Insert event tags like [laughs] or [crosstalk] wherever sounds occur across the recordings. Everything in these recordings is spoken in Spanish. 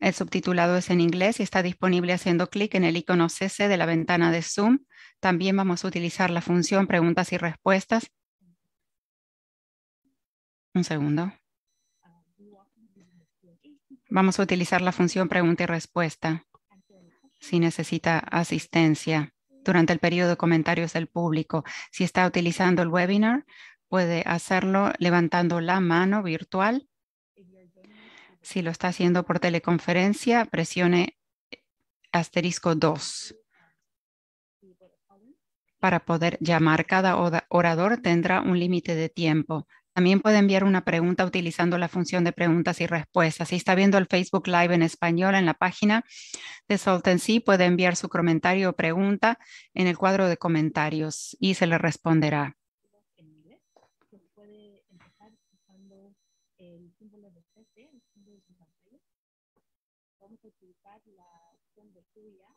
El subtitulado es en inglés y está disponible haciendo clic en el icono CC de la ventana de Zoom. También vamos a utilizar la función preguntas y respuestas. Un segundo. Vamos a utilizar la función pregunta y respuesta si necesita asistencia durante el periodo de comentarios del público. Si está utilizando el webinar, puede hacerlo levantando la mano virtual si lo está haciendo por teleconferencia, presione asterisco 2. Para poder llamar, cada orador tendrá un límite de tiempo. También puede enviar una pregunta utilizando la función de preguntas y respuestas. Si está viendo el Facebook Live en español en la página de Sea, puede enviar su comentario o pregunta en el cuadro de comentarios y se le responderá. tuya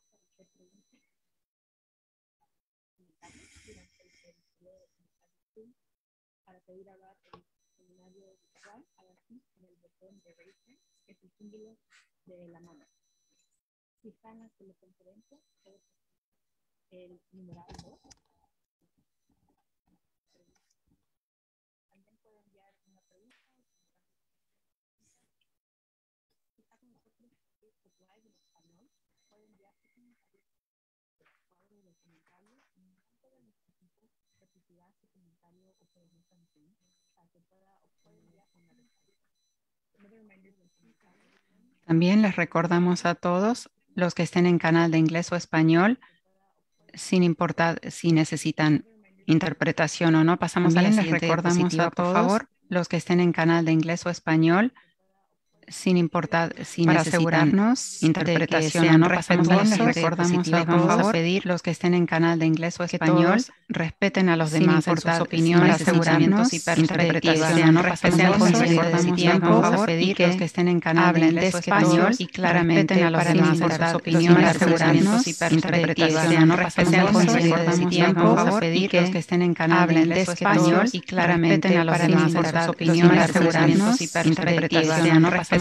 para pedir hablar el seminario virtual, la en el botón de que es el símbolo de la mano. Si están la el 2 También les recordamos a todos los que estén en canal de inglés o español, sin importar si necesitan interpretación o no, pasamos a la siguiente les recordamos por favor, los que estén en canal de inglés o español, sin importar, sin para asegurarnos interpretación de que sean no respetuosos, les recordamos les vamos a pedir los que estén en canal de inglés o español respeten a los demás por sus opiniones, asegurarnos y interpretación no respetuosos, les recordamos tiempo a pedir que los que estén en canal de inglés o español y claramente a los demás por sus opiniones, asegurarnos y interpretación no respetuosos, les recordamos tiempo a pedir que los que estén en canal de inglés o español y claramente a los demás por sus opiniones, asegurarnos y interpretación no respetuosos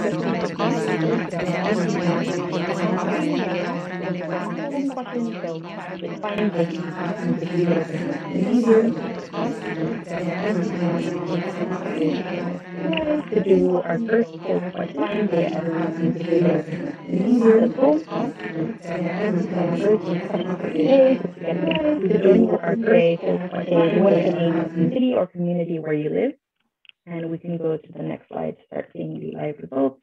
to do our first poll by time day at Housing Theater. These are the to do our first course by day, whether in the city or community where you live. And we can go to the next slide start seeing the live results.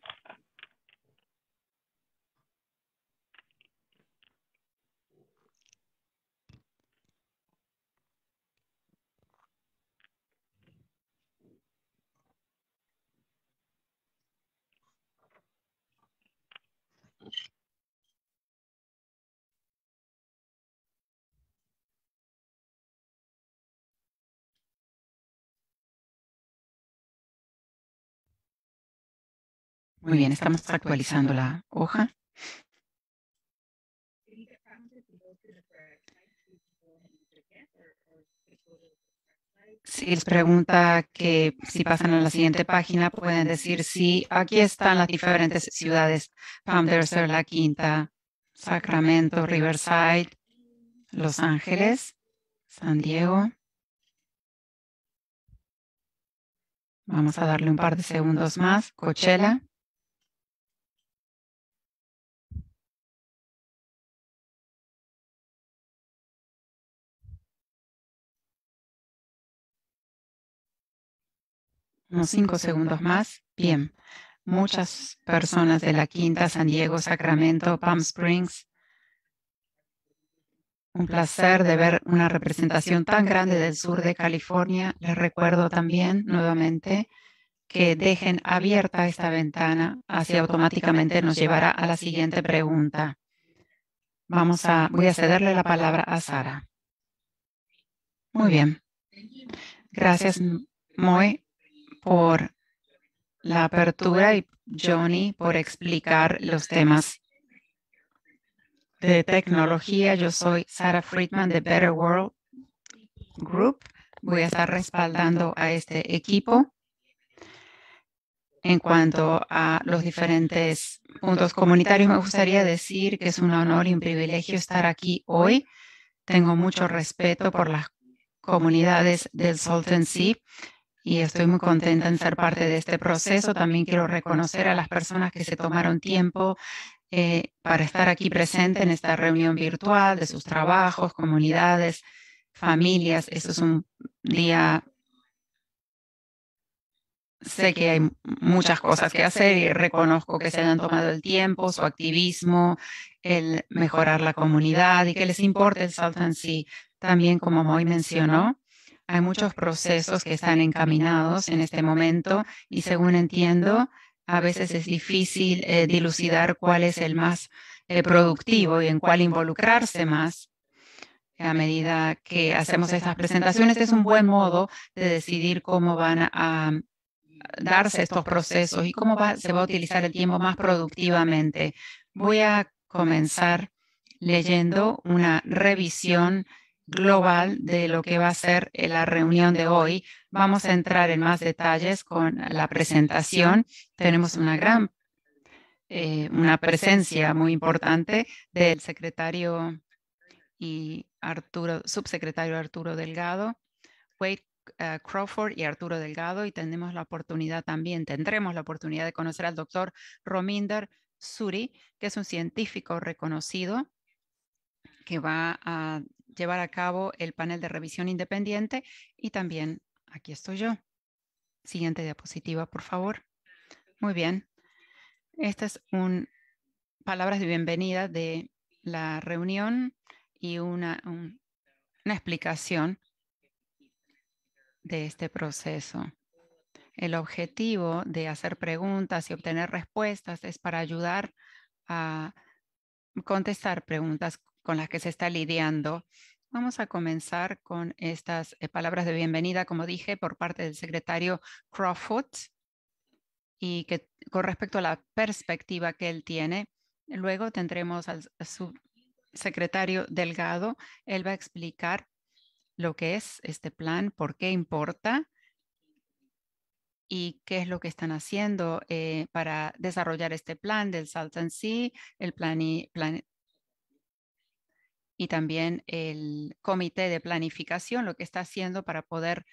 Muy bien, estamos actualizando la hoja. Si les pregunta que si pasan a la siguiente página, pueden decir sí. Aquí están las diferentes ciudades. Palm Desert, La Quinta, Sacramento, Riverside, Los Ángeles, San Diego. Vamos a darle un par de segundos más. Coachella. unos cinco segundos más. Bien. Muchas personas de la Quinta, San Diego, Sacramento, Palm Springs. Un placer de ver una representación tan grande del sur de California. Les recuerdo también nuevamente que dejen abierta esta ventana, así automáticamente nos llevará a la siguiente pregunta. Vamos a, voy a cederle la palabra a Sara. Muy bien. Gracias, Moy por la apertura y Johnny por explicar los temas de tecnología. Yo soy Sara Friedman de Better World Group. Voy a estar respaldando a este equipo en cuanto a los diferentes puntos comunitarios. Me gustaría decir que es un honor y un privilegio estar aquí hoy. Tengo mucho respeto por las comunidades del Salton Sea y estoy muy contenta en ser parte de este proceso. También quiero reconocer a las personas que se tomaron tiempo eh, para estar aquí presente en esta reunión virtual de sus trabajos, comunidades, familias. Esto es un día... Sé que hay muchas cosas que hacer y reconozco que se han tomado el tiempo, su activismo, el mejorar la comunidad y que les importe el and Sea también, como Moy mencionó hay muchos procesos que están encaminados en este momento y según entiendo, a veces es difícil eh, dilucidar cuál es el más eh, productivo y en cuál involucrarse más. A medida que hacemos estas presentaciones, es un buen modo de decidir cómo van a darse estos procesos y cómo se va a utilizar el tiempo más productivamente. Voy a comenzar leyendo una revisión global de lo que va a ser eh, la reunión de hoy. Vamos a entrar en más detalles con la presentación. Tenemos una gran, eh, una presencia muy importante del secretario y Arturo, subsecretario Arturo Delgado, Wade eh, Crawford y Arturo Delgado, y tenemos la oportunidad también, tendremos la oportunidad de conocer al doctor Rominder Suri, que es un científico reconocido que va a llevar a cabo el panel de revisión independiente y también aquí estoy yo. Siguiente diapositiva, por favor. Muy bien. Estas es son palabras de bienvenida de la reunión y una, una explicación de este proceso. El objetivo de hacer preguntas y obtener respuestas es para ayudar a contestar preguntas con las que se está lidiando. Vamos a comenzar con estas eh, palabras de bienvenida, como dije, por parte del secretario Crawford y que con respecto a la perspectiva que él tiene. Luego tendremos al subsecretario Delgado. Él va a explicar lo que es este plan, por qué importa y qué es lo que están haciendo eh, para desarrollar este plan del and Sea, el plan, plan y también el comité de planificación, lo que está haciendo para poder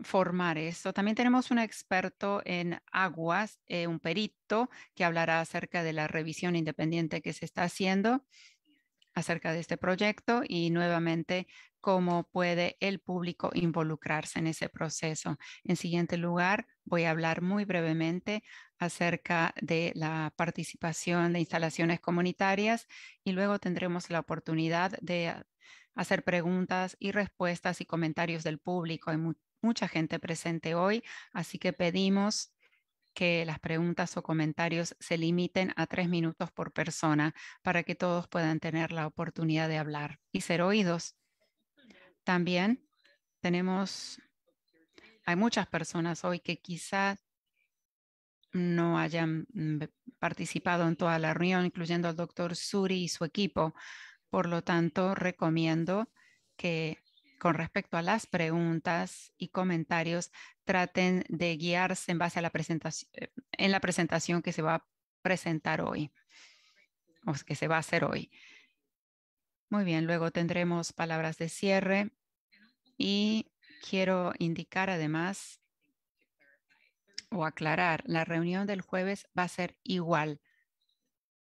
formar eso. También tenemos un experto en aguas, eh, un perito que hablará acerca de la revisión independiente que se está haciendo acerca de este proyecto y nuevamente cómo puede el público involucrarse en ese proceso. En siguiente lugar, voy a hablar muy brevemente acerca de la participación de instalaciones comunitarias y luego tendremos la oportunidad de hacer preguntas y respuestas y comentarios del público. Hay mucha gente presente hoy, así que pedimos que las preguntas o comentarios se limiten a tres minutos por persona para que todos puedan tener la oportunidad de hablar y ser oídos. También tenemos, hay muchas personas hoy que quizá no hayan mm, participado en toda la reunión, incluyendo al doctor Suri y su equipo. Por lo tanto, recomiendo que con respecto a las preguntas y comentarios, traten de guiarse en base a la presentación, eh, en la presentación que se va a presentar hoy o que se va a hacer hoy. Muy bien, luego tendremos palabras de cierre y quiero indicar además o aclarar, la reunión del jueves va a ser igual.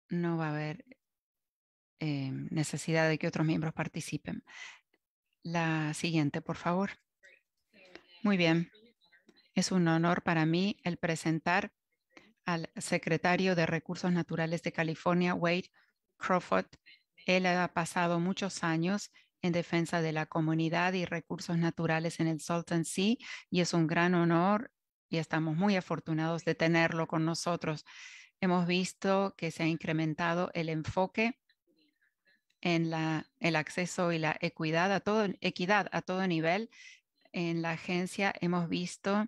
No va a haber eh, necesidad de que otros miembros participen. La siguiente, por favor. Muy bien. Es un honor para mí el presentar al secretario de Recursos Naturales de California, Wade Crawford, él ha pasado muchos años en defensa de la comunidad y recursos naturales en el Salton Sea y es un gran honor y estamos muy afortunados de tenerlo con nosotros. Hemos visto que se ha incrementado el enfoque en la, el acceso y la equidad a todo, equidad a todo nivel. En la agencia hemos visto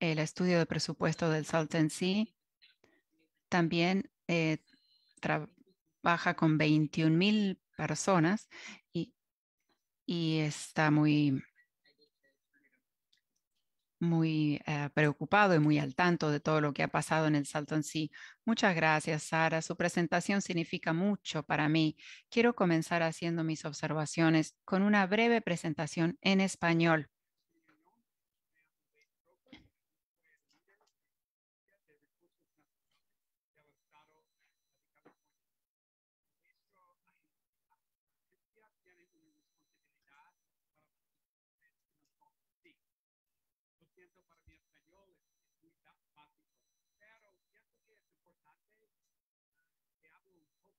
el estudio de presupuesto del Salton Sea. También eh, trabaja con 21 mil personas y, está muy, muy eh, preocupado y muy al tanto de todo lo que ha pasado en el salto en sí. Muchas gracias, Sara. Su presentación significa mucho para mí. Quiero comenzar haciendo mis observaciones con una breve presentación en español.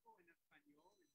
en español, en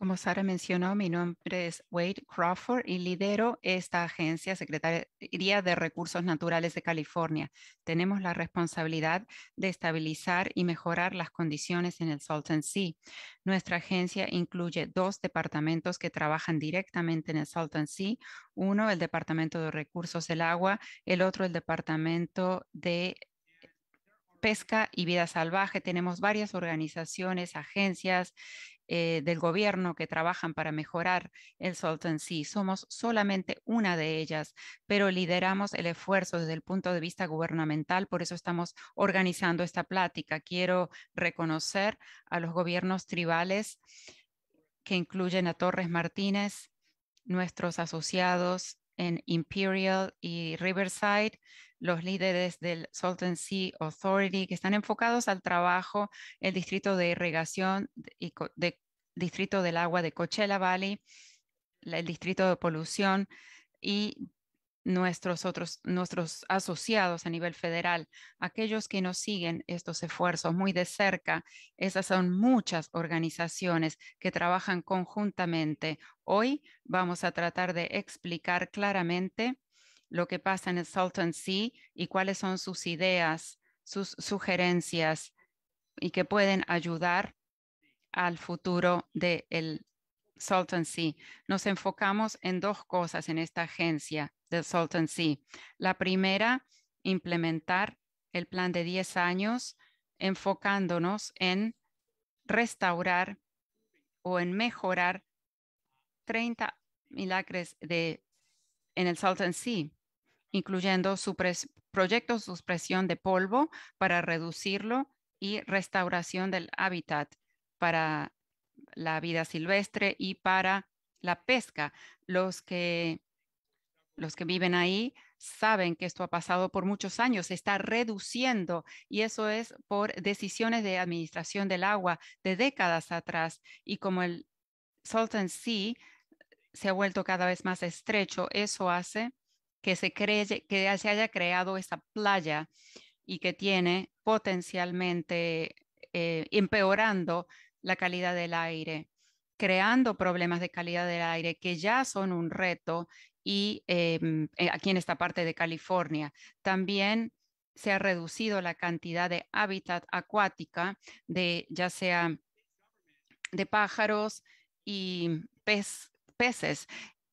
Como Sara mencionó, mi nombre es Wade Crawford y lidero esta agencia, Secretaría de Recursos Naturales de California. Tenemos la responsabilidad de estabilizar y mejorar las condiciones en el Salton Sea. Nuestra agencia incluye dos departamentos que trabajan directamente en el Salton Sea. Uno, el Departamento de Recursos del Agua, el otro, el Departamento de pesca y vida salvaje. Tenemos varias organizaciones, agencias eh, del gobierno que trabajan para mejorar el Salton Sea. Somos solamente una de ellas, pero lideramos el esfuerzo desde el punto de vista gubernamental. Por eso estamos organizando esta plática. Quiero reconocer a los gobiernos tribales que incluyen a Torres Martínez, nuestros asociados en Imperial y Riverside, los líderes del Salton Sea Authority, que están enfocados al trabajo, el distrito de irrigación y de, distrito del agua de Coachella Valley, el distrito de polución y nuestros otros nuestros asociados a nivel federal, aquellos que nos siguen estos esfuerzos muy de cerca, esas son muchas organizaciones que trabajan conjuntamente. Hoy vamos a tratar de explicar claramente lo que pasa en el Salton Sea y cuáles son sus ideas, sus sugerencias y que pueden ayudar al futuro del de Salton Sea. Nos enfocamos en dos cosas en esta agencia del Salton Sea. La primera, implementar el plan de 10 años enfocándonos en restaurar o en mejorar 30 milagres de, en el Salton Sea incluyendo su proyecto de supresión de polvo para reducirlo y restauración del hábitat para la vida silvestre y para la pesca. Los que, los que viven ahí saben que esto ha pasado por muchos años, se está reduciendo y eso es por decisiones de administración del agua de décadas atrás. Y como el Salton Sea se ha vuelto cada vez más estrecho, eso hace que se, cree, que se haya creado esta playa y que tiene potencialmente eh, empeorando la calidad del aire, creando problemas de calidad del aire que ya son un reto y em, eh, aquí en esta parte de California. También se ha reducido la cantidad de hábitat acuática de ya sea de pájaros y pez, peces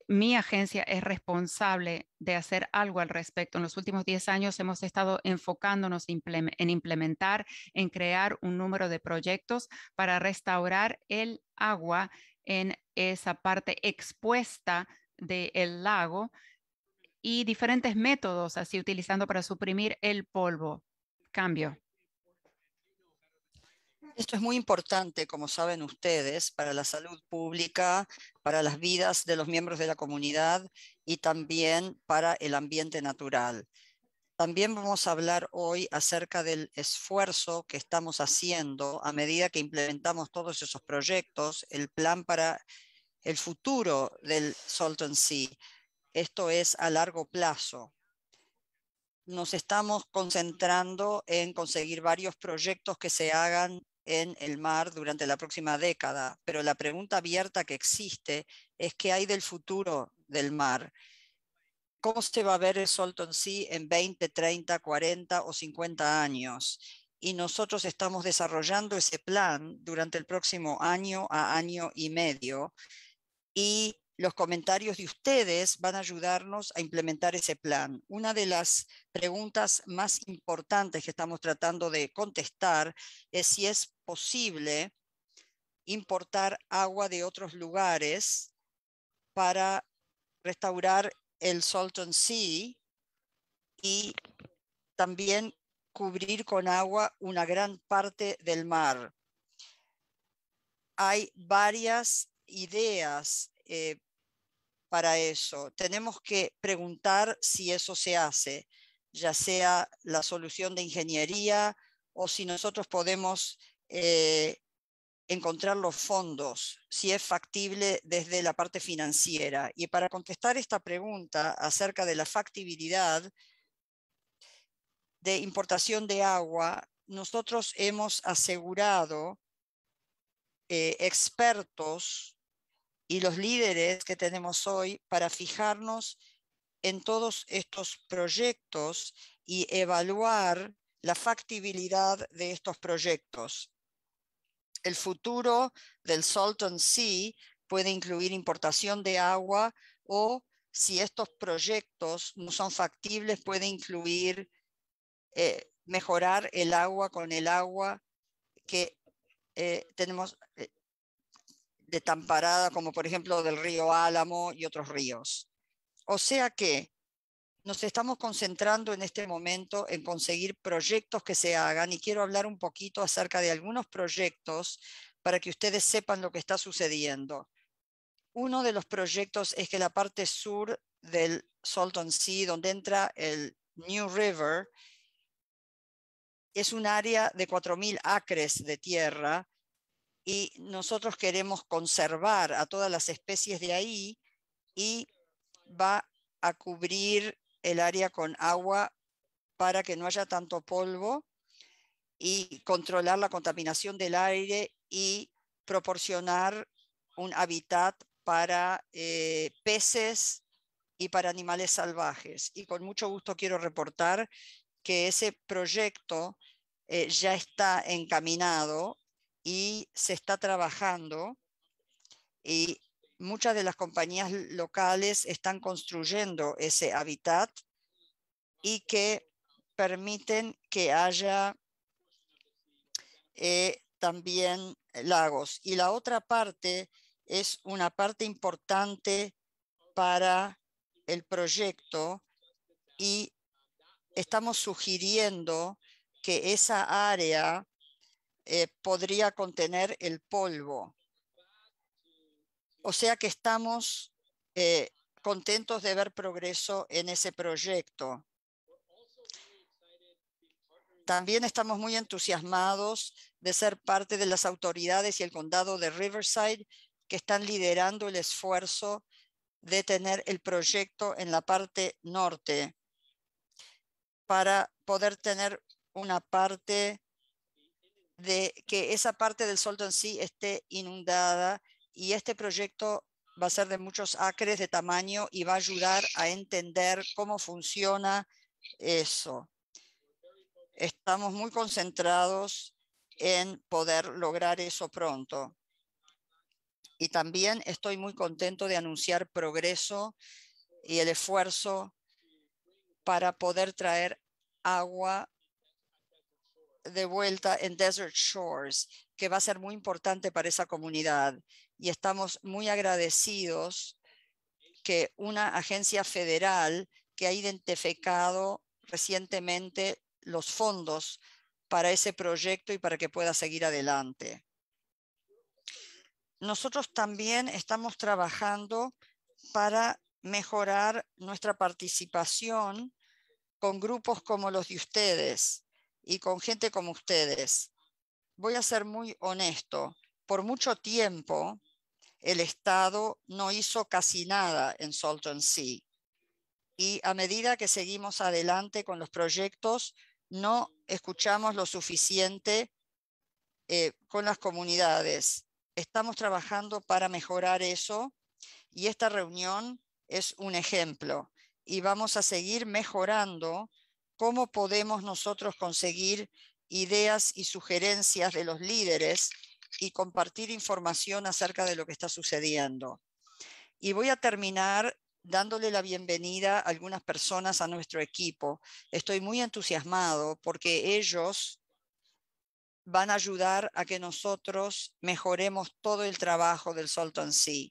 mi agencia es responsable de hacer algo al respecto. En los últimos 10 años hemos estado enfocándonos en implementar, en crear un número de proyectos para restaurar el agua en esa parte expuesta del lago y diferentes métodos así utilizando para suprimir el polvo. Cambio. Esto es muy importante, como saben ustedes, para la salud pública, para las vidas de los miembros de la comunidad y también para el ambiente natural. También vamos a hablar hoy acerca del esfuerzo que estamos haciendo a medida que implementamos todos esos proyectos, el plan para el futuro del Salton Sea. Esto es a largo plazo, nos estamos concentrando en conseguir varios proyectos que se hagan en el mar durante la próxima década, pero la pregunta abierta que existe es qué hay del futuro del mar. ¿Cómo se va a ver el sí en 20, 30, 40 o 50 años? Y nosotros estamos desarrollando ese plan durante el próximo año a año y medio y los comentarios de ustedes van a ayudarnos a implementar ese plan. Una de las preguntas más importantes que estamos tratando de contestar es si es posible importar agua de otros lugares para restaurar el Salton Sea y también cubrir con agua una gran parte del mar. Hay varias ideas eh, para eso. Tenemos que preguntar si eso se hace, ya sea la solución de ingeniería o si nosotros podemos eh, encontrar los fondos, si es factible desde la parte financiera. Y para contestar esta pregunta acerca de la factibilidad de importación de agua, nosotros hemos asegurado eh, expertos y los líderes que tenemos hoy para fijarnos en todos estos proyectos y evaluar la factibilidad de estos proyectos. El futuro del Salton Sea puede incluir importación de agua o, si estos proyectos no son factibles, puede incluir eh, mejorar el agua con el agua que eh, tenemos, eh, de Tamparada, como por ejemplo del río Álamo y otros ríos. O sea que nos estamos concentrando en este momento en conseguir proyectos que se hagan y quiero hablar un poquito acerca de algunos proyectos para que ustedes sepan lo que está sucediendo. Uno de los proyectos es que la parte sur del Salton Sea, donde entra el New River, es un área de 4.000 acres de tierra y nosotros queremos conservar a todas las especies de ahí y va a cubrir el área con agua para que no haya tanto polvo y controlar la contaminación del aire y proporcionar un hábitat para eh, peces y para animales salvajes. Y con mucho gusto quiero reportar que ese proyecto eh, ya está encaminado y se está trabajando y muchas de las compañías locales están construyendo ese hábitat y que permiten que haya eh, también lagos. Y la otra parte es una parte importante para el proyecto y estamos sugiriendo que esa área eh, podría contener el polvo. O sea que estamos eh, contentos de ver progreso en ese proyecto. También estamos muy entusiasmados de ser parte de las autoridades y el condado de Riverside que están liderando el esfuerzo de tener el proyecto en la parte norte para poder tener una parte de que esa parte del Soldo en sí esté inundada y este proyecto va a ser de muchos acres de tamaño y va a ayudar a entender cómo funciona eso. Estamos muy concentrados en poder lograr eso pronto. Y también estoy muy contento de anunciar progreso y el esfuerzo para poder traer agua de vuelta en Desert Shores, que va a ser muy importante para esa comunidad. Y estamos muy agradecidos que una agencia federal que ha identificado recientemente los fondos para ese proyecto y para que pueda seguir adelante. Nosotros también estamos trabajando para mejorar nuestra participación con grupos como los de ustedes, y con gente como ustedes. Voy a ser muy honesto. Por mucho tiempo, el Estado no hizo casi nada en Salton Sea. Y a medida que seguimos adelante con los proyectos, no escuchamos lo suficiente eh, con las comunidades. Estamos trabajando para mejorar eso y esta reunión es un ejemplo. Y vamos a seguir mejorando cómo podemos nosotros conseguir ideas y sugerencias de los líderes y compartir información acerca de lo que está sucediendo. Y voy a terminar dándole la bienvenida a algunas personas a nuestro equipo. Estoy muy entusiasmado porque ellos van a ayudar a que nosotros mejoremos todo el trabajo del Salton Sea.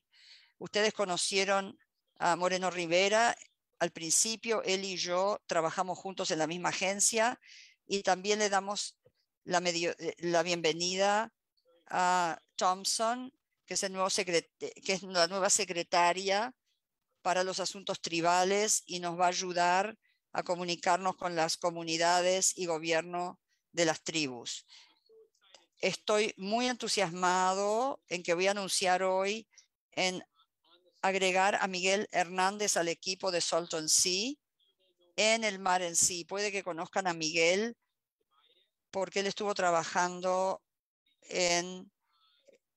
Ustedes conocieron a Moreno Rivera al principio, él y yo trabajamos juntos en la misma agencia y también le damos la, eh, bienvenida a Thompson, que es, eh, que es la nueva secretaria para los asuntos tribales y nos va a ayudar a comunicarnos con las comunidades y gobierno de las tribus. Estoy muy entusiasmado en que voy a anunciar hoy en agregar a Miguel Hernández al equipo de Salton Sea en el mar en sí. Puede que conozcan a Miguel porque él estuvo trabajando en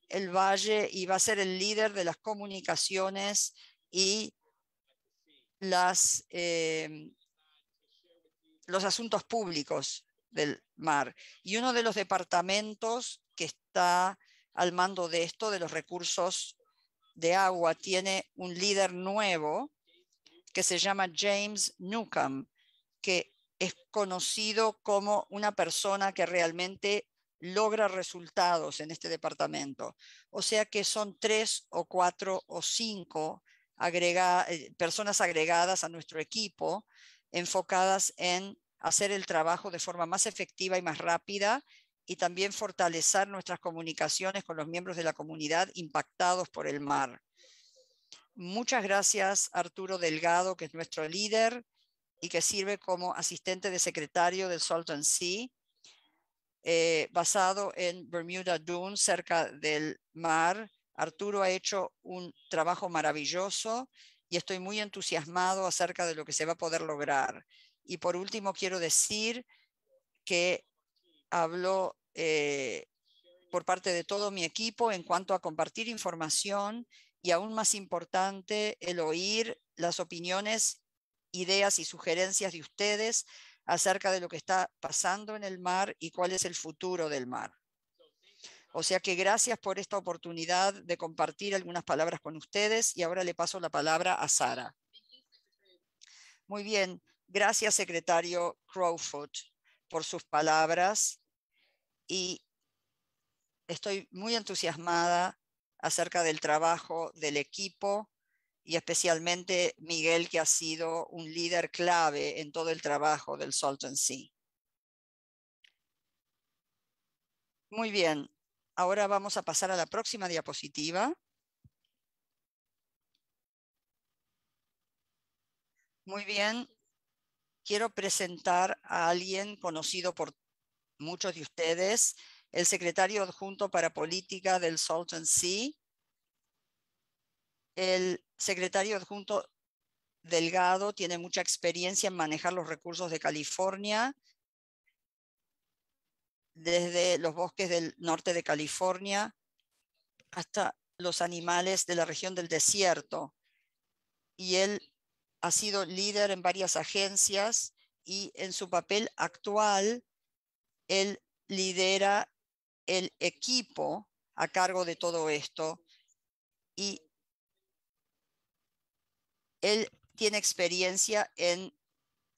el valle y va a ser el líder de las comunicaciones y las, eh, los asuntos públicos del mar. Y uno de los departamentos que está al mando de esto, de los recursos de agua tiene un líder nuevo que se llama James Newcomb, que es conocido como una persona que realmente logra resultados en este departamento. O sea que son tres o cuatro o cinco eh, personas agregadas a nuestro equipo enfocadas en hacer el trabajo de forma más efectiva y más rápida y también fortalecer nuestras comunicaciones con los miembros de la comunidad impactados por el mar. Muchas gracias Arturo Delgado, que es nuestro líder y que sirve como asistente de secretario del Salt and Sea, eh, basado en Bermuda Dune, cerca del mar. Arturo ha hecho un trabajo maravilloso y estoy muy entusiasmado acerca de lo que se va a poder lograr. Y por último, quiero decir que habló eh, por parte de todo mi equipo en cuanto a compartir información y aún más importante, el oír las opiniones, ideas y sugerencias de ustedes acerca de lo que está pasando en el mar y cuál es el futuro del mar. O sea que gracias por esta oportunidad de compartir algunas palabras con ustedes y ahora le paso la palabra a Sara. Muy bien, gracias secretario Crowfoot por sus palabras y estoy muy entusiasmada acerca del trabajo del equipo y especialmente Miguel, que ha sido un líder clave en todo el trabajo del Salton Sea. Muy bien, ahora vamos a pasar a la próxima diapositiva. Muy bien, quiero presentar a alguien conocido por muchos de ustedes, el secretario adjunto para política del Salton Sea, el secretario adjunto Delgado tiene mucha experiencia en manejar los recursos de California, desde los bosques del norte de California hasta los animales de la región del desierto. Y él ha sido líder en varias agencias y en su papel actual él lidera el equipo a cargo de todo esto y él tiene experiencia en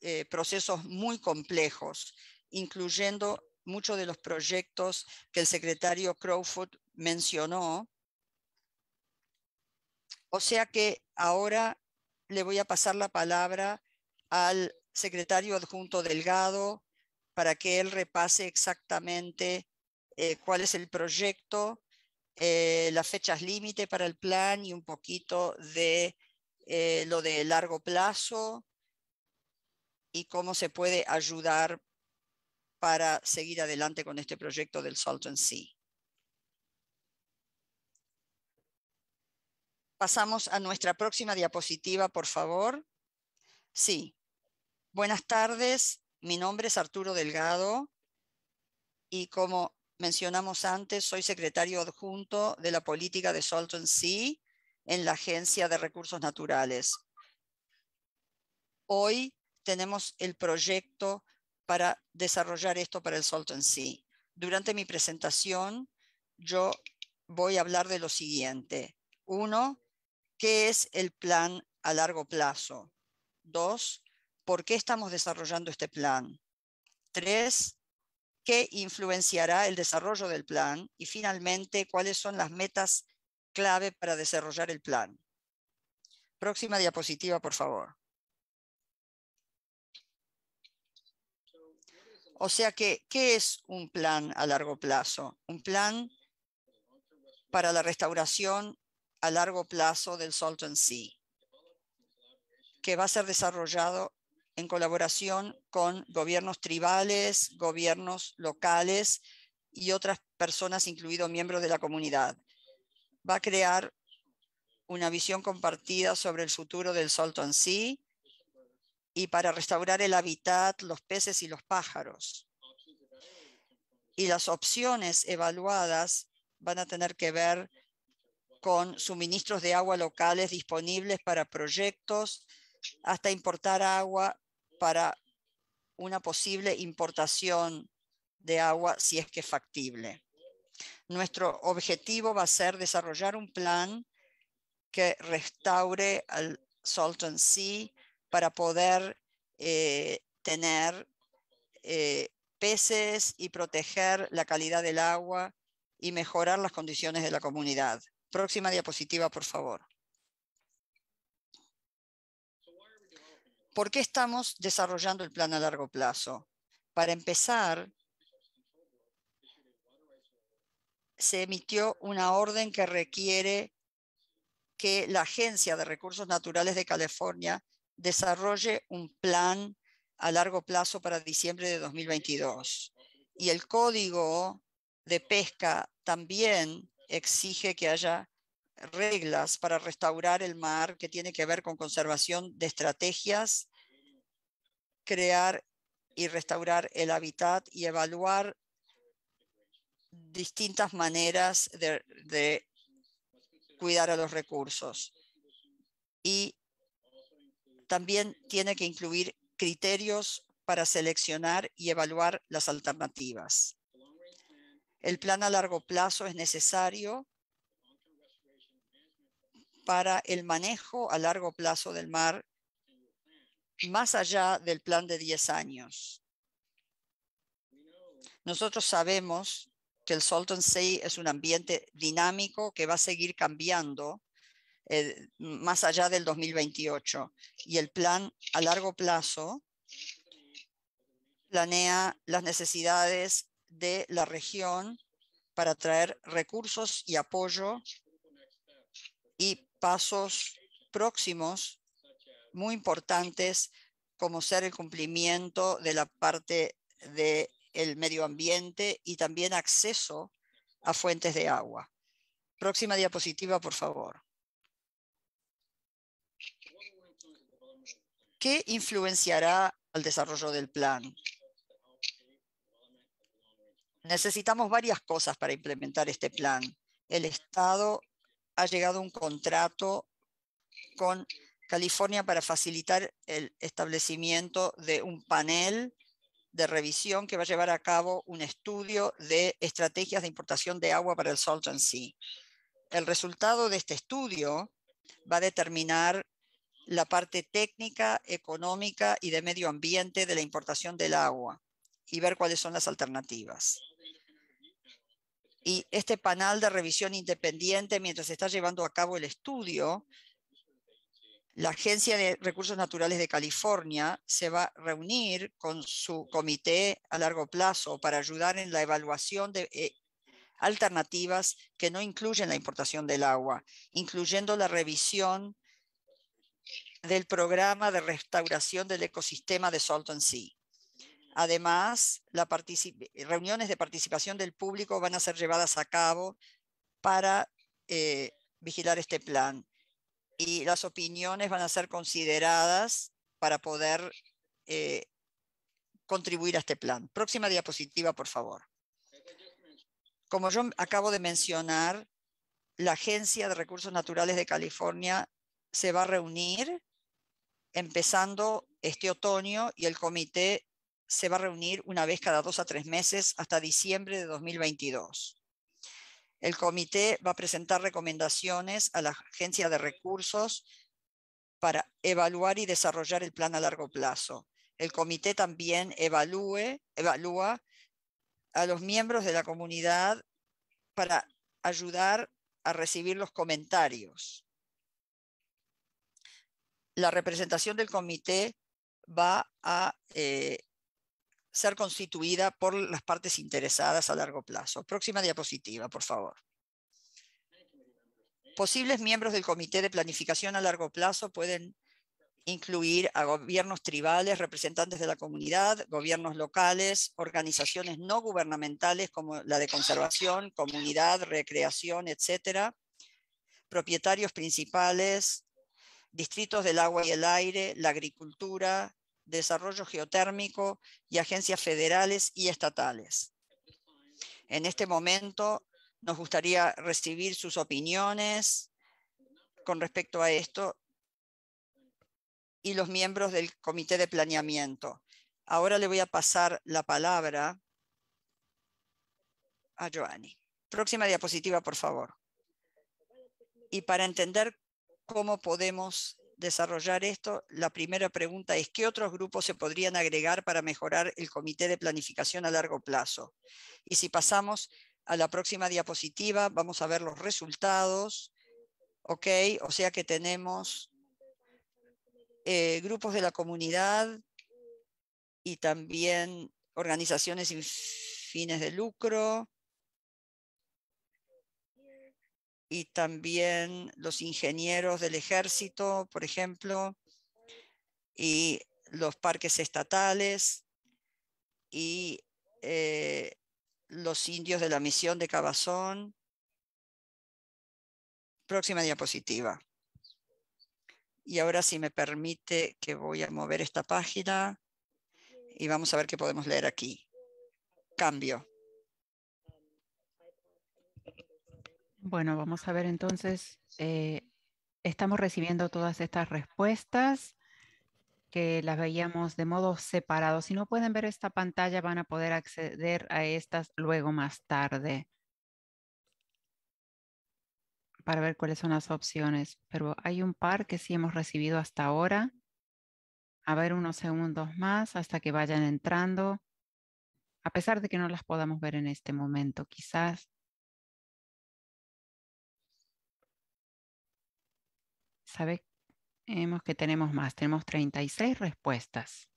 eh, procesos muy complejos, incluyendo muchos de los proyectos que el secretario Crowfoot mencionó. O sea que ahora le voy a pasar la palabra al secretario adjunto Delgado para que él repase exactamente eh, cuál es el proyecto, eh, las fechas límite para el plan y un poquito de eh, lo de largo plazo y cómo se puede ayudar para seguir adelante con este proyecto del Salton Sea. Pasamos a nuestra próxima diapositiva, por favor. Sí. Buenas tardes. Mi nombre es Arturo Delgado y como mencionamos antes, soy secretario adjunto de la política de Salton Sea en la Agencia de Recursos Naturales. Hoy tenemos el proyecto para desarrollar esto para el Salton Sea. Durante mi presentación, yo voy a hablar de lo siguiente. Uno, ¿qué es el plan a largo plazo? Dos, por qué estamos desarrollando este plan. Tres, qué influenciará el desarrollo del plan. Y finalmente, cuáles son las metas clave para desarrollar el plan. Próxima diapositiva, por favor. O sea que, ¿qué es un plan a largo plazo? Un plan para la restauración a largo plazo del Salton Sea, que va a ser desarrollado en colaboración con gobiernos tribales, gobiernos locales y otras personas, incluidos miembros de la comunidad. Va a crear una visión compartida sobre el futuro del Salton Sea y para restaurar el hábitat, los peces y los pájaros. Y las opciones evaluadas van a tener que ver con suministros de agua locales disponibles para proyectos hasta importar agua para una posible importación de agua si es que es factible. Nuestro objetivo va a ser desarrollar un plan que restaure al Salton Sea para poder eh, tener eh, peces y proteger la calidad del agua y mejorar las condiciones de la comunidad. Próxima diapositiva, por favor. ¿por qué estamos desarrollando el plan a largo plazo? Para empezar, se emitió una orden que requiere que la Agencia de Recursos Naturales de California desarrolle un plan a largo plazo para diciembre de 2022. Y el código de pesca también exige que haya reglas para restaurar el mar que tiene que ver con conservación de estrategias, crear y restaurar el hábitat y evaluar distintas maneras de, cuidar a los recursos. Y también tiene que incluir criterios para seleccionar y evaluar las alternativas. El plan a largo plazo es necesario para el manejo a largo plazo del mar más allá del plan de 10 años. Nosotros sabemos que el Salton Sea es un ambiente dinámico que va a seguir cambiando eh, más allá del 2028 y el plan a largo plazo planea las necesidades de la región para traer recursos y apoyo y pasos próximos muy importantes como ser el cumplimiento de la parte del medio ambiente y también acceso a fuentes de agua. Próxima diapositiva, por favor. ¿Qué influenciará al desarrollo del plan? Necesitamos varias cosas para implementar este plan. El Estado ha llegado un contrato con California para facilitar el establecimiento de un panel de revisión que va a llevar a cabo un estudio de estrategias de importación de agua para el Salton Sea. El resultado de este estudio va a determinar la parte técnica, económica y de medio ambiente de la importación del agua y ver cuáles son las alternativas y este panel de revisión independiente, mientras se está llevando a cabo el estudio, la Agencia de Recursos Naturales de California se va a reunir con su comité a largo plazo para ayudar en la evaluación de eh, alternativas que no incluyen la importación del agua, incluyendo la revisión del programa de restauración del ecosistema de Salton Sea. Además, las reuniones de participación del público van a ser llevadas a cabo para eh, vigilar este plan y las opiniones van a ser consideradas para poder eh, contribuir a este plan. Próxima diapositiva, por favor. Como yo acabo de mencionar, la Agencia de Recursos Naturales de California se va a reunir empezando este otoño y el comité se va a reunir una vez cada dos a tres meses hasta diciembre de 2022. El comité va a presentar recomendaciones a la Agencia de Recursos para evaluar y desarrollar el plan a largo plazo. El comité también evalúa a los miembros de la comunidad para ayudar a recibir los comentarios. La representación del comité va a eh, ser constituida por las partes interesadas a largo plazo. Próxima diapositiva, por favor. Posibles miembros del Comité de Planificación a largo plazo pueden incluir a gobiernos tribales, representantes de la comunidad, gobiernos locales, organizaciones no gubernamentales como la de conservación, comunidad, recreación, etcétera, propietarios principales, distritos del agua y el aire, la agricultura, desarrollo geotérmico y agencias federales y estatales. En este momento nos gustaría recibir sus opiniones con respecto a esto y los miembros del Comité de Planeamiento. Ahora le voy a pasar la palabra a Joanny. Próxima diapositiva, por favor. Y para entender cómo podemos desarrollar esto, la primera pregunta es, ¿qué otros grupos se podrían agregar para mejorar el comité de planificación a largo plazo? Y si pasamos a la próxima diapositiva, vamos a ver los resultados. Ok, o sea que tenemos eh, grupos de la comunidad y también organizaciones sin fines de lucro, y también los ingenieros del ejército, por ejemplo, y los parques estatales y eh, los indios de la misión de Cabazón. Próxima diapositiva. Y ahora si me permite que voy a mover esta página y vamos a ver qué podemos leer aquí. Cambio. Bueno, vamos a ver entonces, eh, estamos recibiendo todas estas respuestas que las veíamos de modo separado. Si no pueden ver esta pantalla, van a poder acceder a estas luego más tarde para ver cuáles son las opciones. Pero hay un par que sí hemos recibido hasta ahora. A ver unos segundos más hasta que vayan entrando. A pesar de que no las podamos ver en este momento, quizás sabemos que tenemos más, tenemos 36 respuestas.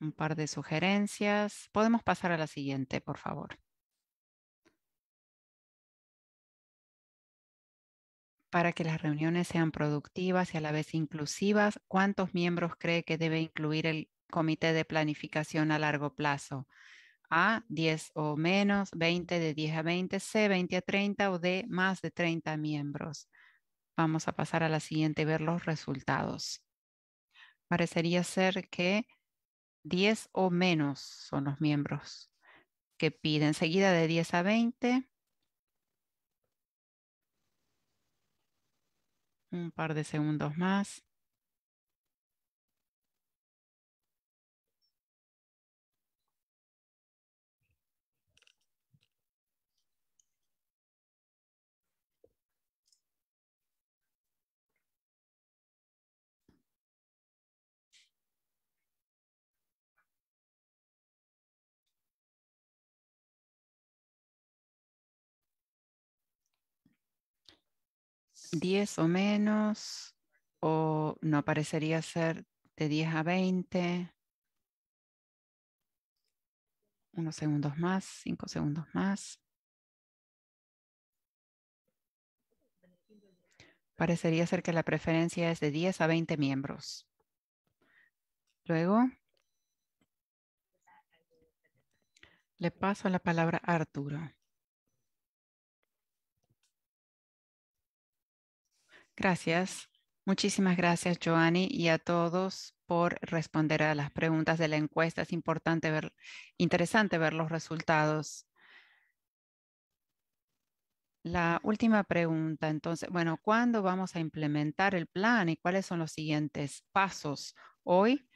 Un par de sugerencias. Podemos pasar a la siguiente, por favor. Para que las reuniones sean productivas y a la vez inclusivas, ¿cuántos miembros cree que debe incluir el comité de planificación a largo plazo? A, 10 o menos, 20 de 10 a 20, C, 20 a 30 o D, más de 30 miembros. Vamos a pasar a la siguiente, ver los resultados. Parecería ser que 10 o menos son los miembros que piden. Seguida de 10 a 20. Un par de segundos más. 10 o menos, o no parecería ser de 10 a 20. Unos segundos más, 5 segundos más. Parecería ser que la preferencia es de 10 a 20 miembros. Luego, le paso la palabra a Arturo. Gracias. Muchísimas gracias, Joanny, y a todos por responder a las preguntas de la encuesta. Es importante ver, interesante ver los resultados. La última pregunta, entonces, bueno, ¿cuándo vamos a implementar el plan y cuáles son los siguientes pasos? Hoy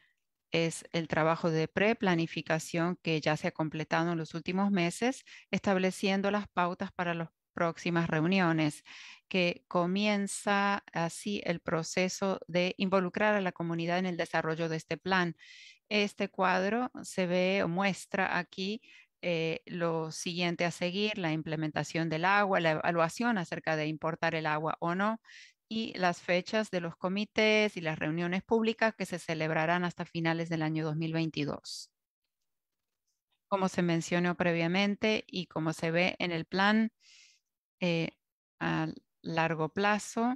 es el trabajo de preplanificación que ya se ha completado en los últimos meses, estableciendo las pautas para los próximas reuniones, que comienza así el proceso de involucrar a la comunidad en el desarrollo de este plan. Este cuadro se ve o muestra aquí eh, lo siguiente a seguir, la implementación del agua, la evaluación acerca de importar el agua o no, y las fechas de los comités y las reuniones públicas que se celebrarán hasta finales del año 2022. Como se mencionó previamente y como se ve en el plan, eh, a largo plazo,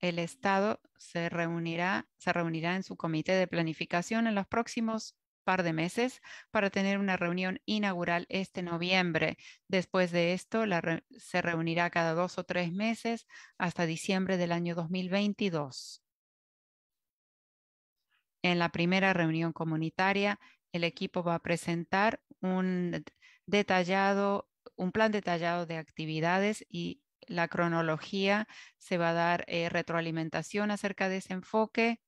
el Estado se reunirá, se reunirá en su comité de planificación en los próximos par de meses para tener una reunión inaugural este noviembre. Después de esto, se reunirá cada dos o tres meses hasta diciembre del año 2022. En la primera reunión comunitaria, el equipo va a presentar un detallado un plan detallado de actividades y la cronología, se va a dar eh, retroalimentación acerca de ese enfoque.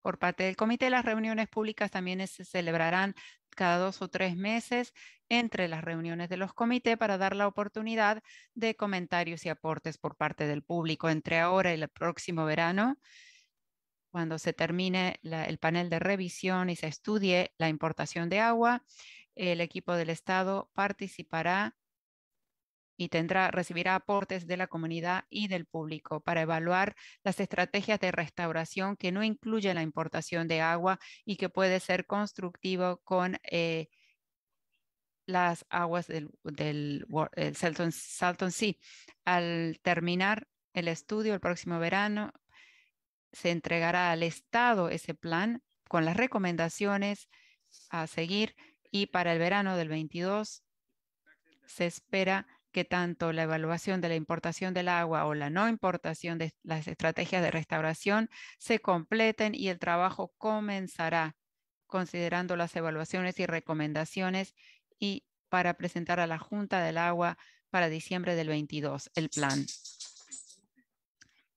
Por parte del comité, las reuniones públicas también se celebrarán cada dos o tres meses entre las reuniones de los comités para dar la oportunidad de comentarios y aportes por parte del público entre ahora y el próximo verano, cuando se termine el panel de revisión y se estudie la importación de agua. El equipo del Estado participará y tendrá, recibirá aportes de la comunidad y del público para evaluar las estrategias de restauración que no incluye la importación de agua y que puede ser constructivo con eh, las aguas del, del, Salton, Salton Sea. Al terminar el estudio el próximo verano, se entregará al Estado ese plan con las recomendaciones a seguir y para el verano del 22 se espera que tanto la evaluación de la importación del agua o la no importación de las estrategias de restauración se completen y el trabajo comenzará considerando las evaluaciones y recomendaciones y para presentar a la Junta del Agua para diciembre del 22 el plan.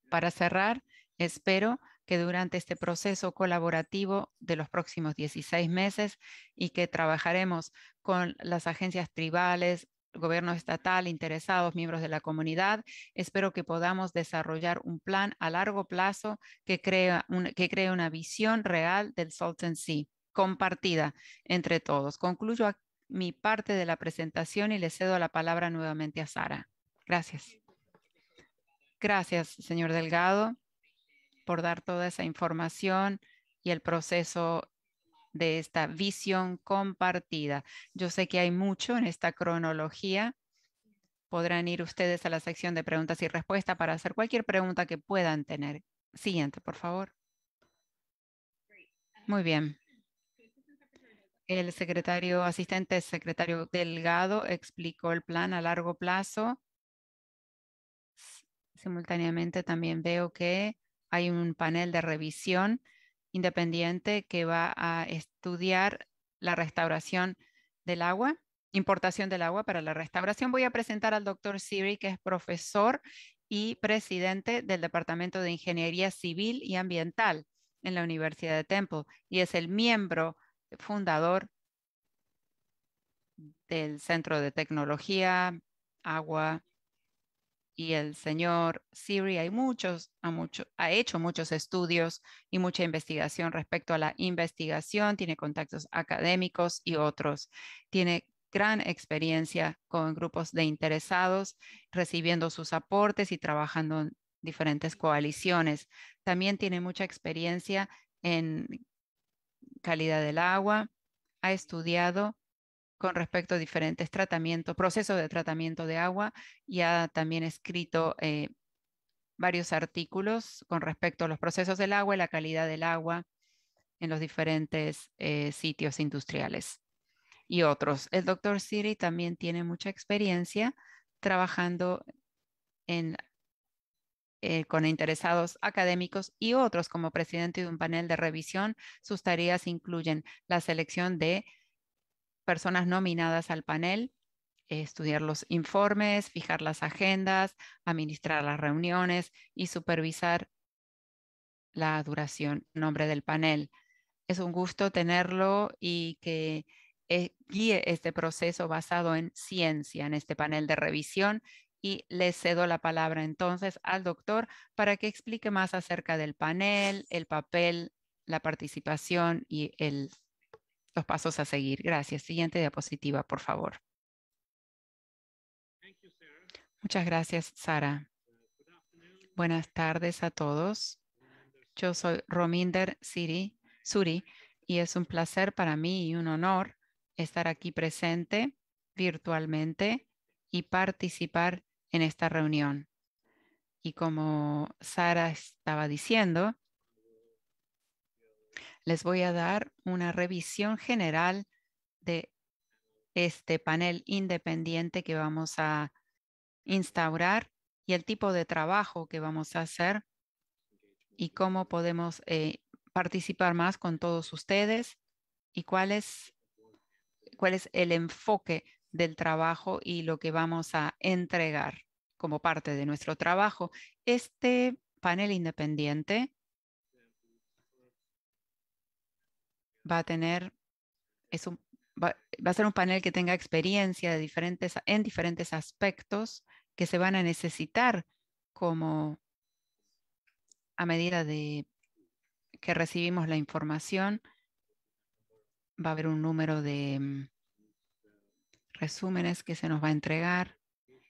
Para cerrar, espero que durante este proceso colaborativo de los próximos 16 meses y que trabajaremos con las agencias tribales, gobierno estatal, interesados, miembros de la comunidad. Espero que podamos desarrollar un plan a largo plazo que, crea que cree una visión real del Salton Sea, compartida entre todos. Concluyo mi parte de la presentación y le cedo la palabra nuevamente a Sara. Gracias. Gracias, señor Delgado, por dar toda esa información y el proceso de esta visión compartida. Yo sé que hay mucho en esta cronología. Podrán ir ustedes a la sección de preguntas y respuestas para hacer cualquier pregunta que puedan tener. Siguiente, por favor. Muy bien. El secretario, asistente secretario Delgado explicó el plan a largo plazo. Simultáneamente también veo que hay un panel de revisión independiente que va a estudiar la restauración del agua, importación del agua para la restauración. Voy a presentar al doctor Siri, que es profesor y presidente del Departamento de Ingeniería Civil y Ambiental en la Universidad de Temple y es el miembro fundador del Centro de Tecnología, Agua y el señor Siri hay muchos, ha, ha hecho muchos estudios y mucha investigación respecto a la investigación, tiene contactos académicos y otros. Tiene gran experiencia con grupos de interesados, recibiendo sus aportes y trabajando en diferentes coaliciones. También tiene mucha experiencia en calidad del agua, ha estudiado con respecto a diferentes tratamientos, procesos de tratamiento de agua y ha también escrito eh, varios artículos con respecto a los procesos del agua y la calidad del agua en los diferentes eh, sitios industriales y otros. El doctor Siri también tiene mucha experiencia trabajando en, eh, con interesados académicos y otros como presidente de un panel de revisión. Sus tareas incluyen la selección de personas nominadas al panel, estudiar los informes, fijar las agendas, administrar las reuniones y supervisar la duración, nombre del panel. Es un gusto tenerlo y que eh, guíe este proceso basado en ciencia en este panel de revisión y le cedo la palabra entonces al doctor para que explique más acerca del panel, el papel, la participación y el los pasos a seguir. Gracias. Siguiente diapositiva, por favor. Muchas gracias, Sara. Buenas tardes a todos. Yo soy Rominder Siri, Suri y es un placer para mí y un honor estar aquí presente virtualmente y participar en esta reunión. Y como Sara estaba diciendo, les voy a dar una revisión general de este panel independiente que vamos a instaurar y el tipo de trabajo que vamos a hacer y cómo podemos eh, participar más con todos ustedes y cuál es el enfoque del trabajo y lo que vamos a entregar como parte de nuestro trabajo. Este panel independiente va a tener, es va, a ser un panel que tenga experiencia de diferentes, en diferentes aspectos que se van a necesitar como a medida de que recibimos la información, va a haber un número de mm, resúmenes que se nos va a entregar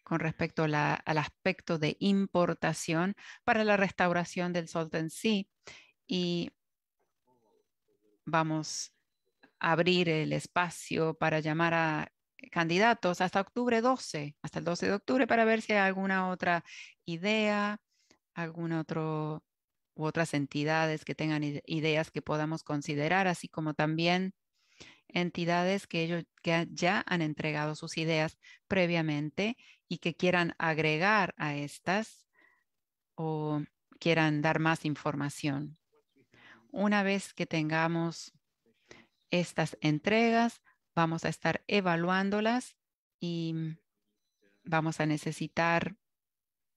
con respecto al aspecto de importación para la restauración del en Sea y Vamos a abrir el espacio para llamar a candidatos hasta octubre 12, hasta el 12 de octubre, para ver si hay alguna otra idea, alguna otra u otras entidades que tengan ideas que podamos considerar, así como también entidades que ellos que ya han entregado sus ideas previamente y que quieran agregar a estas o quieran dar más información. Una vez que tengamos estas entregas, vamos a estar evaluándolas y vamos a necesitar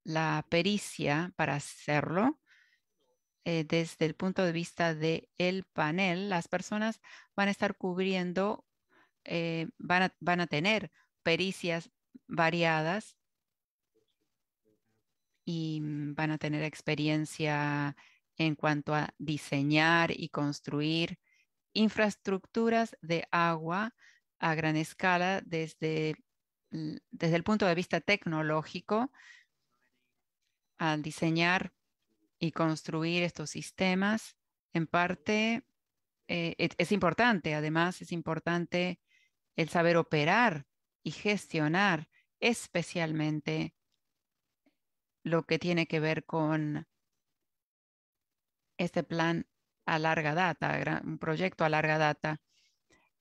la pericia para hacerlo. Eh, desde el punto de vista del panel, las personas van a estar cubriendo, eh, van, a, van a tener pericias variadas y van a tener experiencia en cuanto a diseñar y construir infraestructuras de agua a gran escala desde, desde el punto de vista tecnológico, al diseñar y construir estos sistemas, en parte eh, es importante, además es importante el saber operar y gestionar especialmente lo que tiene que ver con este plan a larga data, un proyecto a larga data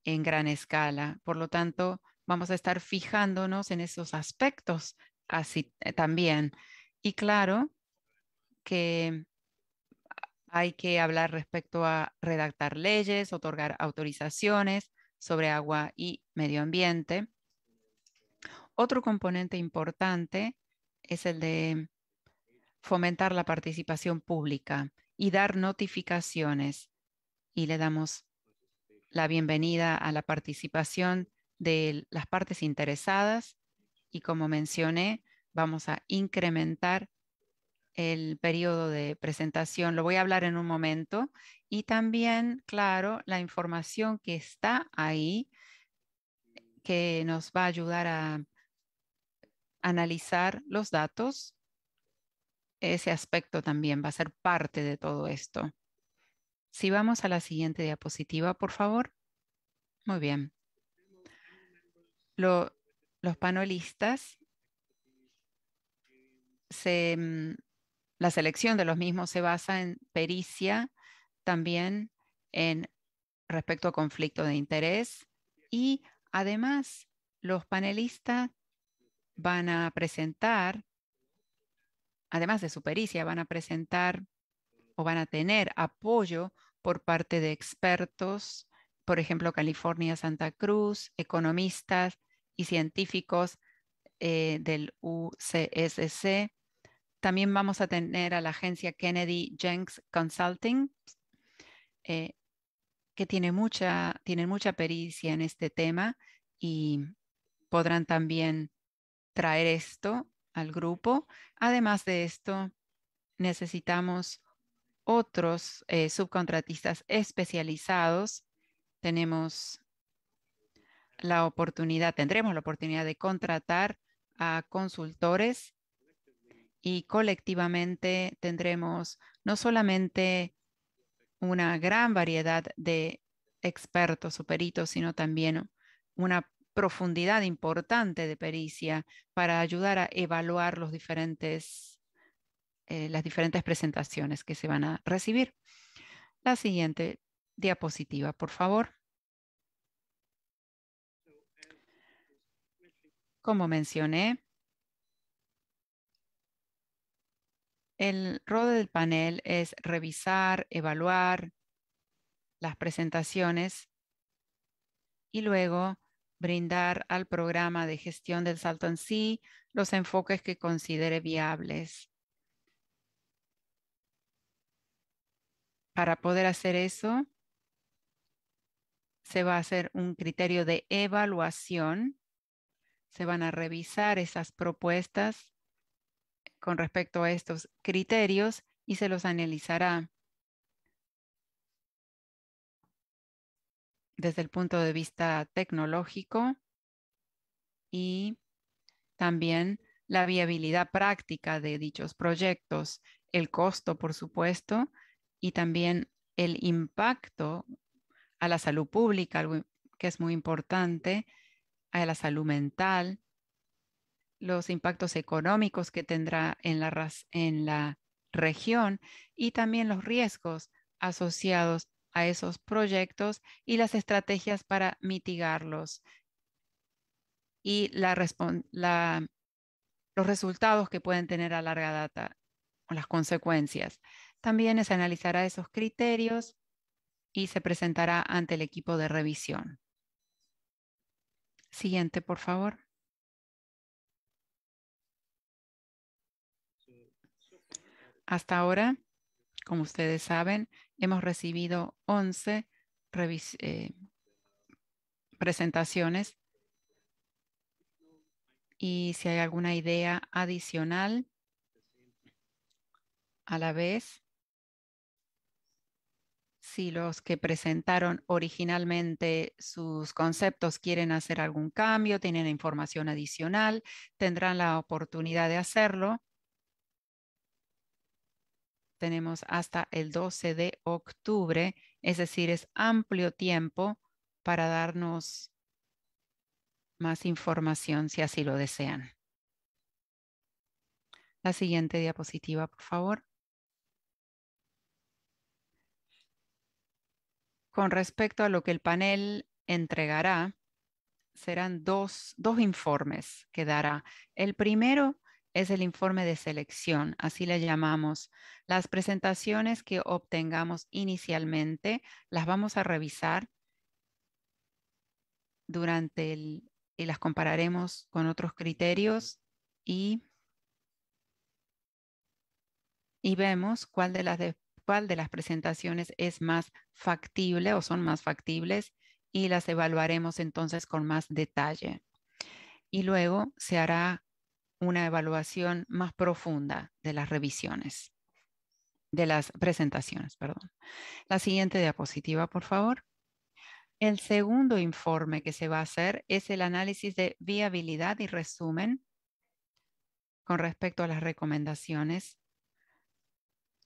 en gran escala. Por lo tanto, vamos a estar fijándonos en esos aspectos eh, también. Y claro que hay que hablar respecto a redactar leyes, otorgar autorizaciones sobre agua y medio ambiente. Otro componente importante es el de fomentar la participación pública y dar notificaciones. Y le damos la bienvenida a la participación de las partes interesadas y como mencioné, vamos a incrementar el periodo de presentación. Lo voy a hablar en un momento. Y también, claro, la información que está ahí, que nos va a ayudar a analizar los datos ese aspecto también va a ser parte de todo esto. Si vamos a la siguiente diapositiva, por favor. Muy bien. los panelistas, mm, la selección de los mismos se basa en pericia, también en respecto a conflicto de interés y además los panelistas van a presentar además de su pericia, van a presentar o van a tener apoyo por parte de expertos, por ejemplo, California Santa Cruz, economistas y científicos eh, del UCSC. También vamos a tener a la agencia Kennedy Jenks Consulting, eh, que tiene mucha pericia en este tema y podrán también traer esto al grupo. Además de esto, necesitamos otros eh, subcontratistas especializados. Tenemos la oportunidad, tendremos la oportunidad de contratar a consultores y colectivamente tendremos no solamente una gran variedad de expertos o peritos, sino también una profundidad importante de pericia para ayudar a evaluar los diferentes, eh, las diferentes presentaciones que se van a recibir. La siguiente diapositiva, por favor. Como mencioné, el rol del panel es revisar, evaluar las presentaciones y luego brindar al programa de gestión del salto en sí los enfoques que considere viables. Para poder hacer eso, se va a hacer un criterio de evaluación. Se van a revisar esas propuestas con respecto a estos criterios y se los analizará. desde el punto de vista tecnológico y también la viabilidad práctica de dichos proyectos, el costo, por supuesto, y también el impacto a la salud pública, algo que es muy importante, a la salud mental, los impactos económicos que tendrá en la, en la región y también los riesgos asociados a esos proyectos y las estrategias para mitigarlos y la los resultados que pueden tener a larga data o las consecuencias. También se analizará esos criterios y se presentará ante el equipo de revisión. Siguiente, por favor. Hasta ahora, como ustedes saben, hemos recibido 11 eh, presentaciones. Y si hay alguna idea adicional a la vez, si los que presentaron originalmente sus conceptos quieren hacer algún cambio, tienen información adicional, tendrán la oportunidad de hacerlo tenemos hasta el 12 de octubre, es decir, es amplio tiempo para darnos más información si así lo desean. La siguiente diapositiva, por favor. Con respecto a lo que el panel entregará, serán dos, informes que dará. El primero es el informe de selección, así le llamamos. Las presentaciones que obtengamos inicialmente las vamos a revisar durante el, y las compararemos con otros criterios y, y vemos cuál de, las cuál de las presentaciones es más factible o son más factibles y las evaluaremos entonces con más detalle. Y luego se hará una evaluación más profunda de las revisiones, de las presentaciones, perdón. La siguiente diapositiva, por favor. El segundo informe que se va a hacer es el análisis de viabilidad y resumen con respecto a las recomendaciones,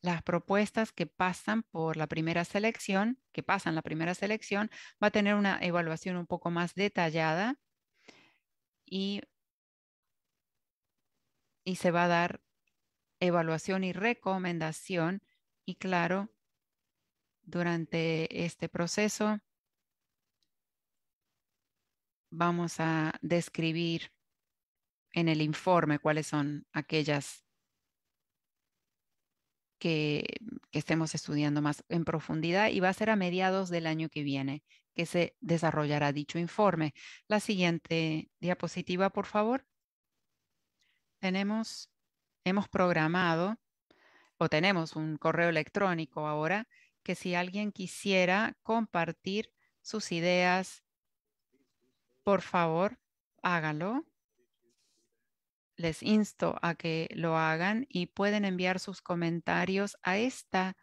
las propuestas que pasan por la primera selección, que pasan la primera selección, va a tener una evaluación un poco más detallada y y se va a dar evaluación y recomendación. Y claro, durante este proceso vamos a describir en el informe cuáles son aquellas que, que, estemos estudiando más en profundidad y va a ser a mediados del año que viene que se desarrollará dicho informe. La siguiente diapositiva, por favor tenemos, hemos programado o tenemos un correo electrónico ahora que si alguien quisiera compartir sus ideas, por favor, hágalo. Les insto a que lo hagan y pueden enviar sus comentarios a esta,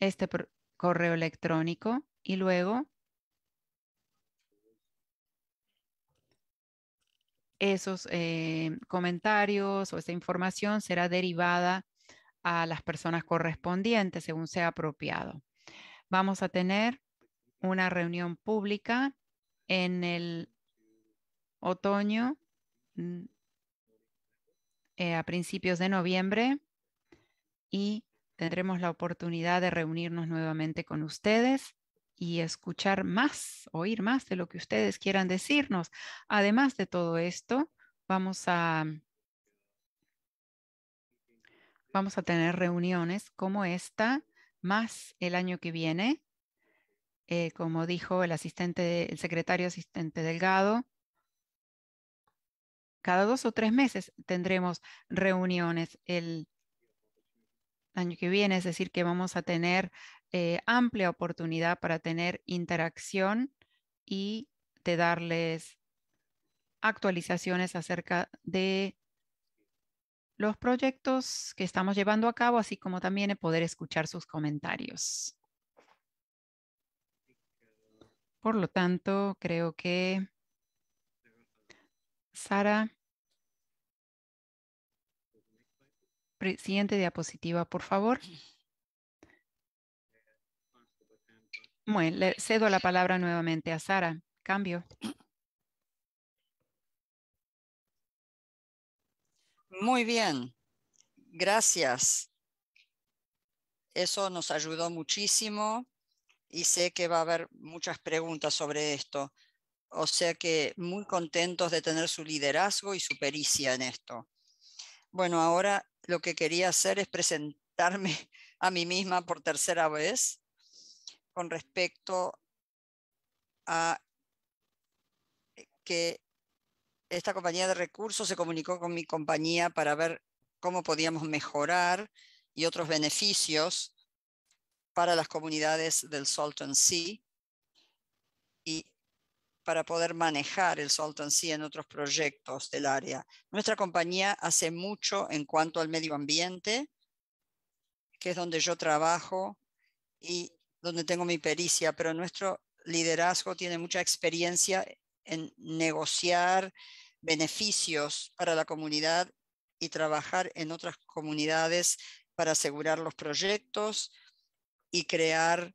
este correo electrónico y luego esos eh, comentarios o esa información será derivada a las personas correspondientes según sea apropiado. Vamos a tener una reunión pública en el otoño mm, eh, a principios de noviembre y tendremos la oportunidad de reunirnos nuevamente con ustedes y escuchar más, oír más de lo que ustedes quieran decirnos. Además de todo esto, vamos a, vamos a tener reuniones como esta, más el año que viene. Eh, como dijo el asistente, el secretario asistente Delgado, cada dos o tres meses tendremos reuniones el año que viene, es decir, que vamos a tener eh, amplia oportunidad para tener interacción y de darles actualizaciones acerca de los proyectos que estamos llevando a cabo, así como también poder escuchar sus comentarios. Por lo tanto, creo que Sara, siguiente diapositiva, por favor. Bueno, le cedo la palabra nuevamente a Sara. Cambio. Muy bien, gracias. Eso nos ayudó muchísimo y sé que va a haber muchas preguntas sobre esto. O sea que muy contentos de tener su liderazgo y su pericia en esto. Bueno, ahora lo que quería hacer es presentarme [laughs] a mí misma por tercera vez con respecto a que esta compañía de recursos se comunicó con mi compañía para ver cómo podíamos mejorar y otros beneficios para las comunidades del Salton Sea y para poder manejar el Salton Sea en otros proyectos del área. Nuestra compañía hace mucho en cuanto al medio ambiente, que es donde yo trabajo, y donde tengo mi pericia, pero nuestro liderazgo tiene mucha experiencia en negociar beneficios para la comunidad y trabajar en otras comunidades para asegurar los proyectos y crear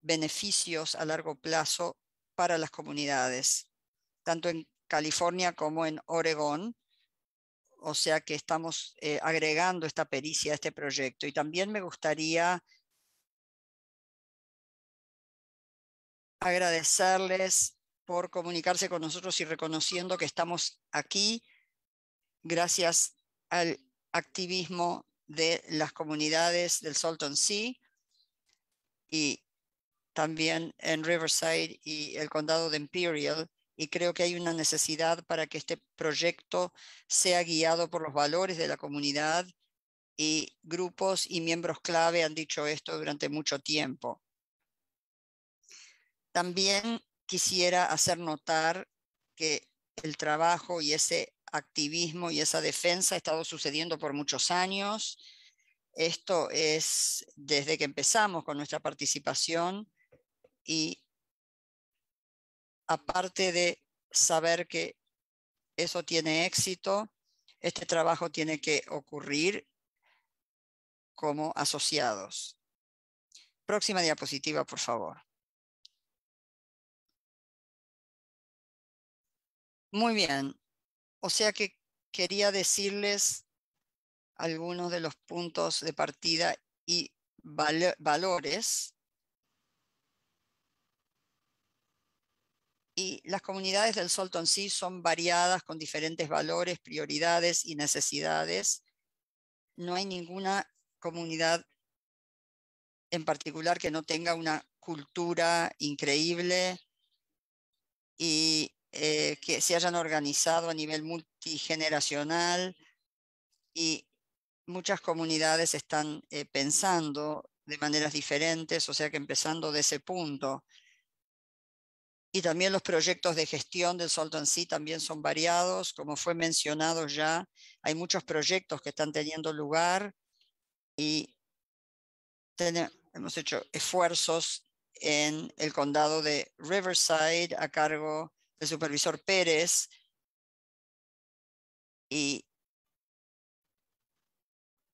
beneficios a largo plazo para las comunidades, tanto en California como en Oregón. O sea que estamos eh, agregando esta pericia a este proyecto. Y también me gustaría agradecerles por comunicarse con nosotros y reconociendo que estamos aquí gracias al activismo de las comunidades del Salton Sea y también en Riverside y el condado de Imperial. Y creo que hay una necesidad para que este proyecto sea guiado por los valores de la comunidad y grupos y miembros clave han dicho esto durante mucho tiempo. También quisiera hacer notar que el trabajo y ese activismo y esa defensa ha estado sucediendo por muchos años. Esto es desde que empezamos con nuestra participación y aparte de saber que eso tiene éxito, este trabajo tiene que ocurrir como asociados. Próxima diapositiva, por favor. Muy bien. O sea que quería decirles algunos de los puntos de partida y valores. Y las comunidades del Solton sí son variadas con diferentes valores, prioridades y necesidades. No hay ninguna comunidad en particular que no tenga una cultura increíble y eh, que se hayan organizado a nivel multigeneracional y muchas comunidades están eh, pensando de maneras diferentes, o sea que empezando de ese punto. Y también los proyectos de gestión del Salton en sí también son variados, como fue mencionado ya, hay muchos proyectos que están teniendo lugar y hemos hecho esfuerzos en el condado de Riverside a cargo el supervisor Pérez y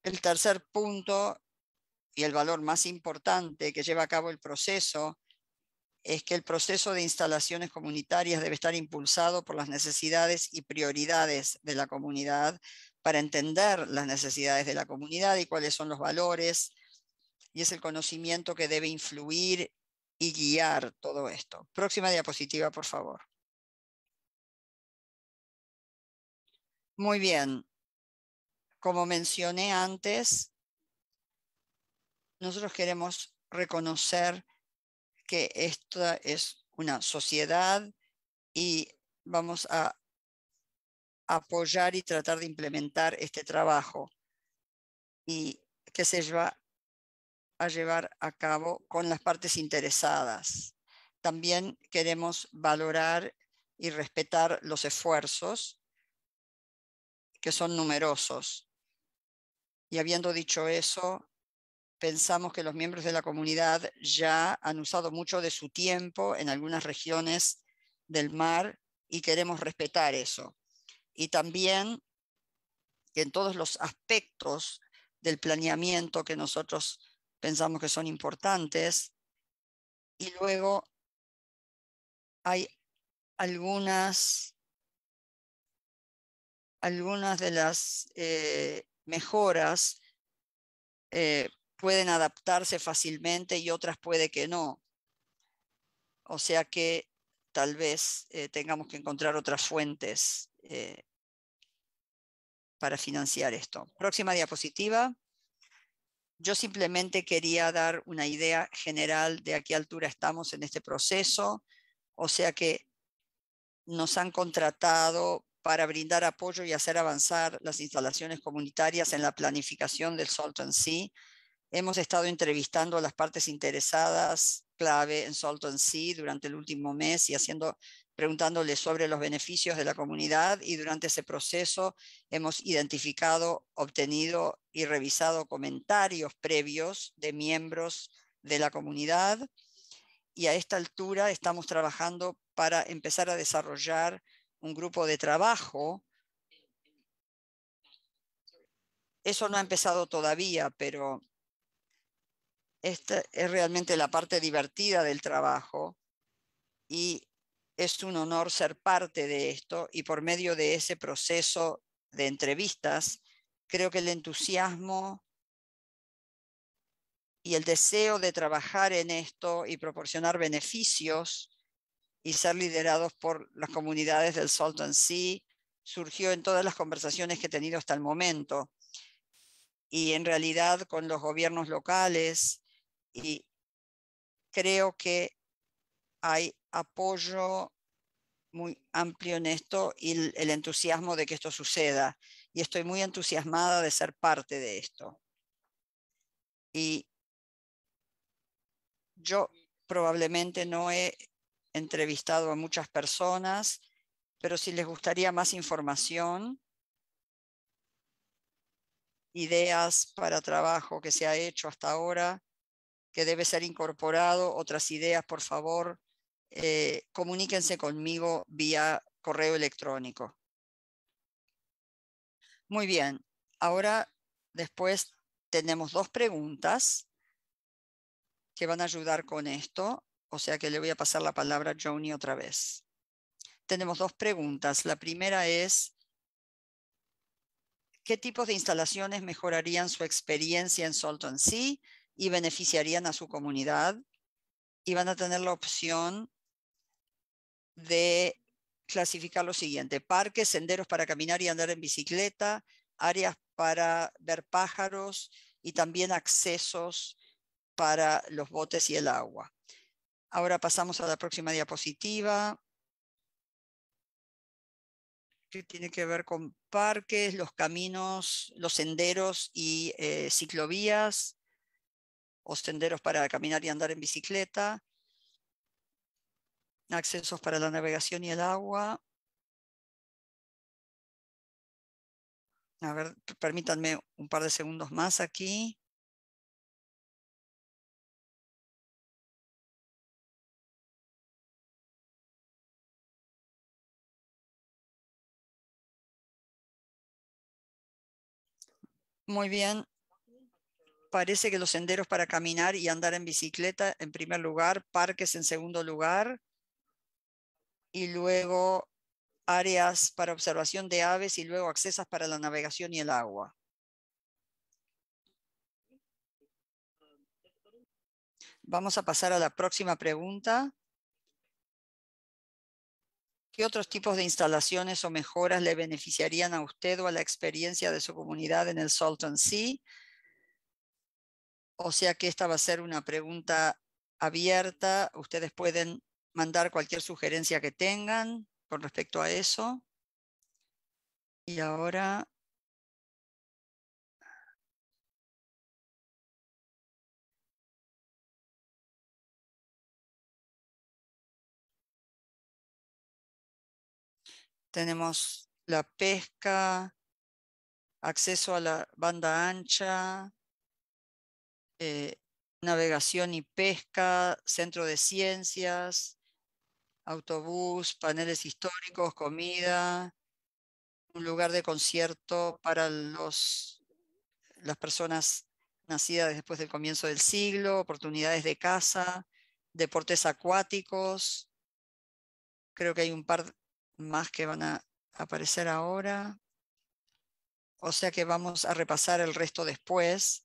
el tercer punto y el valor más importante que lleva a cabo el proceso es que el proceso de instalaciones comunitarias debe estar impulsado por las necesidades y prioridades de la comunidad para entender las necesidades de la comunidad y cuáles son los valores y es el conocimiento que debe influir y guiar todo esto. Próxima diapositiva, por favor. Muy bien. Como mencioné antes, nosotros queremos reconocer que esta es una sociedad y vamos a apoyar y tratar de implementar este trabajo y que se va a llevar a cabo con las partes interesadas. También queremos valorar y respetar los esfuerzos que son numerosos. Y habiendo dicho eso, pensamos que los miembros de la comunidad ya han usado mucho de su tiempo en algunas regiones del mar y queremos respetar eso. Y también en todos los aspectos del planeamiento que nosotros pensamos que son importantes. Y luego hay algunas algunas de las eh, mejoras eh, pueden adaptarse fácilmente y otras puede que no. O sea que tal vez eh, tengamos que encontrar otras fuentes para financiar esto. Próxima diapositiva. Yo simplemente quería dar una idea general de a qué altura estamos en este proceso. O sea que nos han contratado para brindar apoyo y hacer avanzar las instalaciones comunitarias en la planificación del Salton Sea. Hemos estado entrevistando a las partes interesadas clave en Salton Sea durante el último mes y haciendo preguntándoles sobre los beneficios de la comunidad y durante ese proceso hemos identificado, obtenido y revisado comentarios previos de miembros de la comunidad y a esta altura estamos trabajando para empezar a desarrollar un grupo de trabajo. Eso no ha empezado todavía, pero esta es realmente la parte divertida del trabajo y es un honor ser parte de esto y por medio de ese proceso de entrevistas, creo que el entusiasmo y el deseo de trabajar en esto y proporcionar beneficios y ser liderados por las comunidades del Salt and Sea surgió en todas las conversaciones que he tenido hasta el momento. Y en realidad con los gobiernos locales y creo que hay apoyo muy amplio en esto y el entusiasmo de que esto suceda. Y estoy muy entusiasmada de ser parte de esto. Y yo probablemente no he entrevistado a muchas personas, pero si les gustaría más información, ideas para trabajo que se ha hecho hasta ahora, que debe ser incorporado, otras ideas, por favor, eh, comuníquense conmigo vía correo electrónico. Muy bien, ahora después tenemos dos preguntas que van a ayudar con esto o sea que le voy a pasar la palabra a Joni otra vez. Tenemos dos preguntas. La primera es, ¿qué tipos de instalaciones mejorarían su experiencia en Salton Sea y beneficiarían a su comunidad? Y van a tener la opción de clasificar lo siguiente, parques, senderos para caminar y andar en bicicleta, áreas para ver pájaros y también accesos para los botes y el agua. Ahora pasamos a la próxima diapositiva que tiene que ver con parques, los caminos, los senderos y eh, ciclovías o senderos para caminar y andar en bicicleta, accesos para la navegación y el agua. A ver, permítanme un par de segundos más aquí. Muy bien. Parece que los senderos para caminar y andar en bicicleta en primer lugar, parques en segundo lugar y luego áreas para observación de aves y luego accesos para la navegación y el agua. Vamos a pasar a la próxima pregunta. ¿Qué otros tipos de instalaciones o mejoras le beneficiarían a usted o a la experiencia de su comunidad en el Salton Sea? O sea que esta va a ser una pregunta abierta. Ustedes pueden mandar cualquier sugerencia que tengan con respecto a eso. Y ahora tenemos la pesca, acceso a la banda ancha, eh, navegación y pesca, centro de ciencias, autobús, paneles históricos, comida, un lugar de concierto para los, las personas nacidas después del comienzo del siglo, oportunidades de caza, deportes acuáticos. Creo que hay un par más que van a aparecer ahora. O sea que vamos a repasar el resto después.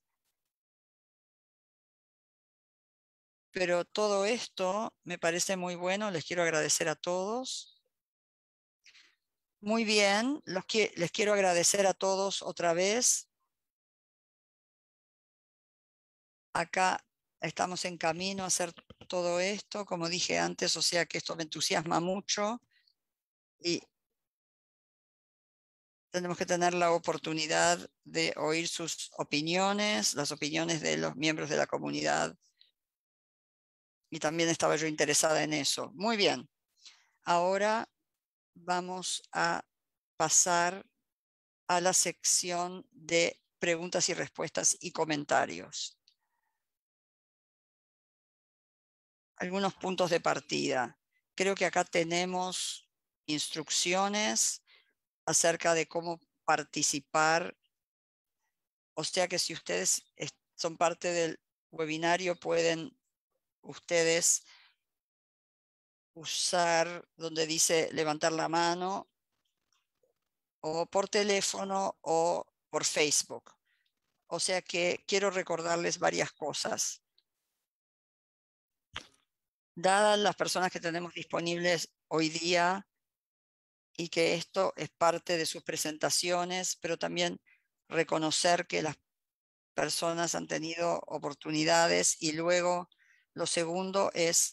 Pero todo esto me parece muy bueno. Les quiero agradecer a todos. Muy bien. les quiero agradecer a todos otra vez. Acá estamos en camino a hacer todo esto, como dije antes, o sea que esto me entusiasma mucho y tenemos que tener la oportunidad de oír sus opiniones, las opiniones de los miembros de la comunidad. Y también estaba yo interesada en eso. Muy bien. Ahora vamos a pasar a la sección de preguntas y respuestas y comentarios. Algunos puntos de partida. Creo que acá tenemos instrucciones acerca de cómo participar. O sea que si ustedes son parte del webinario, pueden ustedes usar donde dice levantar la mano o por teléfono o por Facebook. O sea que quiero recordarles varias cosas. Dadas las personas que tenemos disponibles hoy día, y que esto es parte de sus presentaciones, pero también reconocer que las personas han tenido oportunidades y luego lo segundo es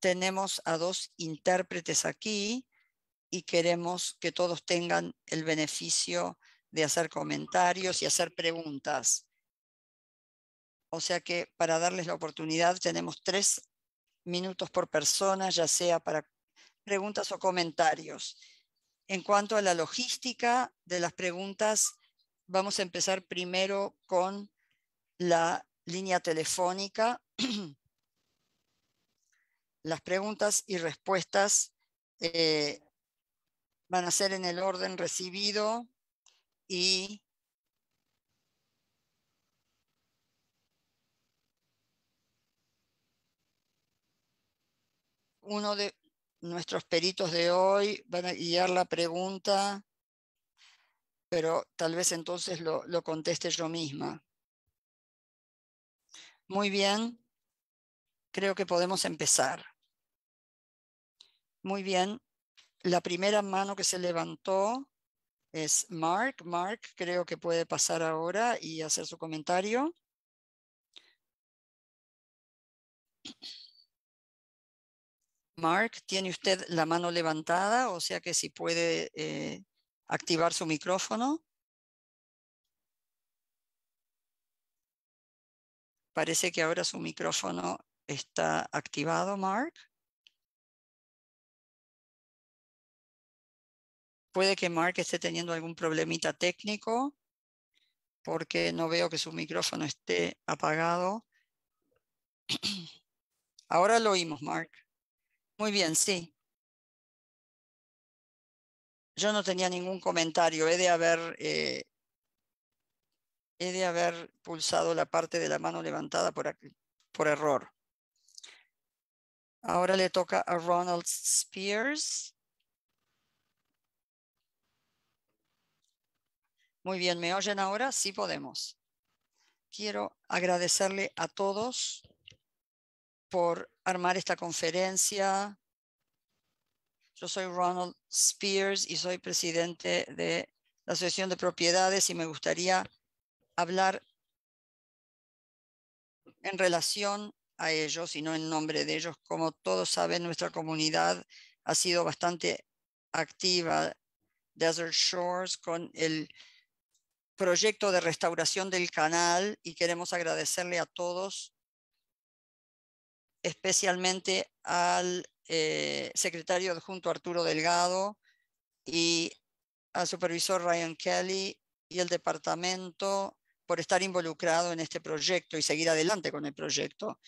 tenemos a dos intérpretes aquí y queremos que todos tengan el beneficio de hacer comentarios y hacer preguntas. O sea que para darles la oportunidad tenemos tres minutos por persona, ya sea para preguntas o comentarios. En cuanto a la logística de las preguntas, vamos a empezar primero con la línea telefónica. [clears throat] las preguntas y respuestas eh, van a ser en el orden recibido y uno de nuestros peritos de hoy van a guiar la pregunta, pero tal vez entonces lo, lo conteste yo misma. Muy bien, creo que podemos empezar. Muy bien, la primera mano que se levantó es Mark. Mark creo que puede pasar ahora y hacer su comentario. Mark, tiene usted la mano levantada, o sea que si puede eh, activar su micrófono. Parece que ahora su micrófono está activado, Mark. Puede que Mark esté teniendo algún problemita técnico porque no veo que su micrófono esté apagado. [clears throat] Ahora lo oímos, Mark. Muy bien, sí. Yo no tenía ningún comentario. He de haber, eh, he de haber pulsado la parte de la mano levantada por, por error. Ahora le toca a Ronald Spears. Muy bien, ¿me oyen ahora? Sí podemos. Quiero agradecerle a todos por armar esta conferencia. Yo soy Ronald Spears y soy presidente de la Asociación de Propiedades y me gustaría hablar en relación a ellos y no en nombre de ellos. Como todos saben, nuestra comunidad ha sido bastante activa, Desert Shores, con el proyecto de restauración del canal y queremos agradecerle a todos especialmente al eh, secretario adjunto Arturo Delgado y al supervisor Ryan Kelly y el departamento por estar involucrado en este proyecto y seguir adelante con el proyecto.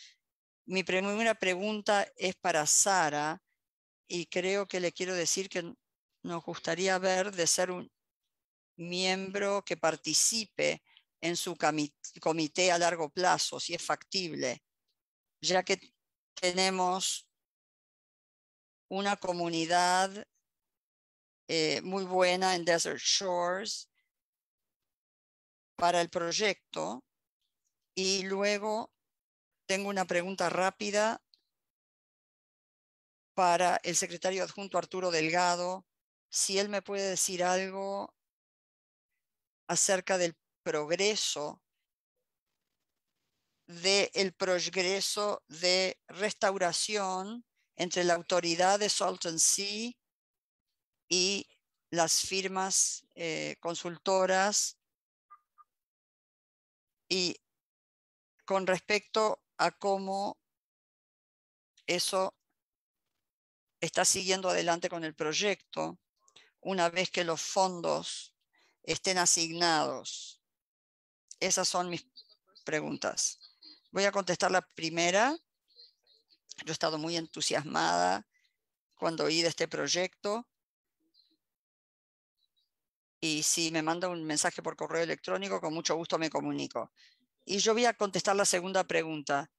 Mi primera pregunta es para Sara y creo que le quiero decir que nos gustaría ver de ser un miembro que participe en su comité a largo plazo, si es factible, ya que tenemos una comunidad eh, muy buena en Desert Shores para el proyecto. Y luego tengo una pregunta rápida para el secretario adjunto Arturo Delgado, si él me puede decir algo acerca del progreso del progreso de restauración entre la autoridad de Salton Sea y las firmas eh, consultoras y con respecto a cómo eso está siguiendo adelante con el proyecto una vez que los fondos estén asignados. Esas son mis preguntas. Voy a contestar la primera. Yo he estado muy entusiasmada cuando oí de este proyecto. Y si me manda un mensaje por correo electrónico, con mucho gusto me comunico. Y yo voy a contestar la segunda pregunta.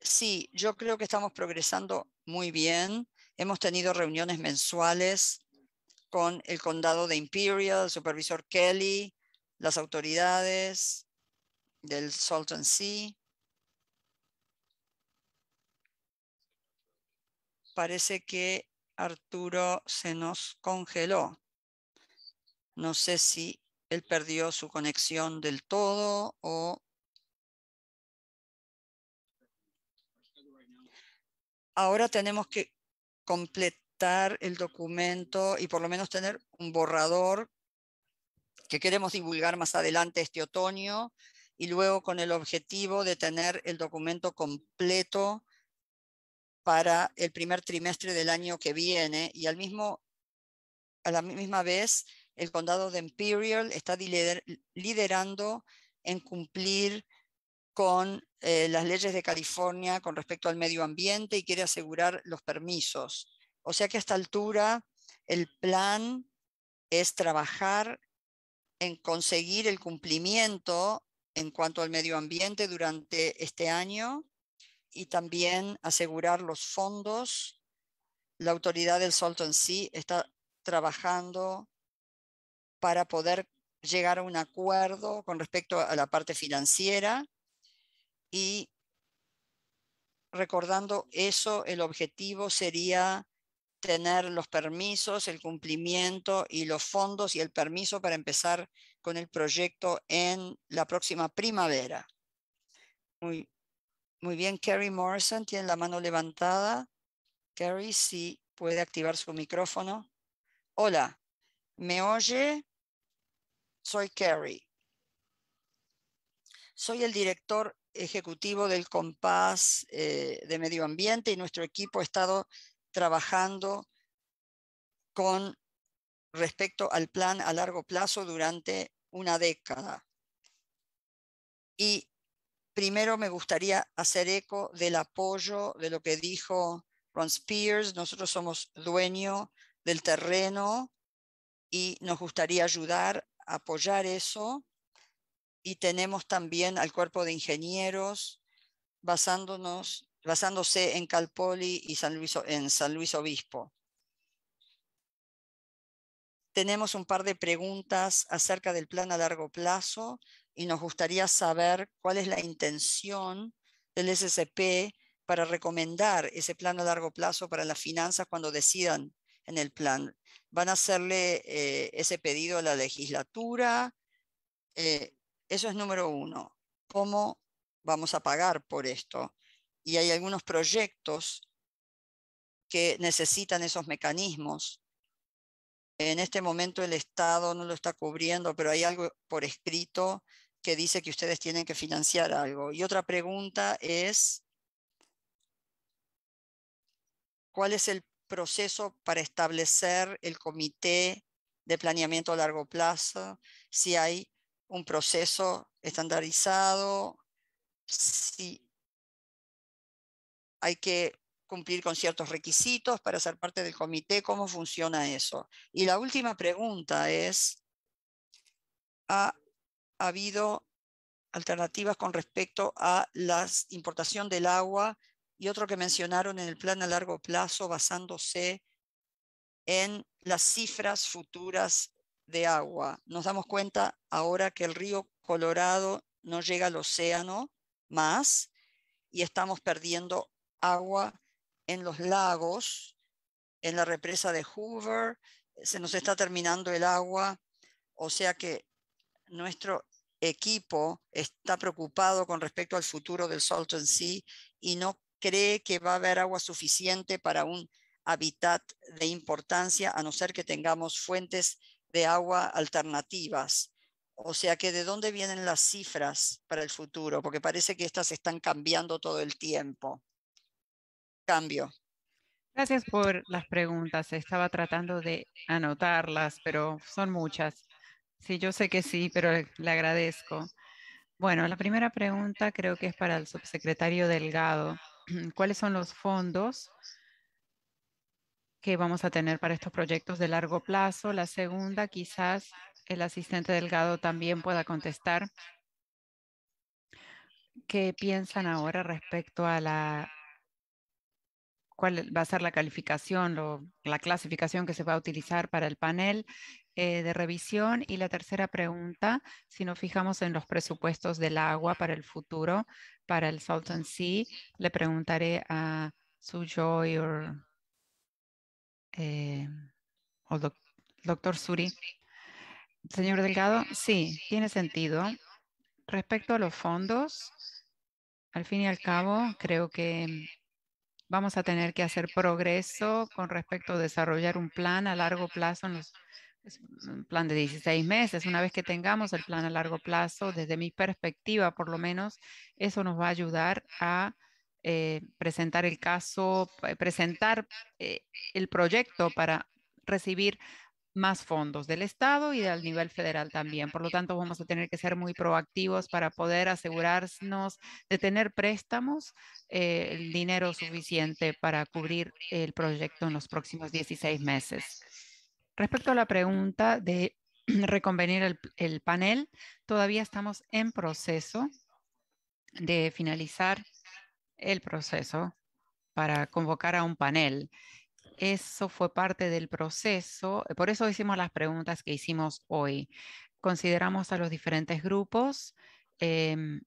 Sí, yo creo que estamos progresando muy bien. Hemos tenido reuniones mensuales con el condado de Imperial, el supervisor Kelly, las autoridades, del Salton Sea. Parece que Arturo se nos congeló. No sé si él perdió su conexión del todo o... Ahora tenemos que completar el documento y por lo menos tener un borrador que queremos divulgar más adelante este otoño y luego con el objetivo de tener el documento completo para el primer trimestre del año que viene y al mismo, a la misma vez el condado de Imperial está liderando en cumplir con eh, las leyes de California con respecto al medio ambiente y quiere asegurar los permisos. O sea que a esta altura el plan es trabajar en conseguir el cumplimiento en cuanto al medio ambiente durante este año y también asegurar los fondos. La autoridad del Salton sí está trabajando para poder llegar a un acuerdo con respecto a la parte financiera y recordando eso, el objetivo sería tener los permisos, el cumplimiento y los fondos y el permiso para empezar con el proyecto en la próxima primavera. Muy, muy bien, Kerry Morrison tiene la mano levantada. Kerry, si puede activar su micrófono. Hola, ¿me oye? Soy Kerry. Soy el director ejecutivo del Compás eh, de Medio Ambiente y nuestro equipo ha estado trabajando con respecto al plan a largo plazo durante una década. Y primero me gustaría hacer eco del apoyo de lo que dijo Ron Spears. Nosotros somos dueño del terreno y nos gustaría ayudar a apoyar eso. Y tenemos también al cuerpo de ingenieros basándonos, basándose en Calpoli y San Luis, en San Luis Obispo. Tenemos un par de preguntas acerca del plan a largo plazo y nos gustaría saber cuál es la intención del SCP para recomendar ese plan a largo plazo para las finanzas cuando decidan en el plan. ¿Van a hacerle eh, ese pedido a la legislatura? Eh, eso es número uno. ¿Cómo vamos a pagar por esto? Y hay algunos proyectos que necesitan esos mecanismos en este momento el Estado no lo está cubriendo, pero hay algo por escrito que dice que ustedes tienen que financiar algo. Y otra pregunta es, ¿cuál es el proceso para establecer el comité de planeamiento a largo plazo? Si hay un proceso estandarizado, si hay que cumplir con ciertos requisitos para ser parte del comité, cómo funciona eso. Y la última pregunta es, ¿ha habido alternativas con respecto a la importación del agua y otro que mencionaron en el plan a largo plazo basándose en las cifras futuras de agua. Nos damos cuenta ahora que el río Colorado no llega al océano más y estamos perdiendo agua en los lagos, en la represa de Hoover, se nos está terminando el agua, o sea que nuestro equipo está preocupado con respecto al futuro del Salton Sea y no cree que va a haber agua suficiente para un hábitat de importancia, a no ser que tengamos fuentes de agua alternativas. O sea que de dónde vienen las cifras para el futuro, porque parece que estas están cambiando todo el tiempo cambio. Gracias por las preguntas. Estaba tratando de anotarlas, pero son muchas. Sí, yo sé que sí, pero le agradezco. Bueno, la primera pregunta creo que es para el subsecretario Delgado. [clears throat] ¿Cuáles son los fondos que vamos a tener para estos proyectos de largo plazo? La segunda, quizás el asistente Delgado también pueda contestar. ¿Qué piensan ahora respecto a la cuál va a ser la calificación, o la clasificación que se va a utilizar para el panel eh, de revisión. Y la tercera pregunta, si nos fijamos en los presupuestos del agua para el futuro, para el Salton Sea, le preguntaré a Sujoy or, eh, o doctor Suri. Señor Delgado, sí, tiene sentido. Respecto a los fondos, al fin y al cabo, creo que Vamos a tener que hacer progreso con respecto a desarrollar un plan a largo plazo, un plan de 16 meses. Una vez que tengamos el plan a largo plazo, desde mi perspectiva por lo menos, eso nos va a ayudar a eh, presentar el caso, eh, presentar eh, el proyecto para recibir más fondos del Estado y del nivel federal también. Por lo tanto, vamos a tener que ser muy proactivos para poder asegurarnos de tener préstamos, eh, el dinero suficiente para cubrir el proyecto en los próximos 16 meses. Respecto a la pregunta de [clears throat] reconvenir el, el panel, todavía estamos en proceso de finalizar el proceso para convocar a un panel. Eso fue parte del proceso, por eso hicimos las preguntas que hicimos hoy. Consideramos a los diferentes grupos, em,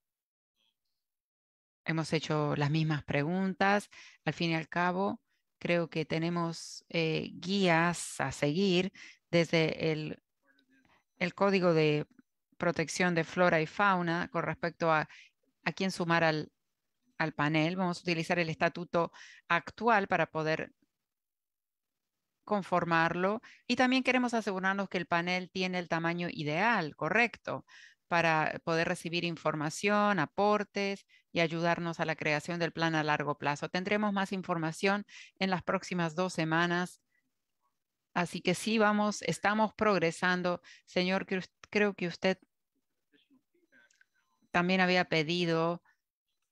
hemos hecho las mismas preguntas, al fin y al cabo creo que tenemos eh, guías a seguir desde el, Código de Protección de Flora y Fauna con respecto a, a quién sumar al panel. Vamos a utilizar el estatuto actual para poder conformarlo y también queremos asegurarnos que el panel tiene el tamaño ideal, correcto, para poder recibir información, aportes y ayudarnos a la creación del plan a largo plazo. Tendremos más información en las próximas dos semanas. Así que sí, vamos, estamos progresando. Señor, creo que usted también había pedido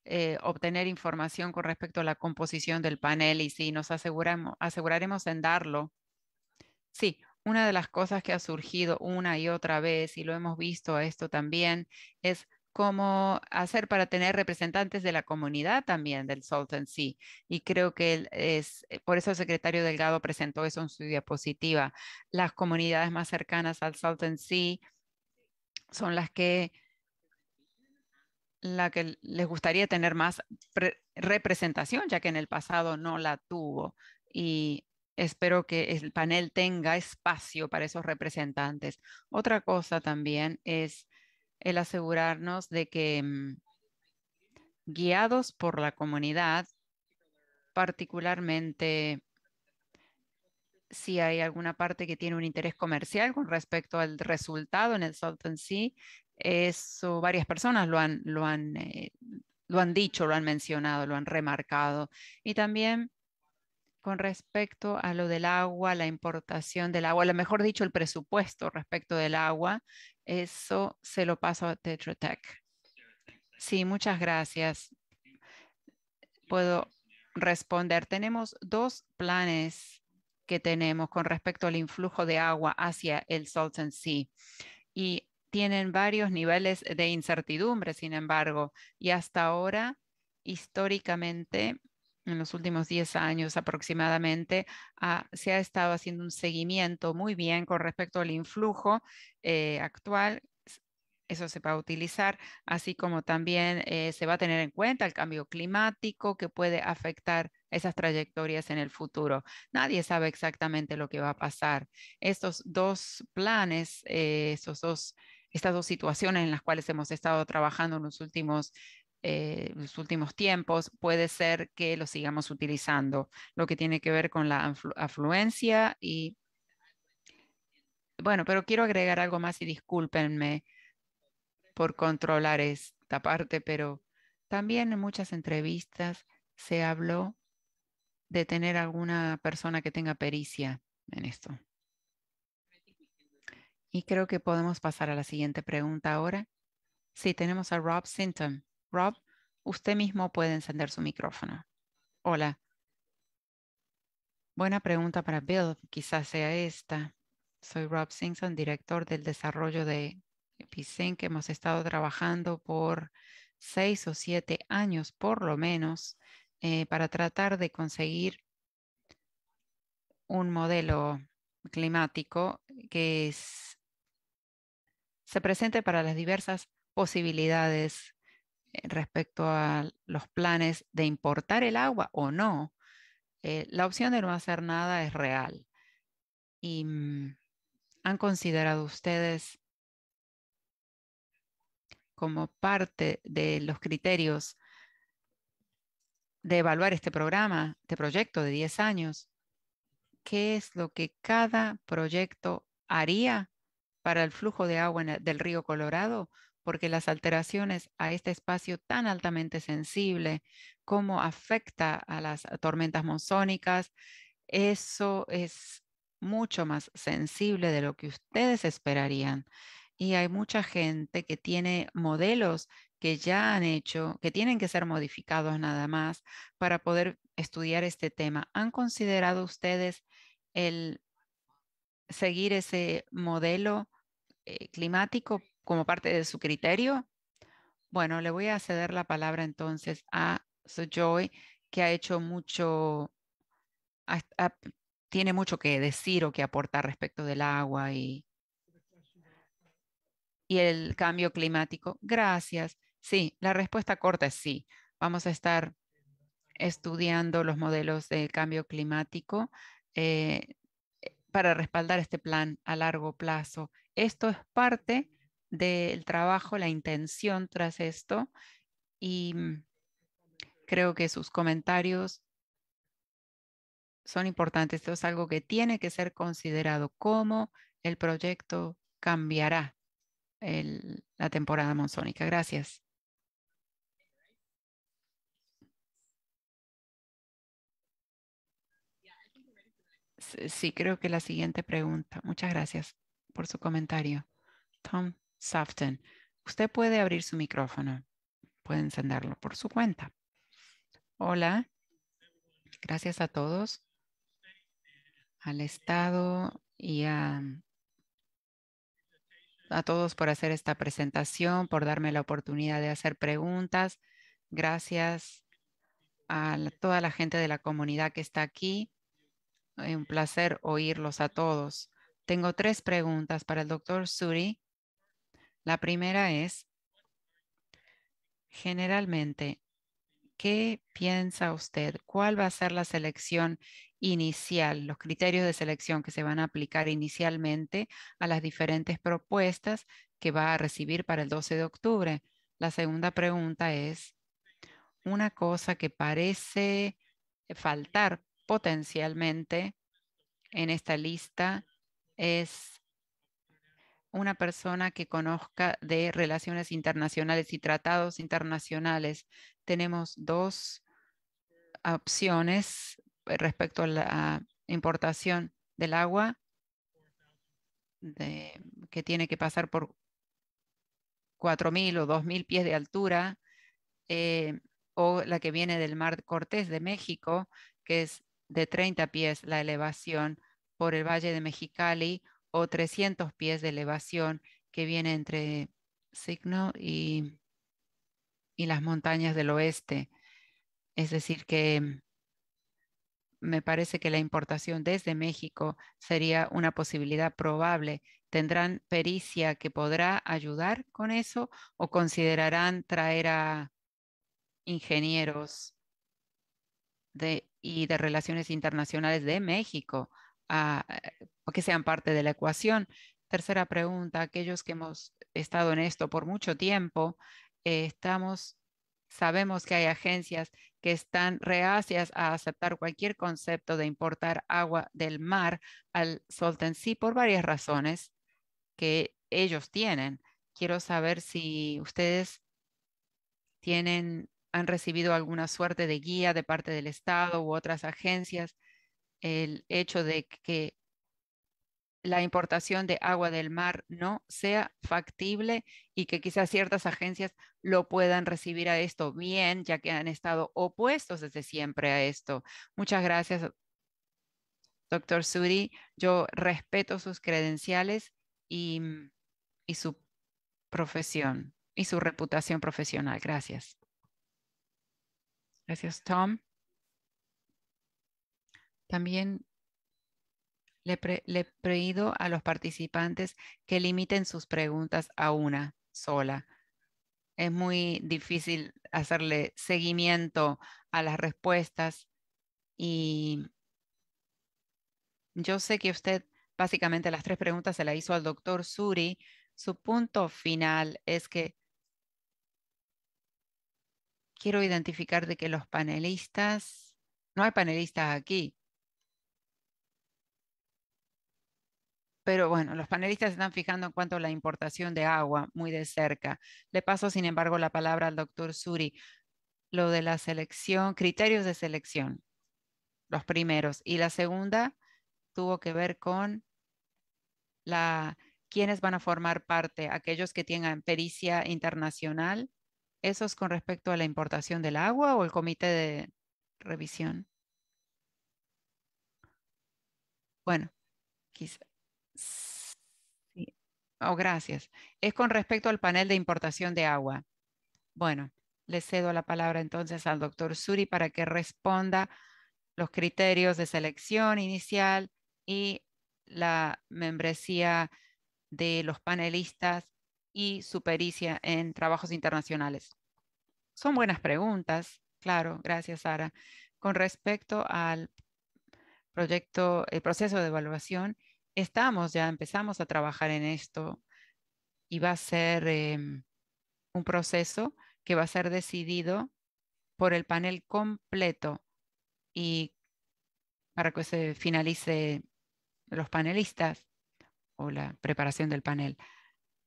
eh, obtener información con respecto a la composición del panel y si nos aseguramos, aseguraremos en darlo. Sí, una de las cosas que ha surgido una y otra vez, y lo hemos visto a esto también, es cómo hacer para tener representantes de la comunidad también del Salt and Sea. Y creo que es, eh, por eso el secretario Delgado presentó eso en su diapositiva. Las comunidades más cercanas al Salt and Sea son las que la que les gustaría tener más representación, ya que en el pasado no la tuvo. Y espero que el panel tenga espacio para esos representantes. Otra cosa también es el asegurarnos de que mm, guiados por la comunidad, particularmente si hay alguna parte que tiene un interés comercial con respecto al resultado en el Salton Sea, eso varias personas lo han, lo han, eh, lo han dicho, lo han mencionado, lo han remarcado. Y también con respecto a lo del agua, la importación del agua, lo mejor dicho, el presupuesto respecto del agua, eso se lo paso a Tetra Sí, muchas gracias. Puedo responder. Tenemos dos planes que tenemos con respecto al influjo de agua hacia el and Sea. Y tienen varios niveles de incertidumbre, sin embargo, y hasta ahora, históricamente, en los últimos 10 años aproximadamente, se ha estado haciendo un seguimiento muy bien con respecto al influjo eh, actual. Eso se va a utilizar, así como también eh, se va a tener en cuenta el cambio climático que puede afectar esas trayectorias en el futuro. Nadie sabe exactamente lo que va a pasar. Estos dos planes, eh, estos dos estas dos situaciones en las cuales hemos estado trabajando en los últimos, eh, los últimos tiempos, puede ser que lo sigamos utilizando, lo que tiene que ver con la afluencia y... Bueno, pero quiero agregar algo más y discúlpenme por controlar esta parte, pero también en muchas entrevistas se habló de tener alguna persona que tenga pericia en esto. Y creo que podemos pasar a la siguiente pregunta ahora. Sí, tenemos a Rob Simpson. Rob, usted mismo puede encender su micrófono. Hola. Buena pregunta para Bill, quizás sea esta. Soy Rob Simpson, director del desarrollo de Epicen, que hemos estado trabajando por seis o siete años, por lo menos, eh, para tratar de conseguir un modelo climático que es se presente para las diversas posibilidades eh, respecto a los planes de importar el agua o no, eh, la opción de no hacer nada es real. ¿Y mm, han considerado ustedes como parte de los criterios de evaluar este programa, este proyecto de 10 años, qué es lo que cada proyecto haría para el flujo de agua e, del río Colorado, porque las alteraciones a este espacio tan altamente sensible, cómo afecta a las tormentas monzónicas, eso es mucho más sensible de lo que ustedes esperarían. Y hay mucha gente que tiene modelos que ya han hecho, que tienen que ser modificados nada más para poder estudiar este tema. ¿Han considerado ustedes el seguir ese modelo eh, climático como parte de su criterio? Bueno, le voy a ceder la palabra entonces a Sojoy, que ha hecho mucho, tiene mucho que decir o que aportar respecto del agua y, y el cambio climático. Gracias. Sí, la respuesta corta es sí. Vamos a estar estudiando los modelos de cambio climático eh, para respaldar este plan a largo plazo esto es parte del trabajo, la intención tras esto y mm, creo que sus comentarios son importantes. Esto es algo que tiene que ser considerado cómo el proyecto cambiará la temporada monzónica. Gracias. Sí, creo que la siguiente pregunta. Muchas gracias por su comentario. Tom Safton, usted puede abrir su micrófono. Puede encenderlo por su cuenta. Hola. Gracias a todos, al Estado y a, todos por hacer esta presentación, por darme la oportunidad de hacer preguntas. Gracias a toda la gente de la comunidad que está aquí. Eh, un placer oírlos a todos. Tengo tres preguntas para el doctor Suri. La primera es, generalmente, ¿qué piensa usted? ¿Cuál va a ser la selección inicial, los criterios de selección que se van a aplicar inicialmente a las diferentes propuestas que va a recibir para el 12 de octubre? La segunda pregunta es, una cosa que parece faltar potencialmente en esta lista es una persona que conozca de relaciones internacionales y tratados internacionales. Tenemos dos opciones eh, respecto a la importación del agua que tiene que pasar por 4.000 o 2.000 pies de altura, eh, o la que viene del Mar Cortés de México, que es de 30 pies la elevación por el Valle de Mexicali o 300 pies de elevación que viene entre Signo y, las montañas del oeste. Es decir, que me parece que la importación desde México sería una posibilidad probable. ¿Tendrán pericia que podrá ayudar con eso o considerarán traer a ingenieros y de relaciones internacionales de México a, que sean parte de la ecuación. Tercera pregunta, aquellos que hemos estado en esto por mucho tiempo, eh, sabemos que hay agencias que están reacias a aceptar cualquier concepto de importar agua del mar al Solten sí por varias razones que ellos tienen. Quiero saber si ustedes tienen, han recibido alguna suerte de guía de parte del Estado u otras agencias el hecho de que la importación de agua del mar no sea factible y que quizás ciertas agencias lo puedan recibir a esto bien, ya que han estado opuestos desde siempre a esto. Muchas gracias, doctor Suri. Yo respeto sus credenciales y, mm, y su profesión y su reputación profesional. Gracias. Gracias, Tom. También le, he pedido a los participantes que limiten sus preguntas a una sola. Es muy difícil hacerle seguimiento a las respuestas y yo sé que usted básicamente las tres preguntas se las hizo al doctor Suri. Su punto final es que quiero identificar de que los panelistas, no hay panelistas aquí. pero bueno, los panelistas están fijando en cuanto a la importación de agua muy de cerca. Le paso, sin embargo, la palabra al doctor Suri. Lo de la selección, criterios de selección, los primeros. Y la segunda tuvo que ver con la quiénes van a formar parte, aquellos que tengan pericia internacional. ¿Eso es con respecto a la importación del agua o el comité de revisión? Bueno, quizás. Oh, gracias. Es con respecto al panel de importación de agua. Bueno, le cedo la palabra entonces al doctor Suri para que responda los criterios de selección inicial y la membresía de los panelistas y su pericia en trabajos internacionales. Son buenas preguntas, claro, gracias Sara. Con respecto al proyecto, el proceso de evaluación, estamos ya, empezamos a trabajar en esto y va a ser em, un proceso que va a ser decidido por el panel completo y para que se finalice los panelistas o la preparación del panel.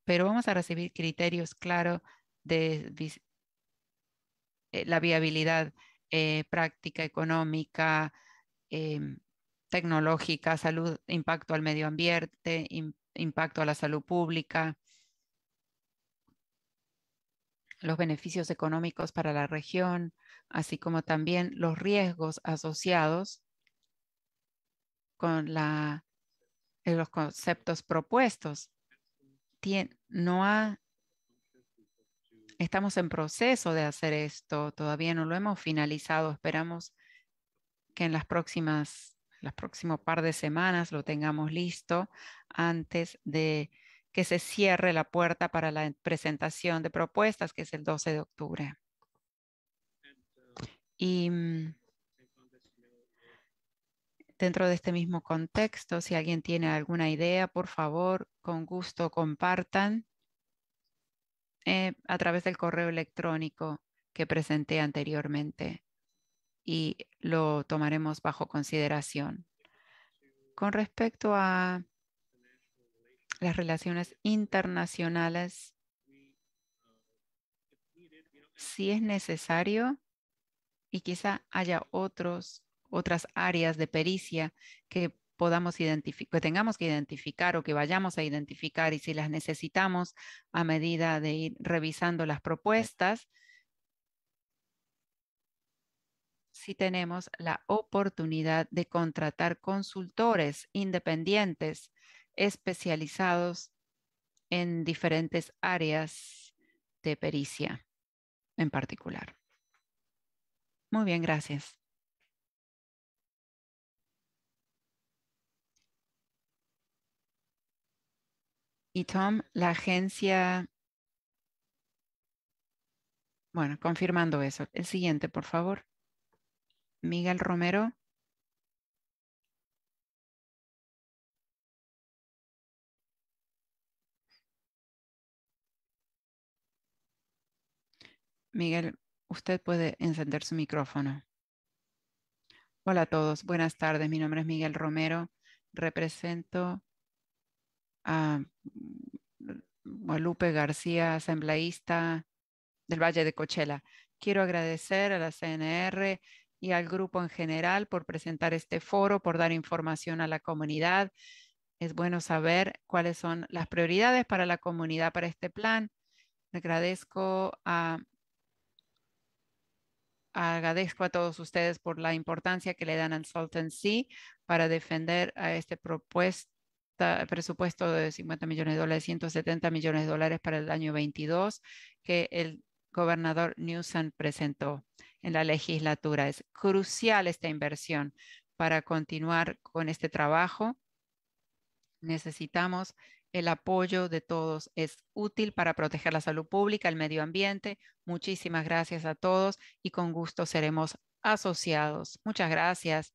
Pero vamos a recibir criterios claros de eh, la viabilidad eh, práctica, económica, em, tecnológica, salud, impacto al medio ambiente, impacto a la salud pública, los beneficios económicos para la región, así como también los riesgos asociados con los conceptos propuestos. no ha, estamos en proceso de hacer esto, todavía no lo hemos finalizado, esperamos que en las próximas las par de semanas lo tengamos listo antes de que se cierre la puerta para la presentación de propuestas, que es el 12 de octubre. Y mm, dentro de este mismo contexto, si alguien tiene alguna idea, por favor, con gusto compartan eh, a través del correo electrónico que presenté anteriormente y lo tomaremos bajo consideración. Con respecto a las relaciones internacionales, si es necesario, y quizá haya otros, otras áreas de pericia que podamos identificar, que tengamos que identificar o que vayamos a identificar y si las necesitamos a medida de ir revisando las propuestas, si tenemos la oportunidad de contratar consultores independientes especializados en diferentes áreas de pericia en particular. Muy bien, gracias. Y Tom, la agencia... Bueno, confirmando eso. El siguiente, por favor. Miguel Romero. Miguel, usted puede encender su micrófono. Hola a todos, buenas tardes. Mi nombre es Miguel Romero. Represento a Guadalupe mm, García, asambleísta del Valle de Cochela. Quiero agradecer a la CNR y al grupo en general por presentar este foro, por dar información a la comunidad. Es bueno saber cuáles son las prioridades para la comunidad para este plan. Agradezco a, agradezco a todos ustedes por la importancia que le dan al and Sea para defender a este presupuesto de 50 millones de dólares, 170 millones de dólares para el año 22 que el gobernador Newsom presentó en la legislatura. Es crucial esta inversión para continuar con este trabajo. Necesitamos el apoyo de todos. Es útil para proteger la salud pública, el medio ambiente. Muchísimas gracias a todos y con gusto seremos asociados. Muchas gracias,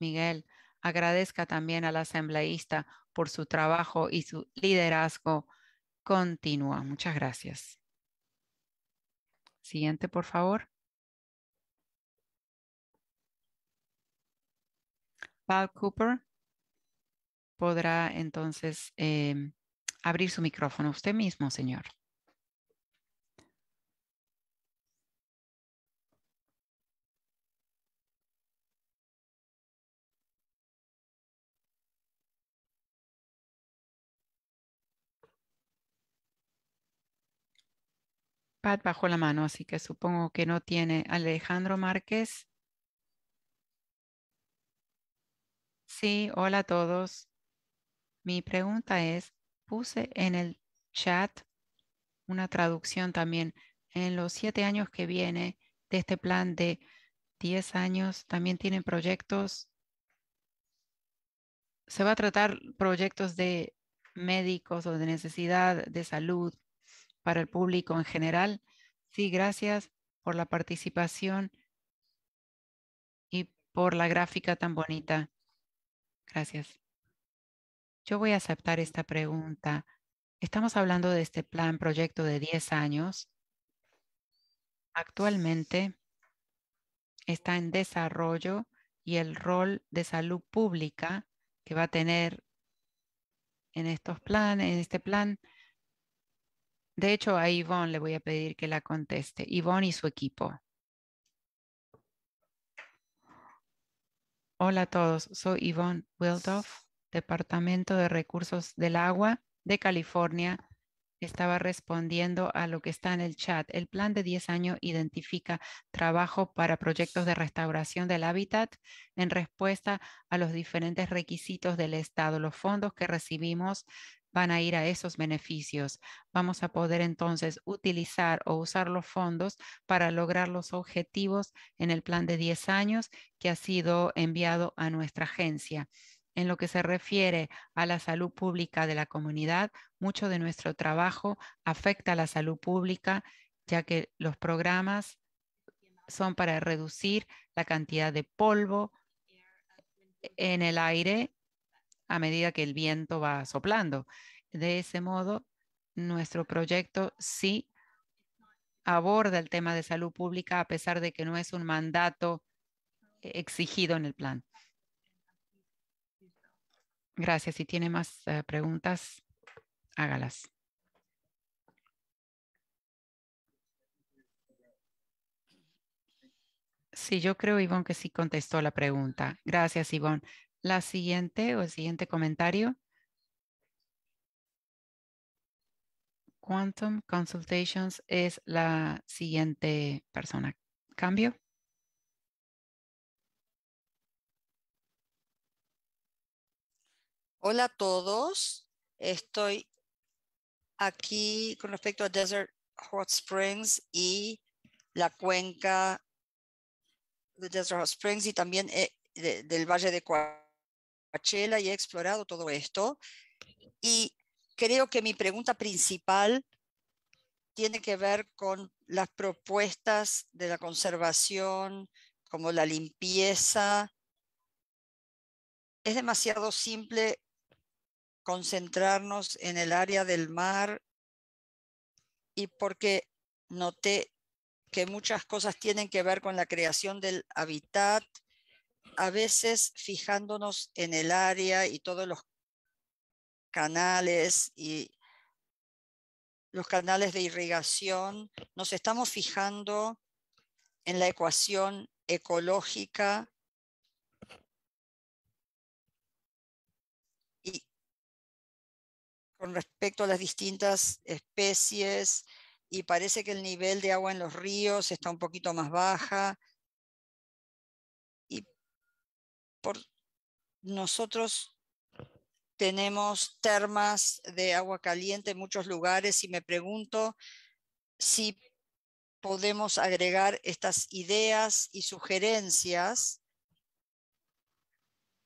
Miguel. Agradezca también a la asambleísta por su trabajo y su liderazgo continuo. Muchas gracias. Siguiente, por favor. Cooper podrá entonces em, abrir su micrófono usted mismo, señor. Pat bajó la mano, así que supongo que no tiene. Alejandro Márquez. Sí, hola a todos. Mi pregunta es, puse en el chat una traducción también. En los siete años que viene de este plan de 10 años, también tienen proyectos. Se va a tratar proyectos de médicos o de necesidad de salud para el público en general. Sí, gracias por la participación y por la gráfica tan bonita. Gracias. Yo voy a aceptar esta pregunta. Estamos hablando de este plan, proyecto de 10 años. Actualmente está en desarrollo y el rol de salud pública que va a tener en estos planes, en este plan. De hecho, a Ivonne le voy a pedir que la conteste. Ivonne y su equipo. Hola a todos, soy Yvonne Wildoff, Departamento de Recursos del Agua de California. Estaba respondiendo a lo que está en el chat. El plan de 10 años identifica trabajo para proyectos de restauración del hábitat en respuesta a los diferentes requisitos del Estado. Los fondos que recibimos van a ir a esos beneficios. Vamos a poder entonces utilizar o usar los fondos para lograr los objetivos en el plan de 10 años que ha sido enviado a nuestra agencia. En lo que se refiere a la salud pública de la comunidad, mucho de nuestro trabajo afecta a la salud pública, ya que los programas son para reducir la cantidad de polvo en el aire a medida que el viento va soplando. De ese modo, nuestro proyecto sí aborda el tema de salud pública a pesar de que no es un mandato exigido en el plan. Gracias. Si tiene más eh, preguntas, hágalas. Sí, yo creo, Ivonne, que sí contestó la pregunta. Gracias, Ivonne la siguiente o el siguiente comentario. Quantum Consultations es la siguiente persona. Cambio. Hola a todos. Estoy aquí con respecto a Desert Hot Springs y la cuenca de Desert Hot Springs y también eh, del Valle de Cuauhtémoc y he explorado todo esto. Y creo que mi pregunta principal tiene que ver con las propuestas de la conservación, como la limpieza. Es demasiado simple concentrarnos en el área del mar y porque noté que muchas cosas tienen que ver con la creación del hábitat a veces fijándonos en el área y todos los canales y los canales de irrigación, nos estamos fijando en la ecuación ecológica y con respecto a las distintas especies y parece que el nivel de agua en los ríos está un poquito más baja por nosotros tenemos termas de agua caliente en muchos lugares y me pregunto si podemos agregar estas ideas y sugerencias.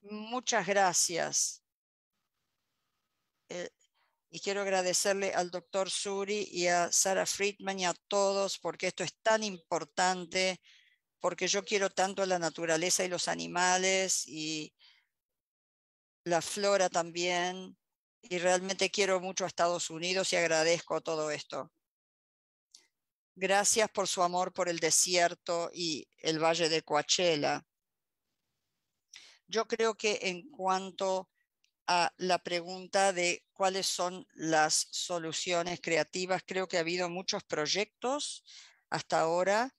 Muchas gracias. Eh, y quiero agradecerle al doctor Suri y a Sara Friedman y a todos porque esto es tan importante porque yo quiero tanto la naturaleza y los animales y la flora también, y realmente quiero mucho a Estados Unidos y agradezco todo esto. Gracias por su amor por el desierto y el valle de Coachella. Yo creo que en cuanto a la pregunta de cuáles son las soluciones creativas, creo que ha habido muchos proyectos hasta ahora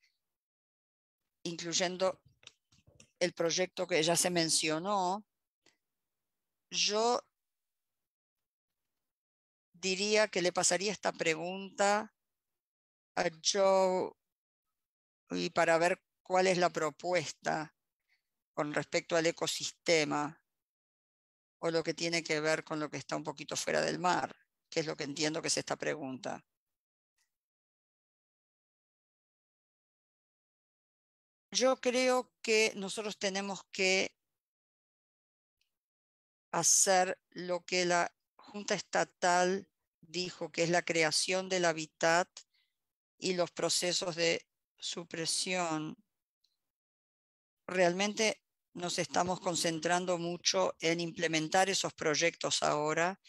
incluyendo el proyecto que ya se mencionó, yo diría que le pasaría esta pregunta a Joe y para ver cuál es la propuesta con respecto al ecosistema o lo que tiene que ver con lo que está un poquito fuera del mar, que es lo que entiendo que es esta pregunta. yo creo que nosotros tenemos que hacer lo que la Junta Estatal dijo, que es la creación del hábitat y los procesos de supresión. Realmente nos estamos concentrando mucho en implementar esos proyectos ahora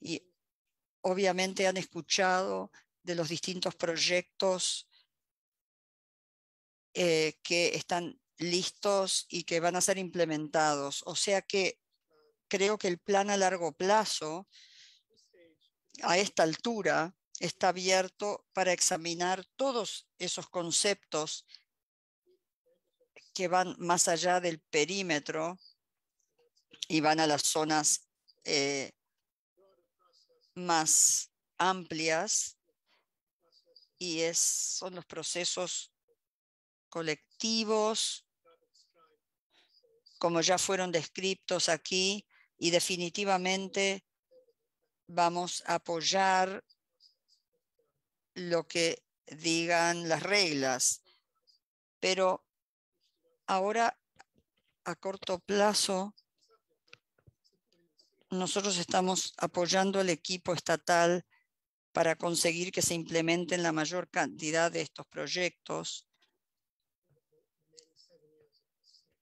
y obviamente han escuchado de los distintos proyectos eh, que están listos y que van a ser implementados. O sea que creo que el plan a largo plazo, a esta altura, está abierto para examinar todos esos conceptos que van más allá del perímetro y van a las zonas eh, más amplias y son los procesos colectivos, como ya fueron descritos aquí, y definitivamente vamos a apoyar lo que digan las reglas. Pero ahora, a corto plazo, nosotros estamos apoyando al equipo estatal para conseguir que se implementen la mayor cantidad de estos proyectos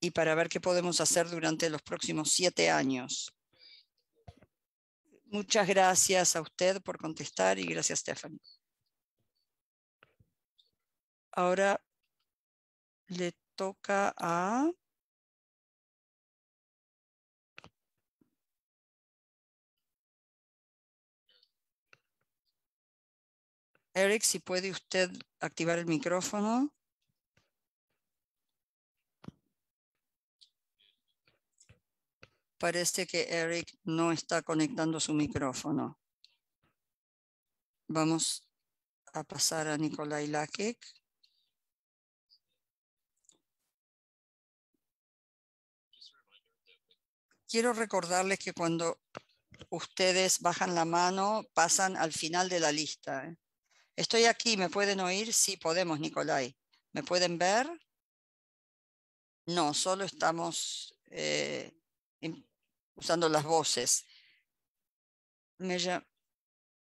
y para ver qué podemos hacer durante los próximos siete años. Muchas gracias a usted por contestar y gracias, Stephanie. Ahora le toca a... Eric, si puede usted activar el micrófono. Parece que Eric no está conectando su micrófono. Vamos a pasar a Nikolai Lakic. Quiero recordarles que cuando ustedes bajan la mano, pasan al final de la lista. ¿eh? Estoy aquí, ¿me pueden oír? Sí, podemos, Nicolai. ¿Me pueden ver? No, solo estamos eh, usando las voces.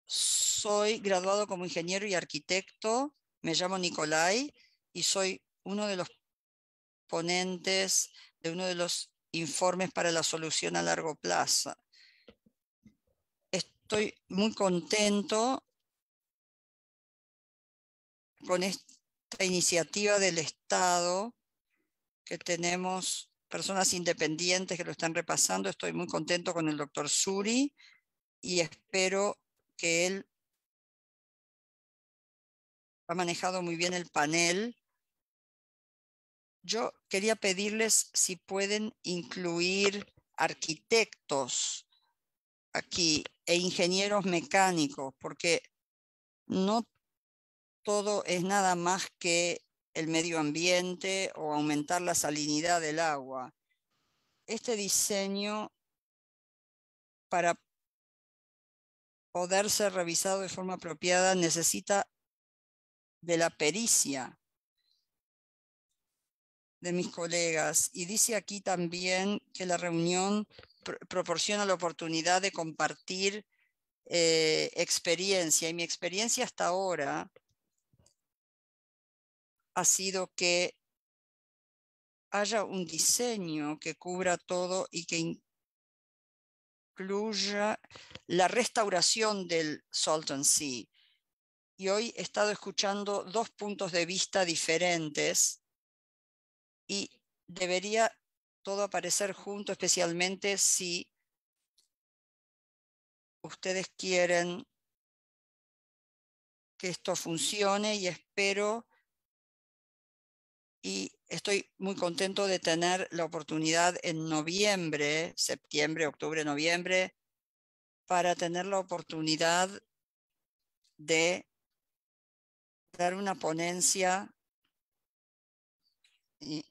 soy graduado como ingeniero y arquitecto, me llamo Nicolai y soy uno de los ponentes de uno de los informes para la solución a largo plazo. Estoy muy contento con esta iniciativa del Estado que tenemos personas independientes que lo están repasando. Estoy muy contento con el doctor Suri y espero que él ha manejado muy bien el panel. Yo quería pedirles si pueden incluir arquitectos aquí e ingenieros mecánicos, porque no todo es nada más que el medio ambiente o aumentar la salinidad del agua. Este diseño para poder ser revisado de forma apropiada necesita de la pericia de mis colegas. Y dice aquí también que la reunión proporciona la oportunidad de compartir eh, experiencia. Y mi experiencia hasta ahora ha sido que haya un diseño que cubra todo y que incluya la restauración del Salton Sea. Y hoy he estado escuchando dos puntos de vista diferentes y debería todo aparecer junto, especialmente si ustedes quieren que esto funcione y espero y estoy muy contento de tener la oportunidad en noviembre, septiembre, octubre, noviembre, para tener la oportunidad de dar una ponencia y,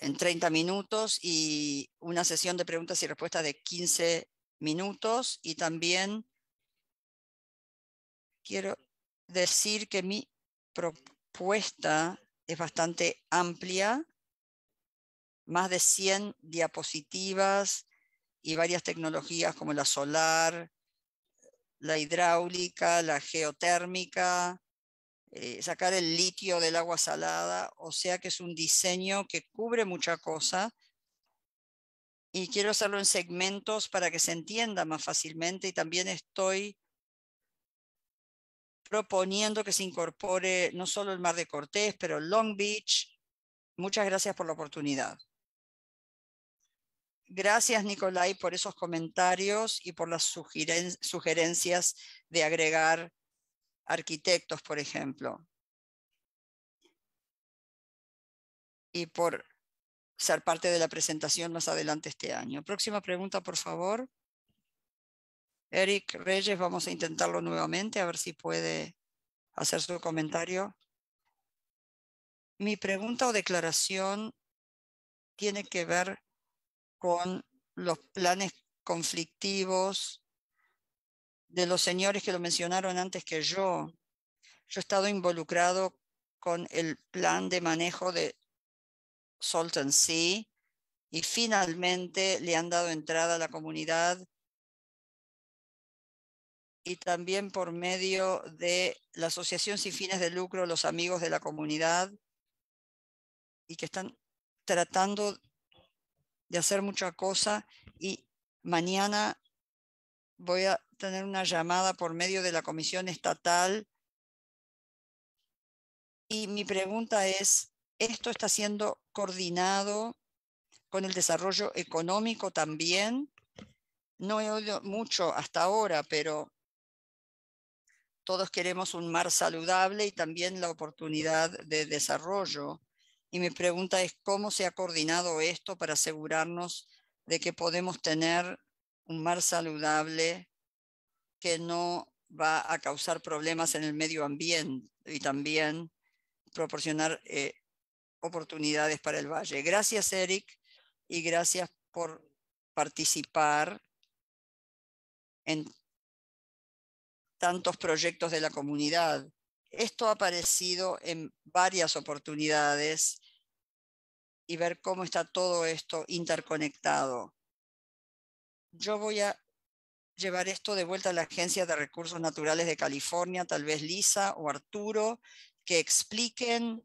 en 30 minutos y una sesión de preguntas y respuestas de 15 minutos y también quiero decir que mi propuesta respuesta es bastante amplia, más de 100 diapositivas y varias tecnologías como la solar, la hidráulica, la geotérmica, eh, sacar el litio del agua salada, o sea que es un diseño que cubre mucha cosa y quiero hacerlo en segmentos para que se entienda más fácilmente y también estoy proponiendo que se incorpore no solo el Mar de Cortés, pero Long Beach. Muchas gracias por la oportunidad. Gracias, Nicolai, por esos comentarios y por las sugerencias de agregar arquitectos, por ejemplo. Y por ser parte de la presentación más adelante este año. Próxima pregunta, por favor. Eric Reyes, vamos a intentarlo nuevamente, a ver si puede hacer su comentario. Mi pregunta o declaración tiene que ver con los planes conflictivos de los señores que lo mencionaron antes que yo. Yo he estado involucrado con el plan de manejo de Salton Sea y finalmente le han dado entrada a la comunidad y también por medio de la Asociación Sin Fines de Lucro, los amigos de la comunidad, y que están tratando de hacer mucha cosa. Y mañana voy a tener una llamada por medio de la Comisión Estatal. Y mi pregunta es, ¿esto está siendo coordinado con el desarrollo económico también? No he oído mucho hasta ahora, pero todos queremos un mar saludable y también la oportunidad de desarrollo. Y mi pregunta es cómo se ha coordinado esto para asegurarnos de que podemos tener un mar saludable que no va a causar problemas en el medio ambiente y también proporcionar eh, oportunidades para el valle. Gracias, Eric, y gracias por participar en tantos proyectos de la comunidad. Esto ha aparecido en varias oportunidades y ver cómo está todo esto interconectado. Yo voy a llevar esto de vuelta a la Agencia de Recursos Naturales de California, tal vez Lisa o Arturo, que expliquen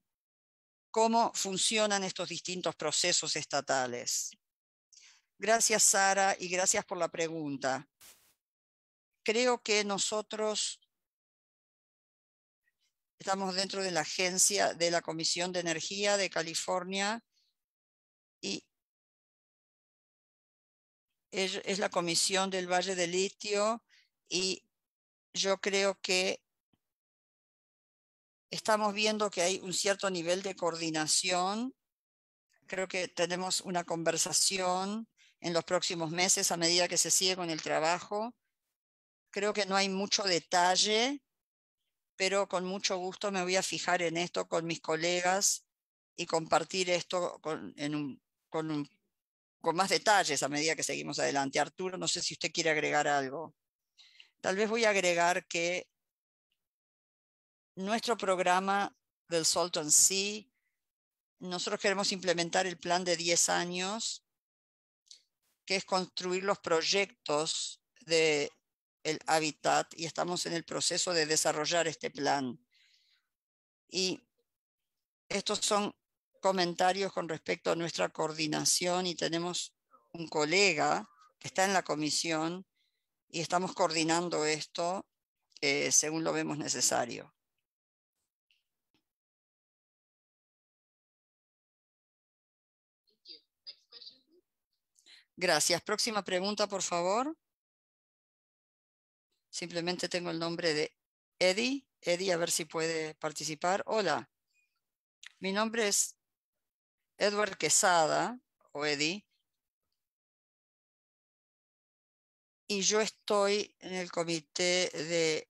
cómo funcionan estos distintos procesos estatales. Gracias, Sara, y gracias por la pregunta creo que nosotros estamos dentro de la agencia de la Comisión de Energía de California y es, la comisión del Valle del Litio y yo creo que estamos viendo que hay un cierto nivel de coordinación. Creo que tenemos una conversación en los próximos meses a medida que se sigue con el trabajo creo que no hay mucho detalle, pero con mucho gusto me voy a fijar en esto con mis colegas y compartir esto con, con, más detalles a medida que seguimos adelante. Arturo, no sé si usted quiere agregar algo. Tal vez voy a agregar que nuestro programa del Salton Sea, nosotros queremos implementar el plan de 10 años, que es construir los proyectos de el hábitat y estamos en el proceso de desarrollar este plan. Y estos son comentarios con respecto a nuestra coordinación y tenemos un colega que está en la comisión y estamos coordinando esto eh, según lo vemos necesario. Gracias. Próxima pregunta, por favor. Simplemente tengo el nombre de Eddie. Eddie, a ver si puede participar. Hola, mi nombre es Edward Quesada o Eddie. Y yo estoy en el comité de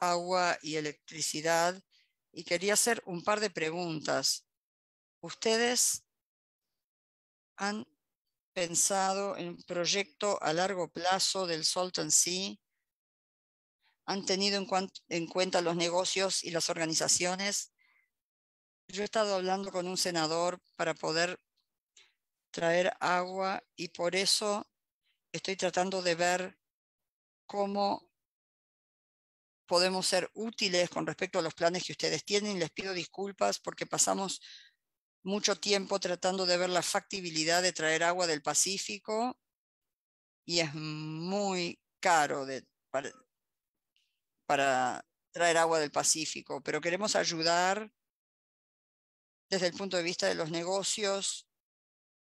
agua y electricidad y quería hacer un par de preguntas. ¿Ustedes han pensado en un proyecto a largo plazo del Salton Sea han tenido en, cuenta los negocios y las organizaciones. Yo he estado hablando con un senador para poder traer agua y por eso estoy tratando de ver cómo podemos ser útiles con respecto a los planes que ustedes tienen. Les pido disculpas porque pasamos mucho tiempo tratando de ver la factibilidad de traer agua del Pacífico y es muy caro de, para traer agua del Pacífico, pero queremos ayudar desde el punto de vista de los negocios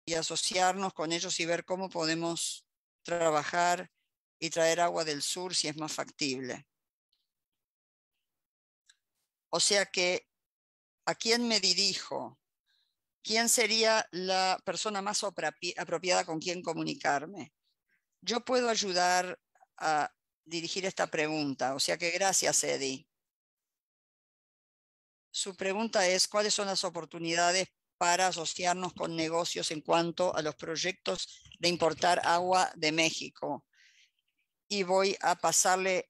y asociarnos con ellos y ver cómo podemos trabajar y traer agua del sur si es más factible. O sea que, ¿a quién me dirijo? ¿Quién sería la persona más apropiada con quien comunicarme? Yo puedo ayudar a dirigir esta pregunta. O sea que gracias, Eddie. Su pregunta es, ¿cuáles son las oportunidades para asociarnos con negocios en cuanto a los proyectos de importar agua de México? Y voy a pasarle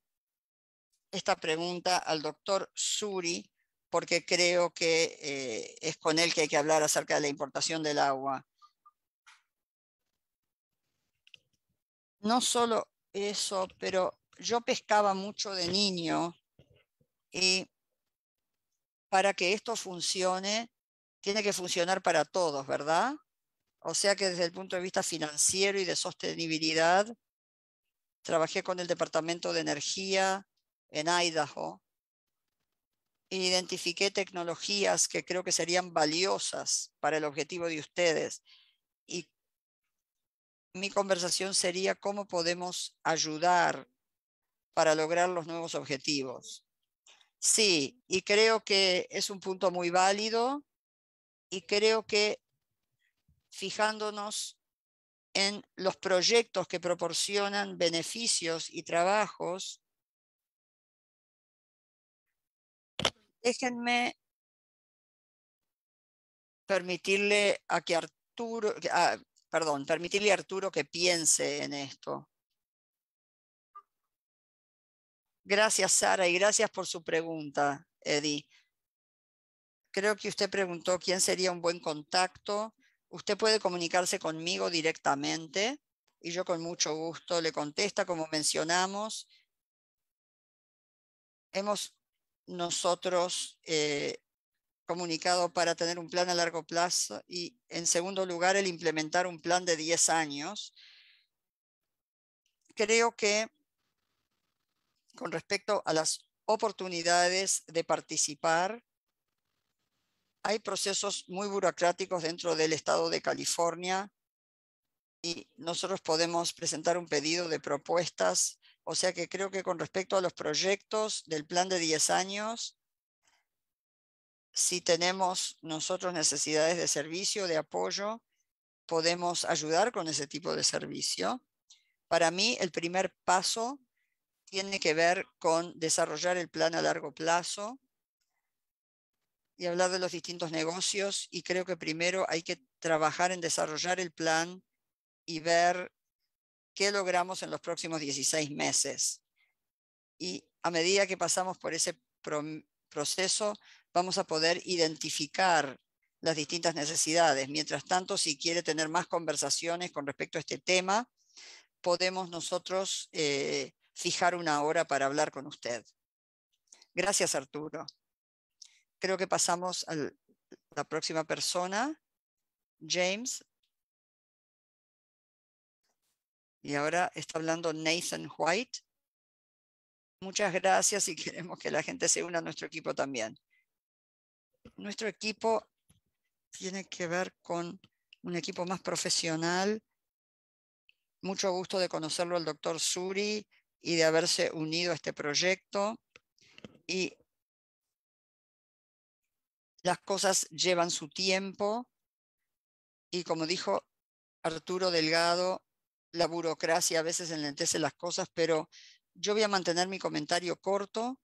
esta pregunta al doctor Suri, porque creo que eh, es con él que hay que hablar acerca de la importación del agua. No solo eso, pero yo pescaba mucho de niño y para que esto funcione, tiene que funcionar para todos, ¿verdad? O sea que desde el punto de vista financiero y de sostenibilidad, trabajé con el Departamento de Energía en Idaho e identifiqué tecnologías que creo que serían valiosas para el objetivo de ustedes. Y mi conversación sería cómo podemos ayudar para lograr los nuevos objetivos. Sí, y creo que es un punto muy válido y creo que fijándonos en los proyectos que proporcionan beneficios y trabajos, déjenme permitirle a que Arturo, ah, perdón, permitirle Arturo que piense en esto. Gracias, Sara, y gracias por su pregunta, Eddie. Creo que usted preguntó quién sería un buen contacto. Usted puede comunicarse conmigo directamente y yo con mucho gusto le contesta, como mencionamos. Hemos nosotros eh, comunicado para tener un plan a largo plazo y en segundo lugar el implementar un plan de 10 años. Creo que con respecto a las oportunidades de participar. Hay procesos muy burocráticos dentro del estado de California y nosotros podemos presentar un pedido de propuestas. O sea que creo que con respecto a los proyectos del plan de 10 años, si tenemos nosotros necesidades de servicio, de apoyo, podemos ayudar con ese tipo de servicio. Para mí, el primer paso tiene que ver con desarrollar el plan a largo plazo y hablar de los distintos negocios y creo que primero hay que trabajar en desarrollar el plan y ver qué logramos en los próximos 16 meses. Y a medida que pasamos por ese proceso, vamos a poder identificar las distintas necesidades. Mientras tanto, si quiere tener más conversaciones con respecto a este tema, podemos nosotros eh, fijar una hora para hablar con usted. Gracias, Arturo. Creo que pasamos a la próxima persona, James. Y ahora está hablando Nathan White. Muchas gracias y [laughs] queremos que la gente se una a nuestro equipo también. Nuestro equipo tiene que ver con un equipo más profesional. Mucho gusto de conocerlo al doctor Suri y de haberse unido a este proyecto. Y las cosas llevan su tiempo y como dijo Arturo Delgado, la burocracia a veces enlentece las cosas, pero yo voy a mantener mi comentario corto.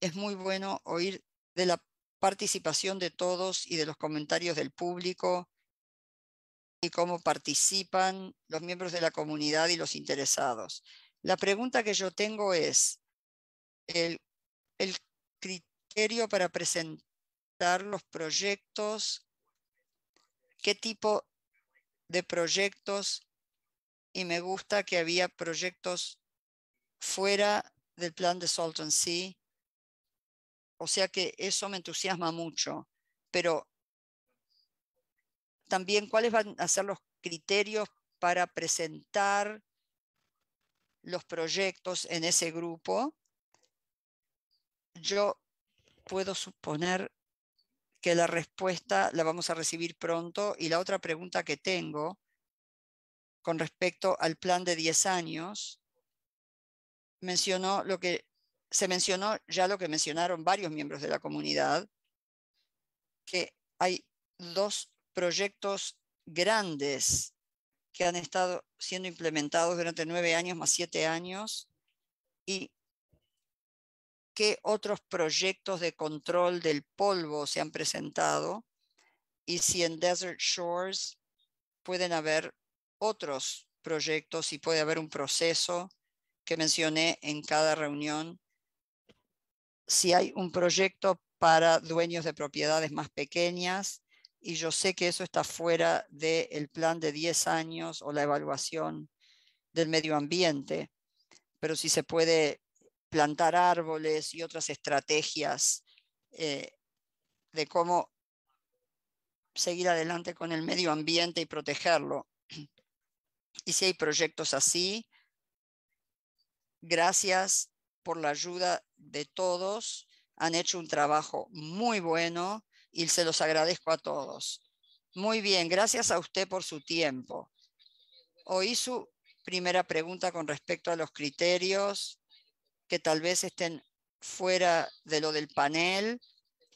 Es muy bueno oír de la participación de todos y de los comentarios del público y cómo participan los miembros de la comunidad y los interesados. La pregunta que yo tengo es, el, criterio para presentar los proyectos, qué tipo de proyectos, y me gusta que había proyectos fuera del plan de Salton Sea, o sea que eso me entusiasma mucho, pero también cuáles van a ser los criterios para presentar los proyectos en ese grupo. Yo puedo suponer que la respuesta la vamos a recibir pronto y la otra pregunta que tengo con respecto al plan de 10 años mencionó lo que se mencionó ya lo que mencionaron varios miembros de la comunidad que hay dos proyectos grandes que han estado siendo implementados durante nueve años más siete años y qué otros proyectos de control del polvo se han presentado y si en Desert Shores pueden haber otros proyectos y puede haber un proceso que mencioné en cada reunión. Si hay un proyecto para dueños de propiedades más pequeñas, y yo sé que eso está fuera del plan de 10 años o la evaluación del medio ambiente, pero si se puede plantar árboles y otras estrategias eh, de cómo seguir adelante con el medio ambiente y protegerlo. [clears throat] Y si hay proyectos así, gracias por la ayuda de todos. Han hecho un trabajo muy bueno y se los agradezco a todos. Muy bien, gracias a usted por su tiempo. Oí su primera pregunta con respecto a los criterios que tal vez estén fuera de lo del panel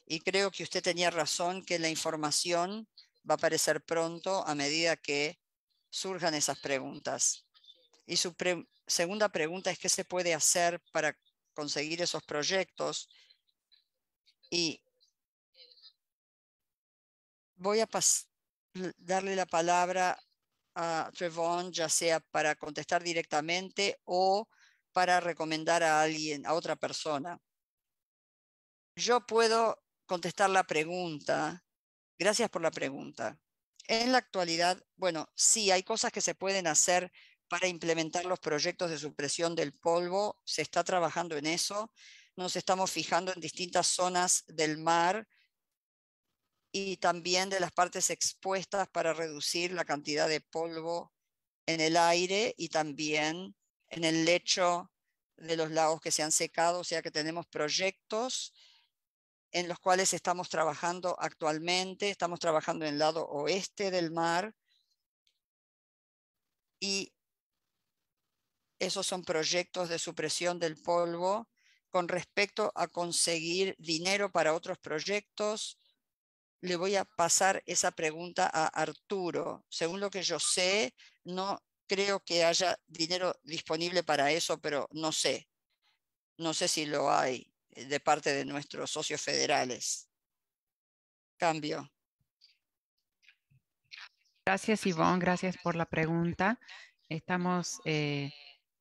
y creo que usted tenía razón que la información va a aparecer pronto a medida que surjan esas preguntas. Y su segunda pregunta es qué se puede hacer para conseguir esos proyectos y voy a darle la palabra a Trevon, ya sea para contestar directamente o para recomendar a alguien, a otra persona. Yo puedo contestar la pregunta. Gracias por la pregunta. En la actualidad, bueno, sí, hay cosas que se pueden hacer para implementar los proyectos de supresión del polvo. Se está trabajando en eso. Nos estamos fijando en distintas zonas del mar y también de las partes expuestas para reducir la cantidad de polvo en el aire y también en el lecho de los lagos que se han secado, o sea que tenemos proyectos en los cuales estamos trabajando actualmente, estamos trabajando en el lado oeste del mar y esos son proyectos de supresión del polvo con respecto a conseguir dinero para otros proyectos, le voy a pasar esa pregunta a Arturo. Según lo que yo sé, no creo que haya dinero disponible para eso, pero no sé. No sé si lo hay eh, de parte de nuestros socios federales. Cambio. Gracias, Ivonne. Gracias por la pregunta. Estamos eh,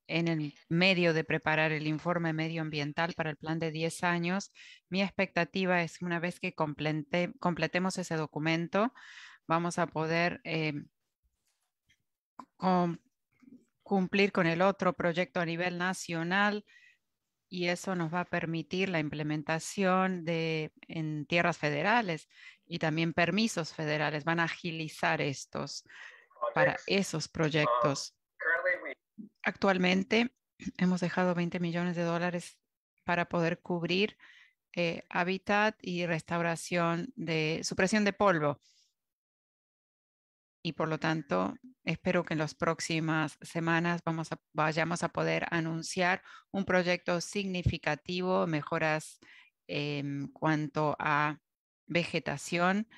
en el medio de preparar el informe medioambiental para el plan de 10 años, mi expectativa es una vez que completemos ese documento, vamos a poder eh, cumplir con el otro proyecto a nivel nacional y eso nos va a permitir la implementación de, en tierras federales y también permisos federales. Van a agilizar estos para esos ah, proyectos. Actualmente hemos dejado 20 millones de dólares para poder cubrir eh, hábitat y restauración de supresión de polvo. Y por lo tanto, espero que en las próximas semanas vamos vayamos a poder anunciar un proyecto significativo, mejoras en cuanto a vegetación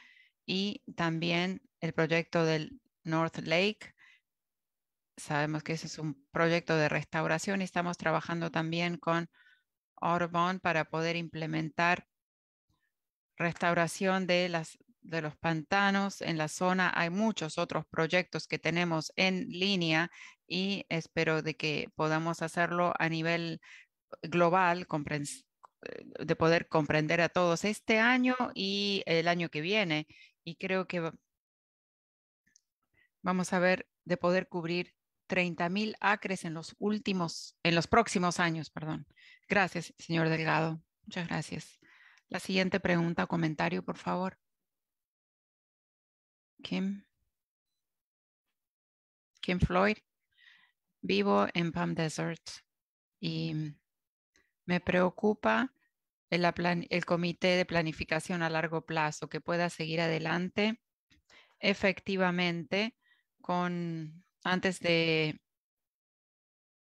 y también el proyecto del North Lake sabemos que ese es un proyecto de restauración y estamos trabajando también con Orbon para poder implementar restauración de, las, de los pantanos en la zona. Hay muchos otros proyectos que tenemos en línea y espero de que podamos hacerlo a nivel global, eh, de poder comprender a todos este año y el año que viene. Y creo que vamos a ver de poder cubrir 30.000 acres en los últimos, en los próximos años, perdón. Gracias, señor Delgado. Muchas gracias. La siguiente pregunta o comentario, por favor. Kim. Kim Floyd. Vivo en Palm Desert y me preocupa el comité de planificación a largo plazo que pueda seguir adelante efectivamente con antes de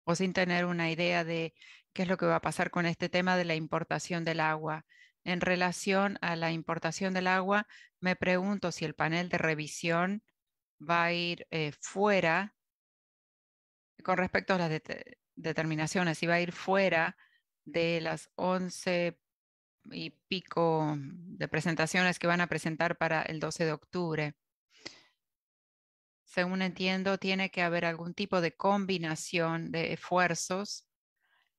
o sin tener una idea de qué es lo que va a pasar con este tema de la importación del agua. En relación a la importación del agua, me pregunto si el panel de revisión va a ir eh, fuera con respecto a las determinaciones, si va a ir fuera de las 11 y pico de presentaciones que van a presentar para el 12 de octubre según entiendo, tiene que haber algún tipo de combinación de esfuerzos,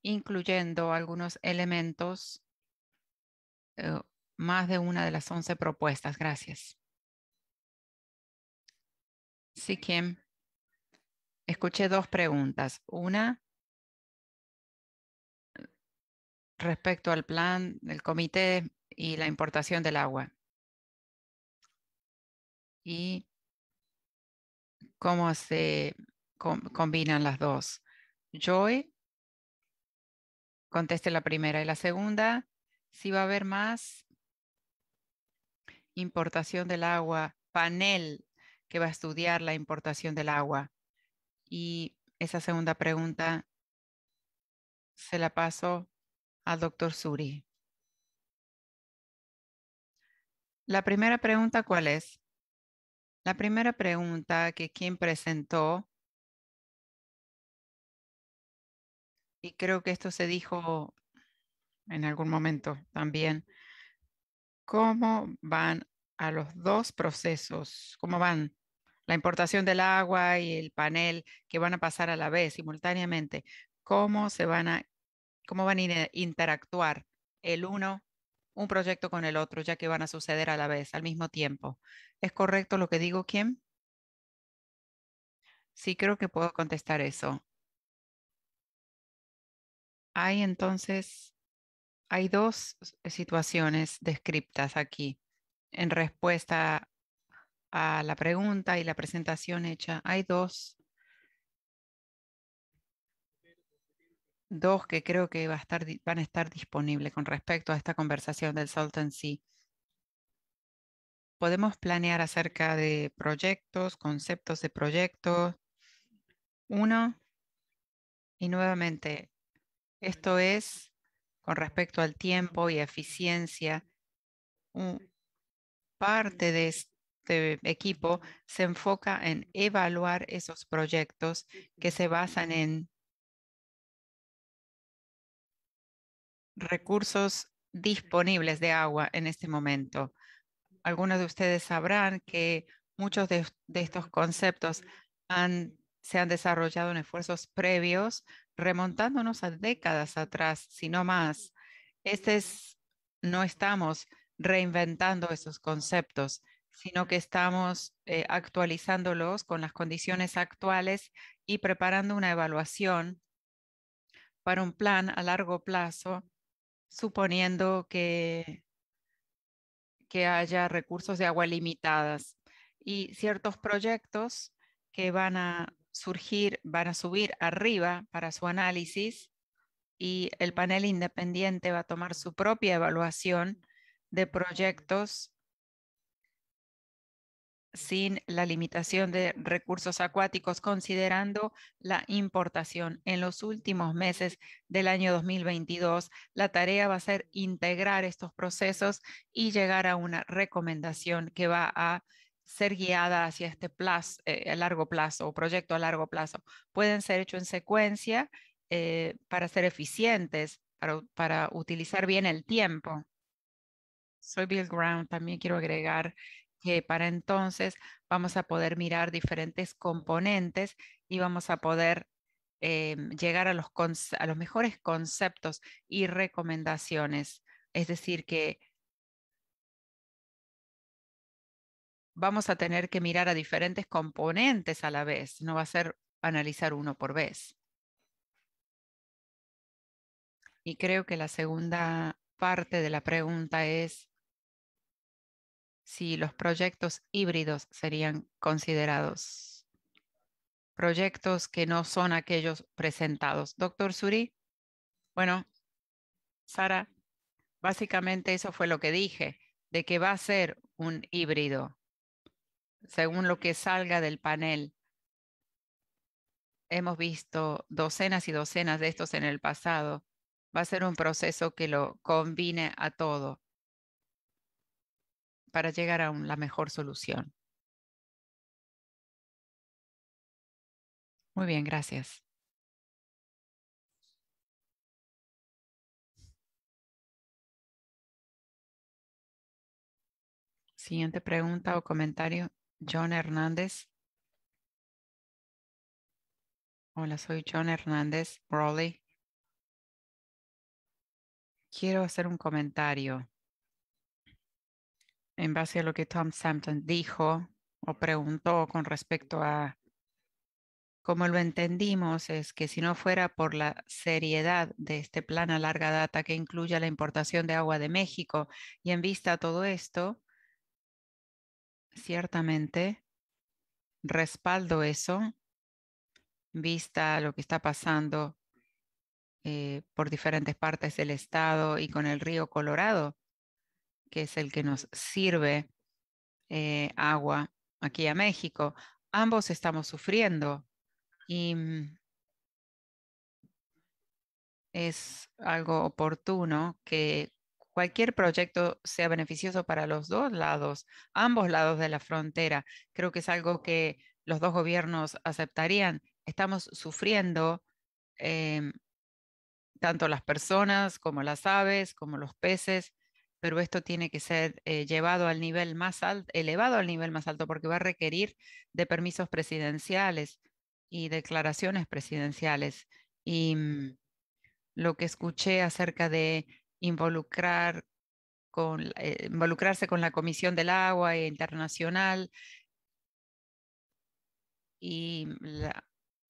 incluyendo algunos elementos, eh, más de una de las 11 propuestas. Gracias. Sí, Kim. Escuché dos preguntas. Una, respecto al plan del comité y la importación del agua. Y cómo se combinan las dos. Joy, conteste la primera y la segunda. Si va a haber más importación del agua, panel que va a estudiar la importación del agua. Y esa segunda pregunta se la paso al doctor Suri. La primera pregunta, ¿cuál es? La primera pregunta que quien presentó, y creo que esto se dijo en algún momento también, ¿cómo van a los dos procesos? ¿Cómo van la importación del agua y el panel que van a pasar a la vez simultáneamente? ¿Cómo se van a, cómo van a interactuar el uno un proyecto con el otro, ya que van a suceder a la vez, al mismo tiempo. ¿Es correcto lo que digo, Kim? Sí, creo que puedo contestar eso. Hay entonces, hay dos situaciones descriptas aquí. En respuesta a la pregunta y la presentación hecha, hay dos dos que creo que va a estar, van a estar disponibles con respecto a esta conversación del and Sea. Podemos planear acerca de proyectos, conceptos de proyectos. Uno, y nuevamente, esto es con respecto al tiempo y eficiencia. Parte de este equipo se enfoca en evaluar esos proyectos que se basan en recursos disponibles de agua en este momento. Algunos de ustedes sabrán que muchos de, estos conceptos se han desarrollado en esfuerzos previos, remontándonos a décadas atrás, si no más. Este es, no estamos reinventando esos conceptos, sino que estamos eh, actualizándolos con las condiciones actuales y preparando una evaluación para un plan a largo plazo suponiendo que, que haya recursos de agua limitadas y ciertos proyectos que van a surgir, van a subir arriba para su análisis y el panel independiente va a tomar su propia evaluación de proyectos sin la limitación de recursos acuáticos, considerando la importación. En los últimos meses del año 2022, la tarea va a ser integrar estos procesos y llegar a una recomendación que va a ser guiada hacia este plazo, eh, a largo plazo o proyecto a largo plazo. Pueden ser hechos en secuencia eh, para ser eficientes, para, utilizar bien el tiempo. Soy Bill Brown. también quiero agregar para entonces vamos a poder mirar diferentes componentes y vamos a poder em, llegar a a los mejores conceptos y recomendaciones. Es decir, que vamos a tener que mirar a diferentes componentes a la vez, no va a ser analizar uno por vez. Y creo que la segunda parte de la pregunta es, si los proyectos híbridos serían considerados. Proyectos que no son aquellos presentados. Doctor Suri, bueno, Sara, básicamente eso fue lo que dije, de que va a ser un híbrido, según lo que salga del panel. Hemos visto docenas y docenas de estos en el pasado. Va a ser un proceso que lo combine a todo para llegar a la mejor solución. Muy bien, gracias. Siguiente pregunta o comentario, John Hernández. Hola, soy John Hernández Broly. Quiero hacer un comentario en base a lo que Tom Sampson dijo o preguntó con respecto a cómo lo entendimos, es que si no fuera por la seriedad de este plan a larga data que incluya la importación de agua de México y en vista a todo esto, ciertamente respaldo eso, vista lo que está pasando eh, por diferentes partes del estado y con el río Colorado que es el que nos sirve eh, agua aquí a México. Ambos estamos sufriendo y mm, es algo oportuno que cualquier proyecto sea beneficioso para los dos lados, ambos lados de la frontera. Creo que es algo que los dos gobiernos aceptarían. Estamos sufriendo em, tanto las personas como las aves, como los peces, pero esto tiene que ser eh, llevado al nivel más alto, elevado al nivel más alto, porque va a requerir de permisos presidenciales y declaraciones presidenciales. Y mm, lo que escuché acerca de involucrar con, eh, involucrarse con la Comisión del Agua Internacional y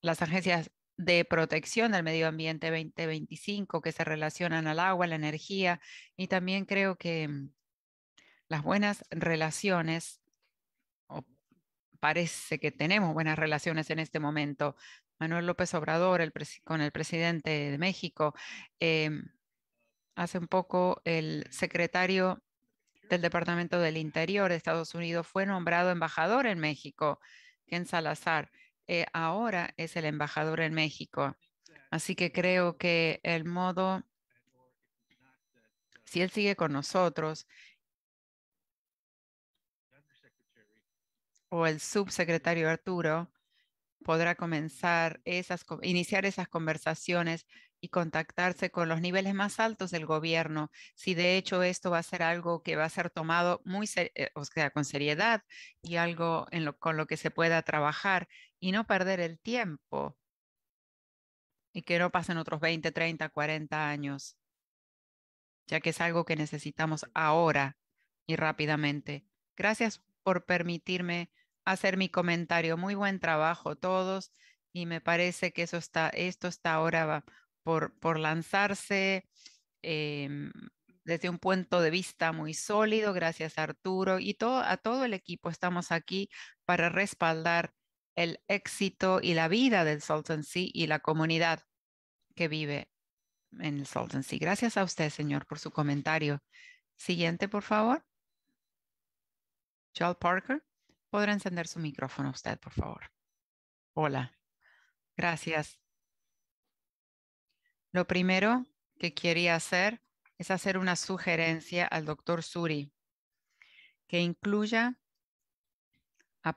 las agencias de protección del medio ambiente 2025 que se relacionan al agua, la energía y también creo que mm, las buenas relaciones, parece que tenemos buenas relaciones en este momento, Manuel López Obrador con el presidente de México, em, hace un poco el secretario del Departamento del Interior de Estados Unidos fue nombrado embajador en México, Ken Salazar. Eh, ahora es el embajador en México. Así que creo que el modo, si él sigue con nosotros, o el subsecretario Arturo podrá comenzar esas, iniciar esas conversaciones y contactarse con los niveles más altos del gobierno, si de hecho esto va a ser algo que va a ser tomado muy, eh, o sea, con seriedad y algo con lo que se pueda trabajar y no perder el tiempo y que no pasen otros 20, 30, 40 años, ya que es algo que necesitamos ahora y rápidamente. Gracias por permitirme hacer mi comentario. Muy buen trabajo todos y me parece que eso está, esto está ahora por, por lanzarse em, desde un punto de vista muy sólido. Gracias Arturo y todo, a todo el equipo. Estamos aquí para respaldar el éxito y la vida del Sea y la comunidad que vive en el Sea. Gracias a usted, señor, por su comentario. Siguiente, por favor. Joel Parker, podrá encender su micrófono usted, por favor. Hola. Gracias. Lo primero que quería hacer es hacer una sugerencia al doctor Suri que incluya a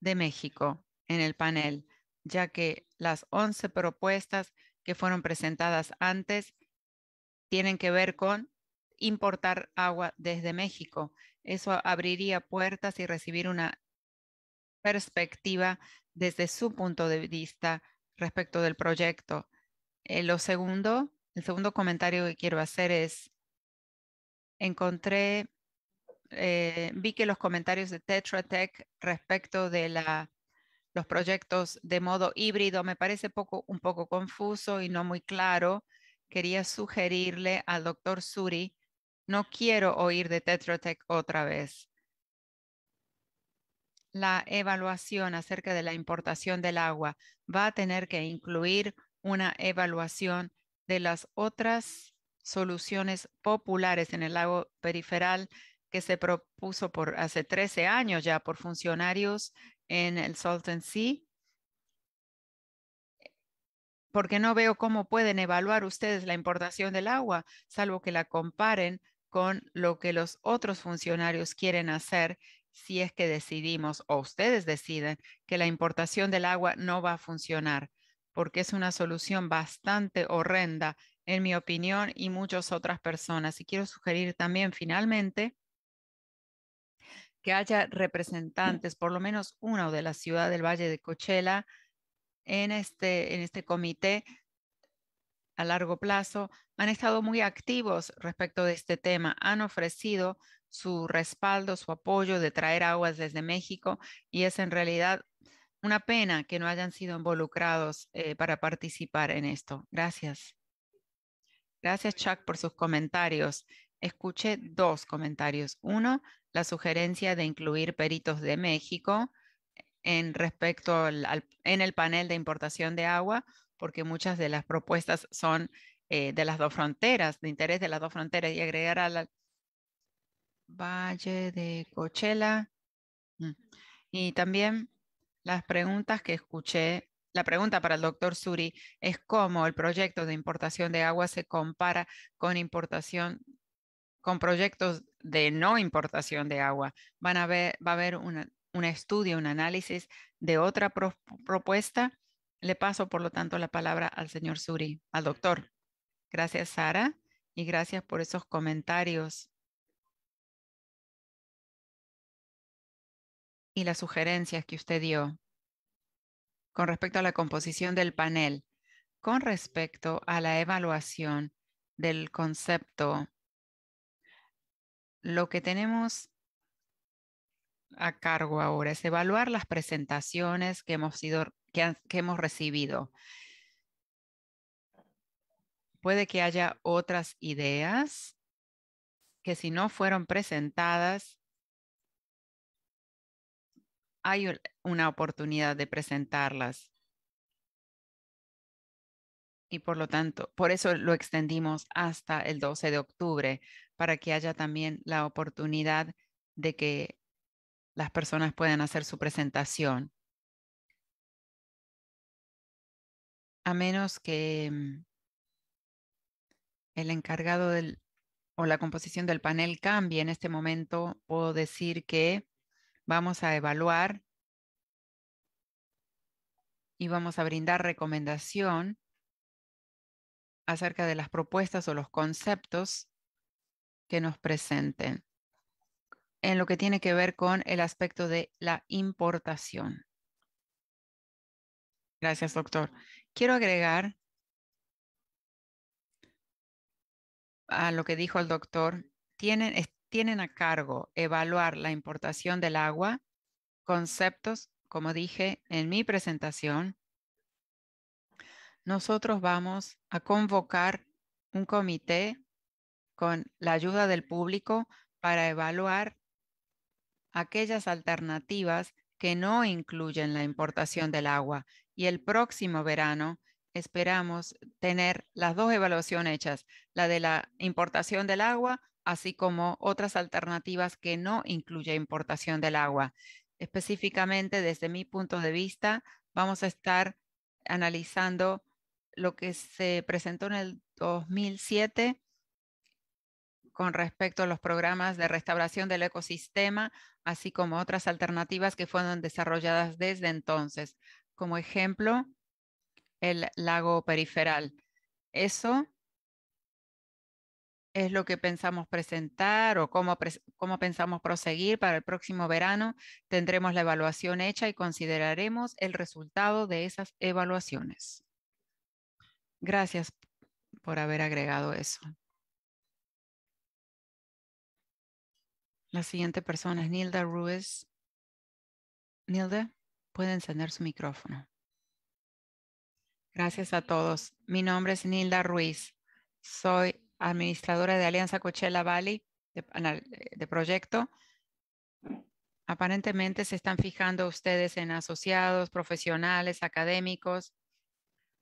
de México en el panel, ya que las 11 propuestas que fueron presentadas antes tienen que ver con importar agua desde México. Eso abriría puertas y recibir una perspectiva desde su punto de vista respecto del proyecto. Eh, lo segundo, el segundo comentario que quiero hacer es, encontré eh, vi que los comentarios de Tetra Tech respecto de los proyectos de modo híbrido me parece un poco confuso y no muy claro. Quería sugerirle al doctor Suri, no quiero oír de Tetra Tech otra vez. La evaluación acerca de la importación del agua va a tener que incluir una evaluación de las otras soluciones populares en el lago periferal que se propuso por hace 13 años ya por funcionarios en el Salton Sea, porque no veo cómo pueden evaluar ustedes la importación del agua, salvo que la comparen con lo que los otros funcionarios quieren hacer si es que decidimos o ustedes deciden que la importación del agua no va a funcionar, porque es una solución bastante horrenda, en mi opinión, y muchas otras personas. Y quiero sugerir también finalmente que haya mm. representantes, por lo menos uno de la ciudad del Valle de Coachella, en este, en este comité a largo plazo, han estado muy activos respecto de este tema, han ofrecido su respaldo, su apoyo de traer aguas desde México y es en realidad una pena que no hayan sido involucrados eh, para participar en esto. Gracias. Gracias, Chuck, por sus comentarios escuché dos comentarios. Uno, la sugerencia de incluir peritos de México en respecto al, en el panel de importación de agua, porque muchas de las propuestas son eh, de las dos fronteras, de interés de las dos fronteras, y agregar al Valle de Cochela. Mm. Y también las preguntas que escuché la pregunta para el doctor Suri es cómo el proyecto de importación de agua se compara con importación con proyectos de no importación de agua. Van a ver, va a haber un estudio, un análisis de otra propuesta. Le paso, por lo tanto, la palabra al señor Suri, al doctor. Gracias, Sara, y gracias por esos comentarios. y las sugerencias que usted dio con respecto a la composición del panel, con respecto a la evaluación del concepto lo que tenemos a cargo ahora es evaluar las presentaciones que hemos, sido, que, hemos recibido. Puede que haya otras ideas que si no fueron presentadas, hay una oportunidad de presentarlas. Y por lo tanto, por eso lo extendimos hasta el 12 de octubre, para que haya también la oportunidad de que las personas puedan hacer su presentación. A menos que mm, el encargado o la composición del panel cambie en este momento, puedo decir que vamos a evaluar y vamos a brindar recomendación acerca de las propuestas o los conceptos que nos presenten en lo que tiene que ver con el aspecto de la importación. Gracias, doctor. Quiero agregar a lo que dijo el doctor, tienen, tienen a cargo evaluar la importación del agua, conceptos, como dije en mi presentación, nosotros vamos a convocar un comité con la ayuda del público para evaluar aquellas alternativas que no incluyen la importación del agua y el próximo verano esperamos tener las dos evaluaciones hechas, la de la importación del agua, así como otras alternativas que no incluyen importación del agua. Específicamente, desde mi punto de vista, vamos a estar analizando lo que se presentó en el 2007 con respecto a los programas de restauración del ecosistema, así como otras alternativas que fueron desarrolladas desde entonces, como ejemplo, el lago periferal. Eso es lo que pensamos presentar o cómo, cómo, pensamos proseguir para el próximo verano. Tendremos la evaluación hecha y consideraremos el resultado de esas evaluaciones. Gracias por haber agregado eso. La siguiente persona es Nilda Ruiz. Nilda, puede encender su micrófono. Gracias a todos. Mi nombre es Nilda Ruiz. Soy administradora de Alianza Coachella Valley de, de proyecto. Aparentemente se están fijando ustedes en asociados, profesionales, académicos,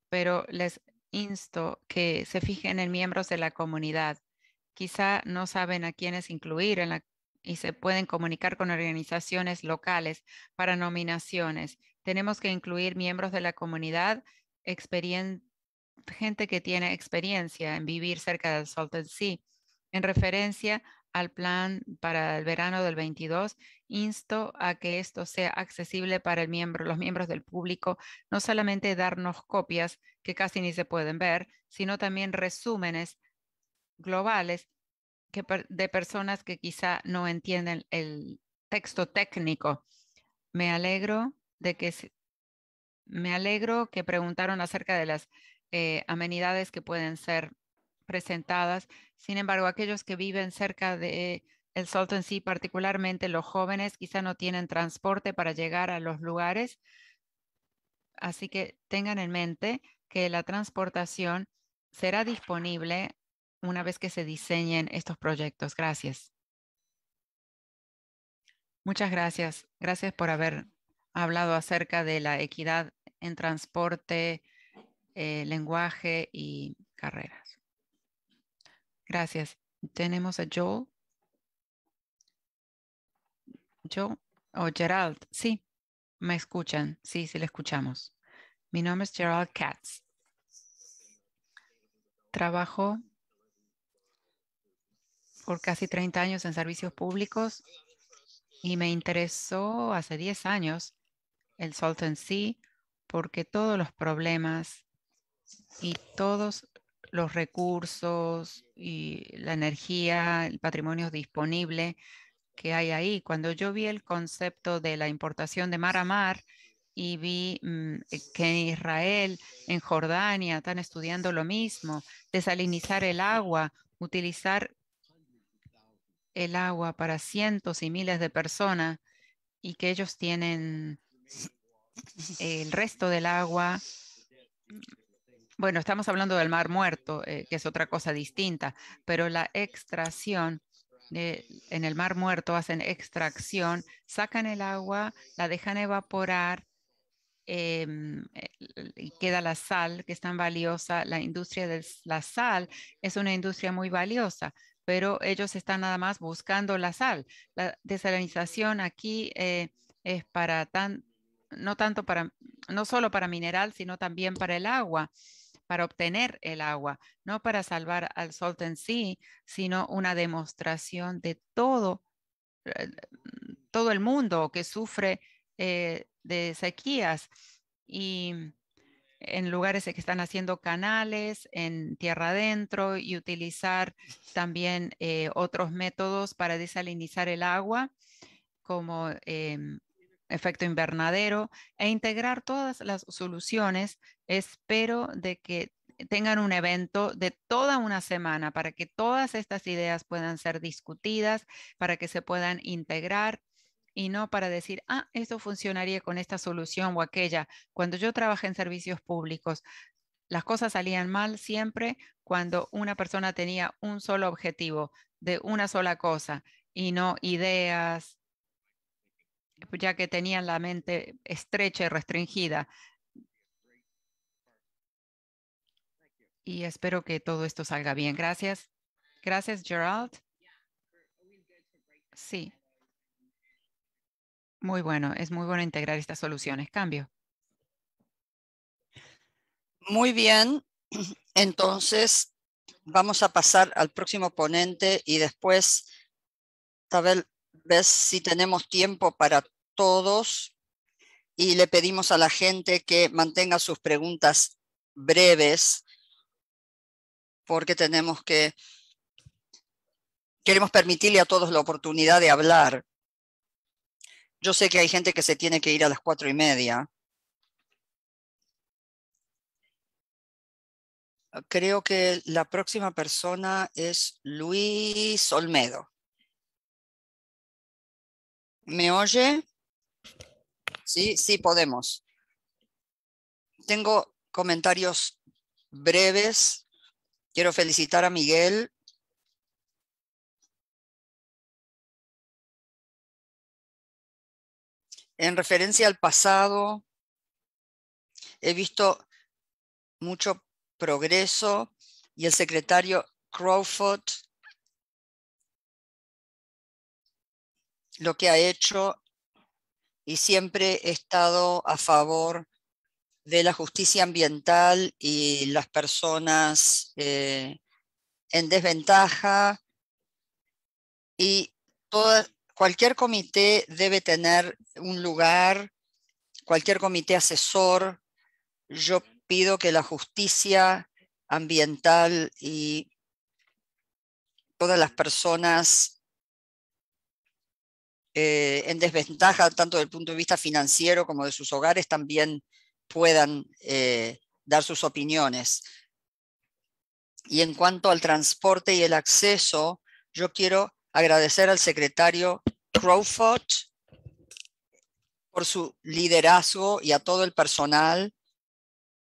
pero les insto que se fijen en miembros de la comunidad. Quizá no saben a quiénes incluir en la y se pueden comunicar con organizaciones locales para nominaciones. Tenemos que incluir miembros de la comunidad, gente que tiene experiencia en vivir cerca del Salted Sea. En referencia al plan para el verano del 22, insto a que esto sea accesible para el miembro, los miembros del público, no solamente darnos copias que casi ni se pueden ver, sino también resúmenes globales de personas que quizá no entienden el texto técnico. Me alegro de que me alegro que preguntaron acerca de las eh, amenidades que pueden ser presentadas. Sin embargo, aquellos que viven cerca de el en sí, particularmente los jóvenes, quizá no tienen transporte para llegar a los lugares. Así que tengan en mente que la transportación será disponible una vez que se diseñen estos proyectos. Gracias. Muchas gracias. Gracias por haber hablado acerca de la equidad en transporte, eh, lenguaje y carreras. Gracias. Tenemos a Joel. Joel o Gerald. Sí, me escuchan. Sí, sí, le escuchamos. Mi nombre es Gerald Katz. Trabajo por casi 30 años en servicios públicos y me interesó hace 10 años el Salt en Sea porque todos los problemas y todos los recursos y la energía, el patrimonio disponible que hay ahí. Cuando yo vi el concepto de la importación de mar a mar y vi mm, que en Israel, en Jordania, están estudiando lo mismo, desalinizar el agua, utilizar el agua para cientos y miles de personas y que ellos tienen el resto del agua. Bueno, estamos hablando del mar muerto, eh, que es otra cosa distinta, pero la extracción en el mar muerto hacen extracción, sacan el agua, la dejan evaporar em, y queda la sal, que es tan valiosa. La industria de la sal es una industria muy valiosa pero ellos están nada más buscando la sal. La desalinización aquí eh, es para tan, no tanto para, no solo para mineral, sino también para el agua, para obtener el agua, no para salvar al salt en sí, sino una demostración de todo, eh, todo el mundo que sufre eh, de sequías. Y en lugares que están haciendo canales, en tierra adentro y utilizar también eh, otros métodos para desalinizar el agua como em, efecto invernadero e integrar todas las soluciones. Espero de que tengan un evento de toda una semana para que todas estas ideas puedan ser discutidas, para que se puedan integrar y no para decir, ah, esto funcionaría con esta solución o aquella. Cuando yo trabajé en servicios públicos, las cosas salían mal siempre cuando una persona tenía un solo objetivo, de una sola cosa, y no ideas, ya que tenían la mente estrecha y restringida. Y espero que todo esto salga bien. Gracias. Gracias, Gerald. Sí, muy bueno, es muy bueno integrar estas soluciones. Cambio. Muy bien, [clears throat] entonces vamos a pasar al próximo ponente y después, Tabel, ves si tenemos tiempo para todos y le pedimos a la gente que mantenga sus preguntas breves porque tenemos que, queremos permitirle a todos la oportunidad de hablar. Yo sé que hay gente que se tiene que ir a las cuatro y media. Creo que la próxima persona es Luis Olmedo. ¿Me oye? Sí, sí, podemos. Tengo comentarios breves. Quiero felicitar a Miguel en referencia al pasado, he visto mucho progreso y el secretario Crawford lo que ha hecho y siempre he estado a favor de la justicia ambiental y las personas eh, en desventaja y todas cualquier comité debe tener un lugar, cualquier comité asesor. Yo pido que la justicia ambiental y todas las personas eh, en desventaja, tanto del punto de vista financiero como de sus hogares, también puedan eh, dar sus opiniones. Y en cuanto al transporte y el acceso, yo quiero agradecer al secretario Crawford por su liderazgo y a todo el personal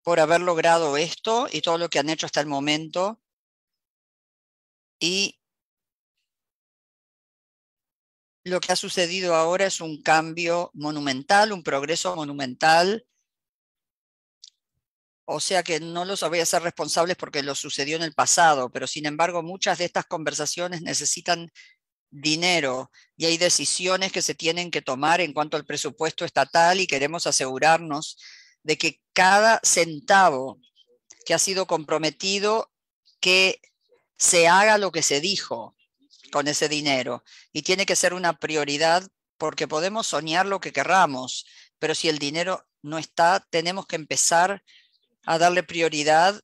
por haber logrado esto y todo lo que han hecho hasta el momento. Y lo que ha sucedido ahora es un cambio monumental, un progreso monumental. O sea que no los voy a hacer responsables porque lo sucedió en el pasado, pero sin embargo muchas de estas conversaciones necesitan dinero y hay decisiones que se tienen que tomar en cuanto al presupuesto estatal y queremos asegurarnos de que cada centavo que ha sido comprometido, que se haga lo que se dijo con ese dinero. Y tiene que ser una prioridad porque podemos soñar lo que querramos, pero si el dinero no está, tenemos que empezar a darle prioridad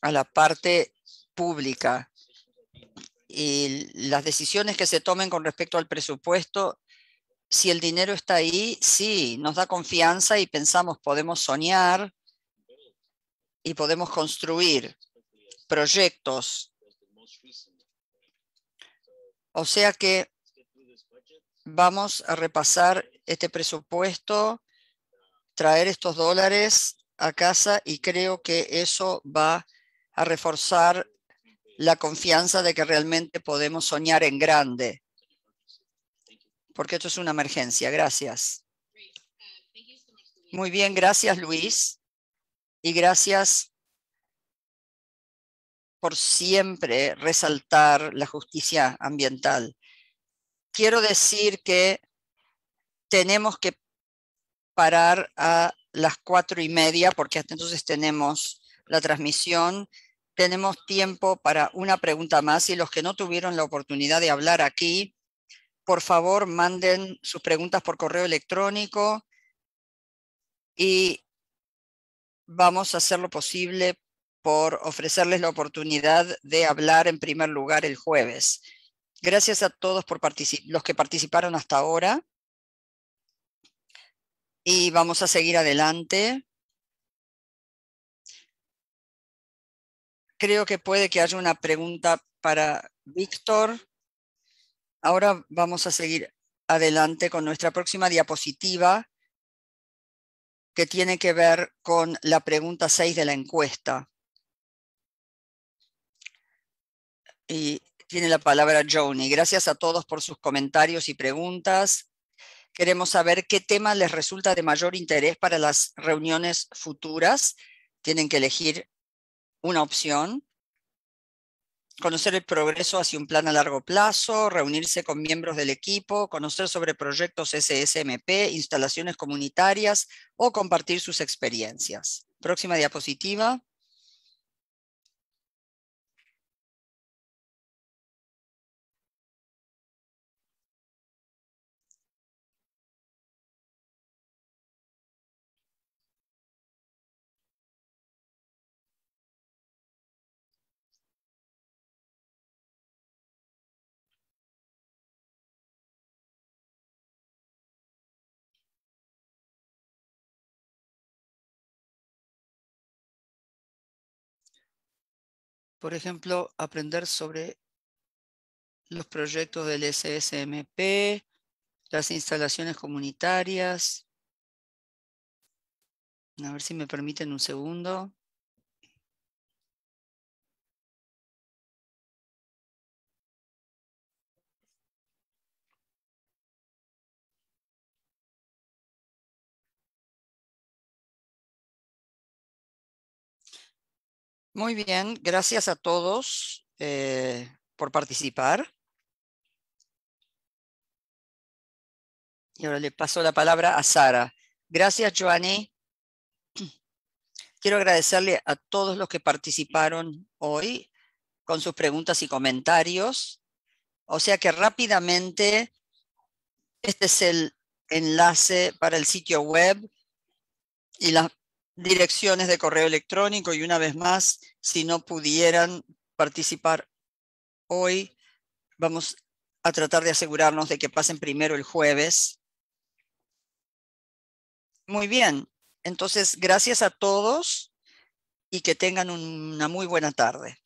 a la parte pública y las decisiones que se tomen con respecto al presupuesto, si el dinero está ahí, sí, nos da confianza y pensamos podemos soñar y podemos construir proyectos. O sea que vamos a repasar este presupuesto, traer estos dólares a casa y creo que eso va a reforzar la confianza de que realmente podemos soñar en grande, porque esto es una emergencia. Gracias. Muy bien, gracias Luis y gracias por siempre resaltar la justicia ambiental. Quiero decir que tenemos que parar a las cuatro y media porque hasta entonces tenemos la transmisión tenemos tiempo para una pregunta más y los que no tuvieron la oportunidad de hablar aquí, por favor manden sus preguntas por correo electrónico y vamos a hacer lo posible por ofrecerles la oportunidad de hablar en primer lugar el jueves. Gracias a todos por los que participaron hasta ahora. Y vamos a seguir adelante. creo que puede que haya una pregunta para Víctor. Ahora vamos a seguir adelante con nuestra próxima diapositiva que tiene que ver con la pregunta 6 de la encuesta. Y tiene la palabra Joni. Gracias a todos por sus comentarios y preguntas. Queremos saber qué tema les resulta de mayor interés para las reuniones futuras. Tienen que elegir una opción. Conocer el progreso hacia un plan a largo plazo, reunirse con miembros del equipo, conocer sobre proyectos SSMP, instalaciones comunitarias o compartir sus experiencias. Próxima diapositiva. Por ejemplo, aprender sobre los proyectos del SSMP, las instalaciones comunitarias. A ver si me permiten un segundo. Muy bien, gracias a todos eh, por participar. Y ahora le paso la palabra a Sara. Gracias, Joanny. [clears throat] Quiero agradecerle a todos los que participaron hoy con sus preguntas y comentarios. O sea que rápidamente, este es el enlace para el sitio web y las direcciones de correo electrónico y una vez más, si no pudieran participar hoy, vamos a tratar de asegurarnos de que pasen primero el jueves. Muy bien, entonces gracias a todos y que tengan una muy buena tarde.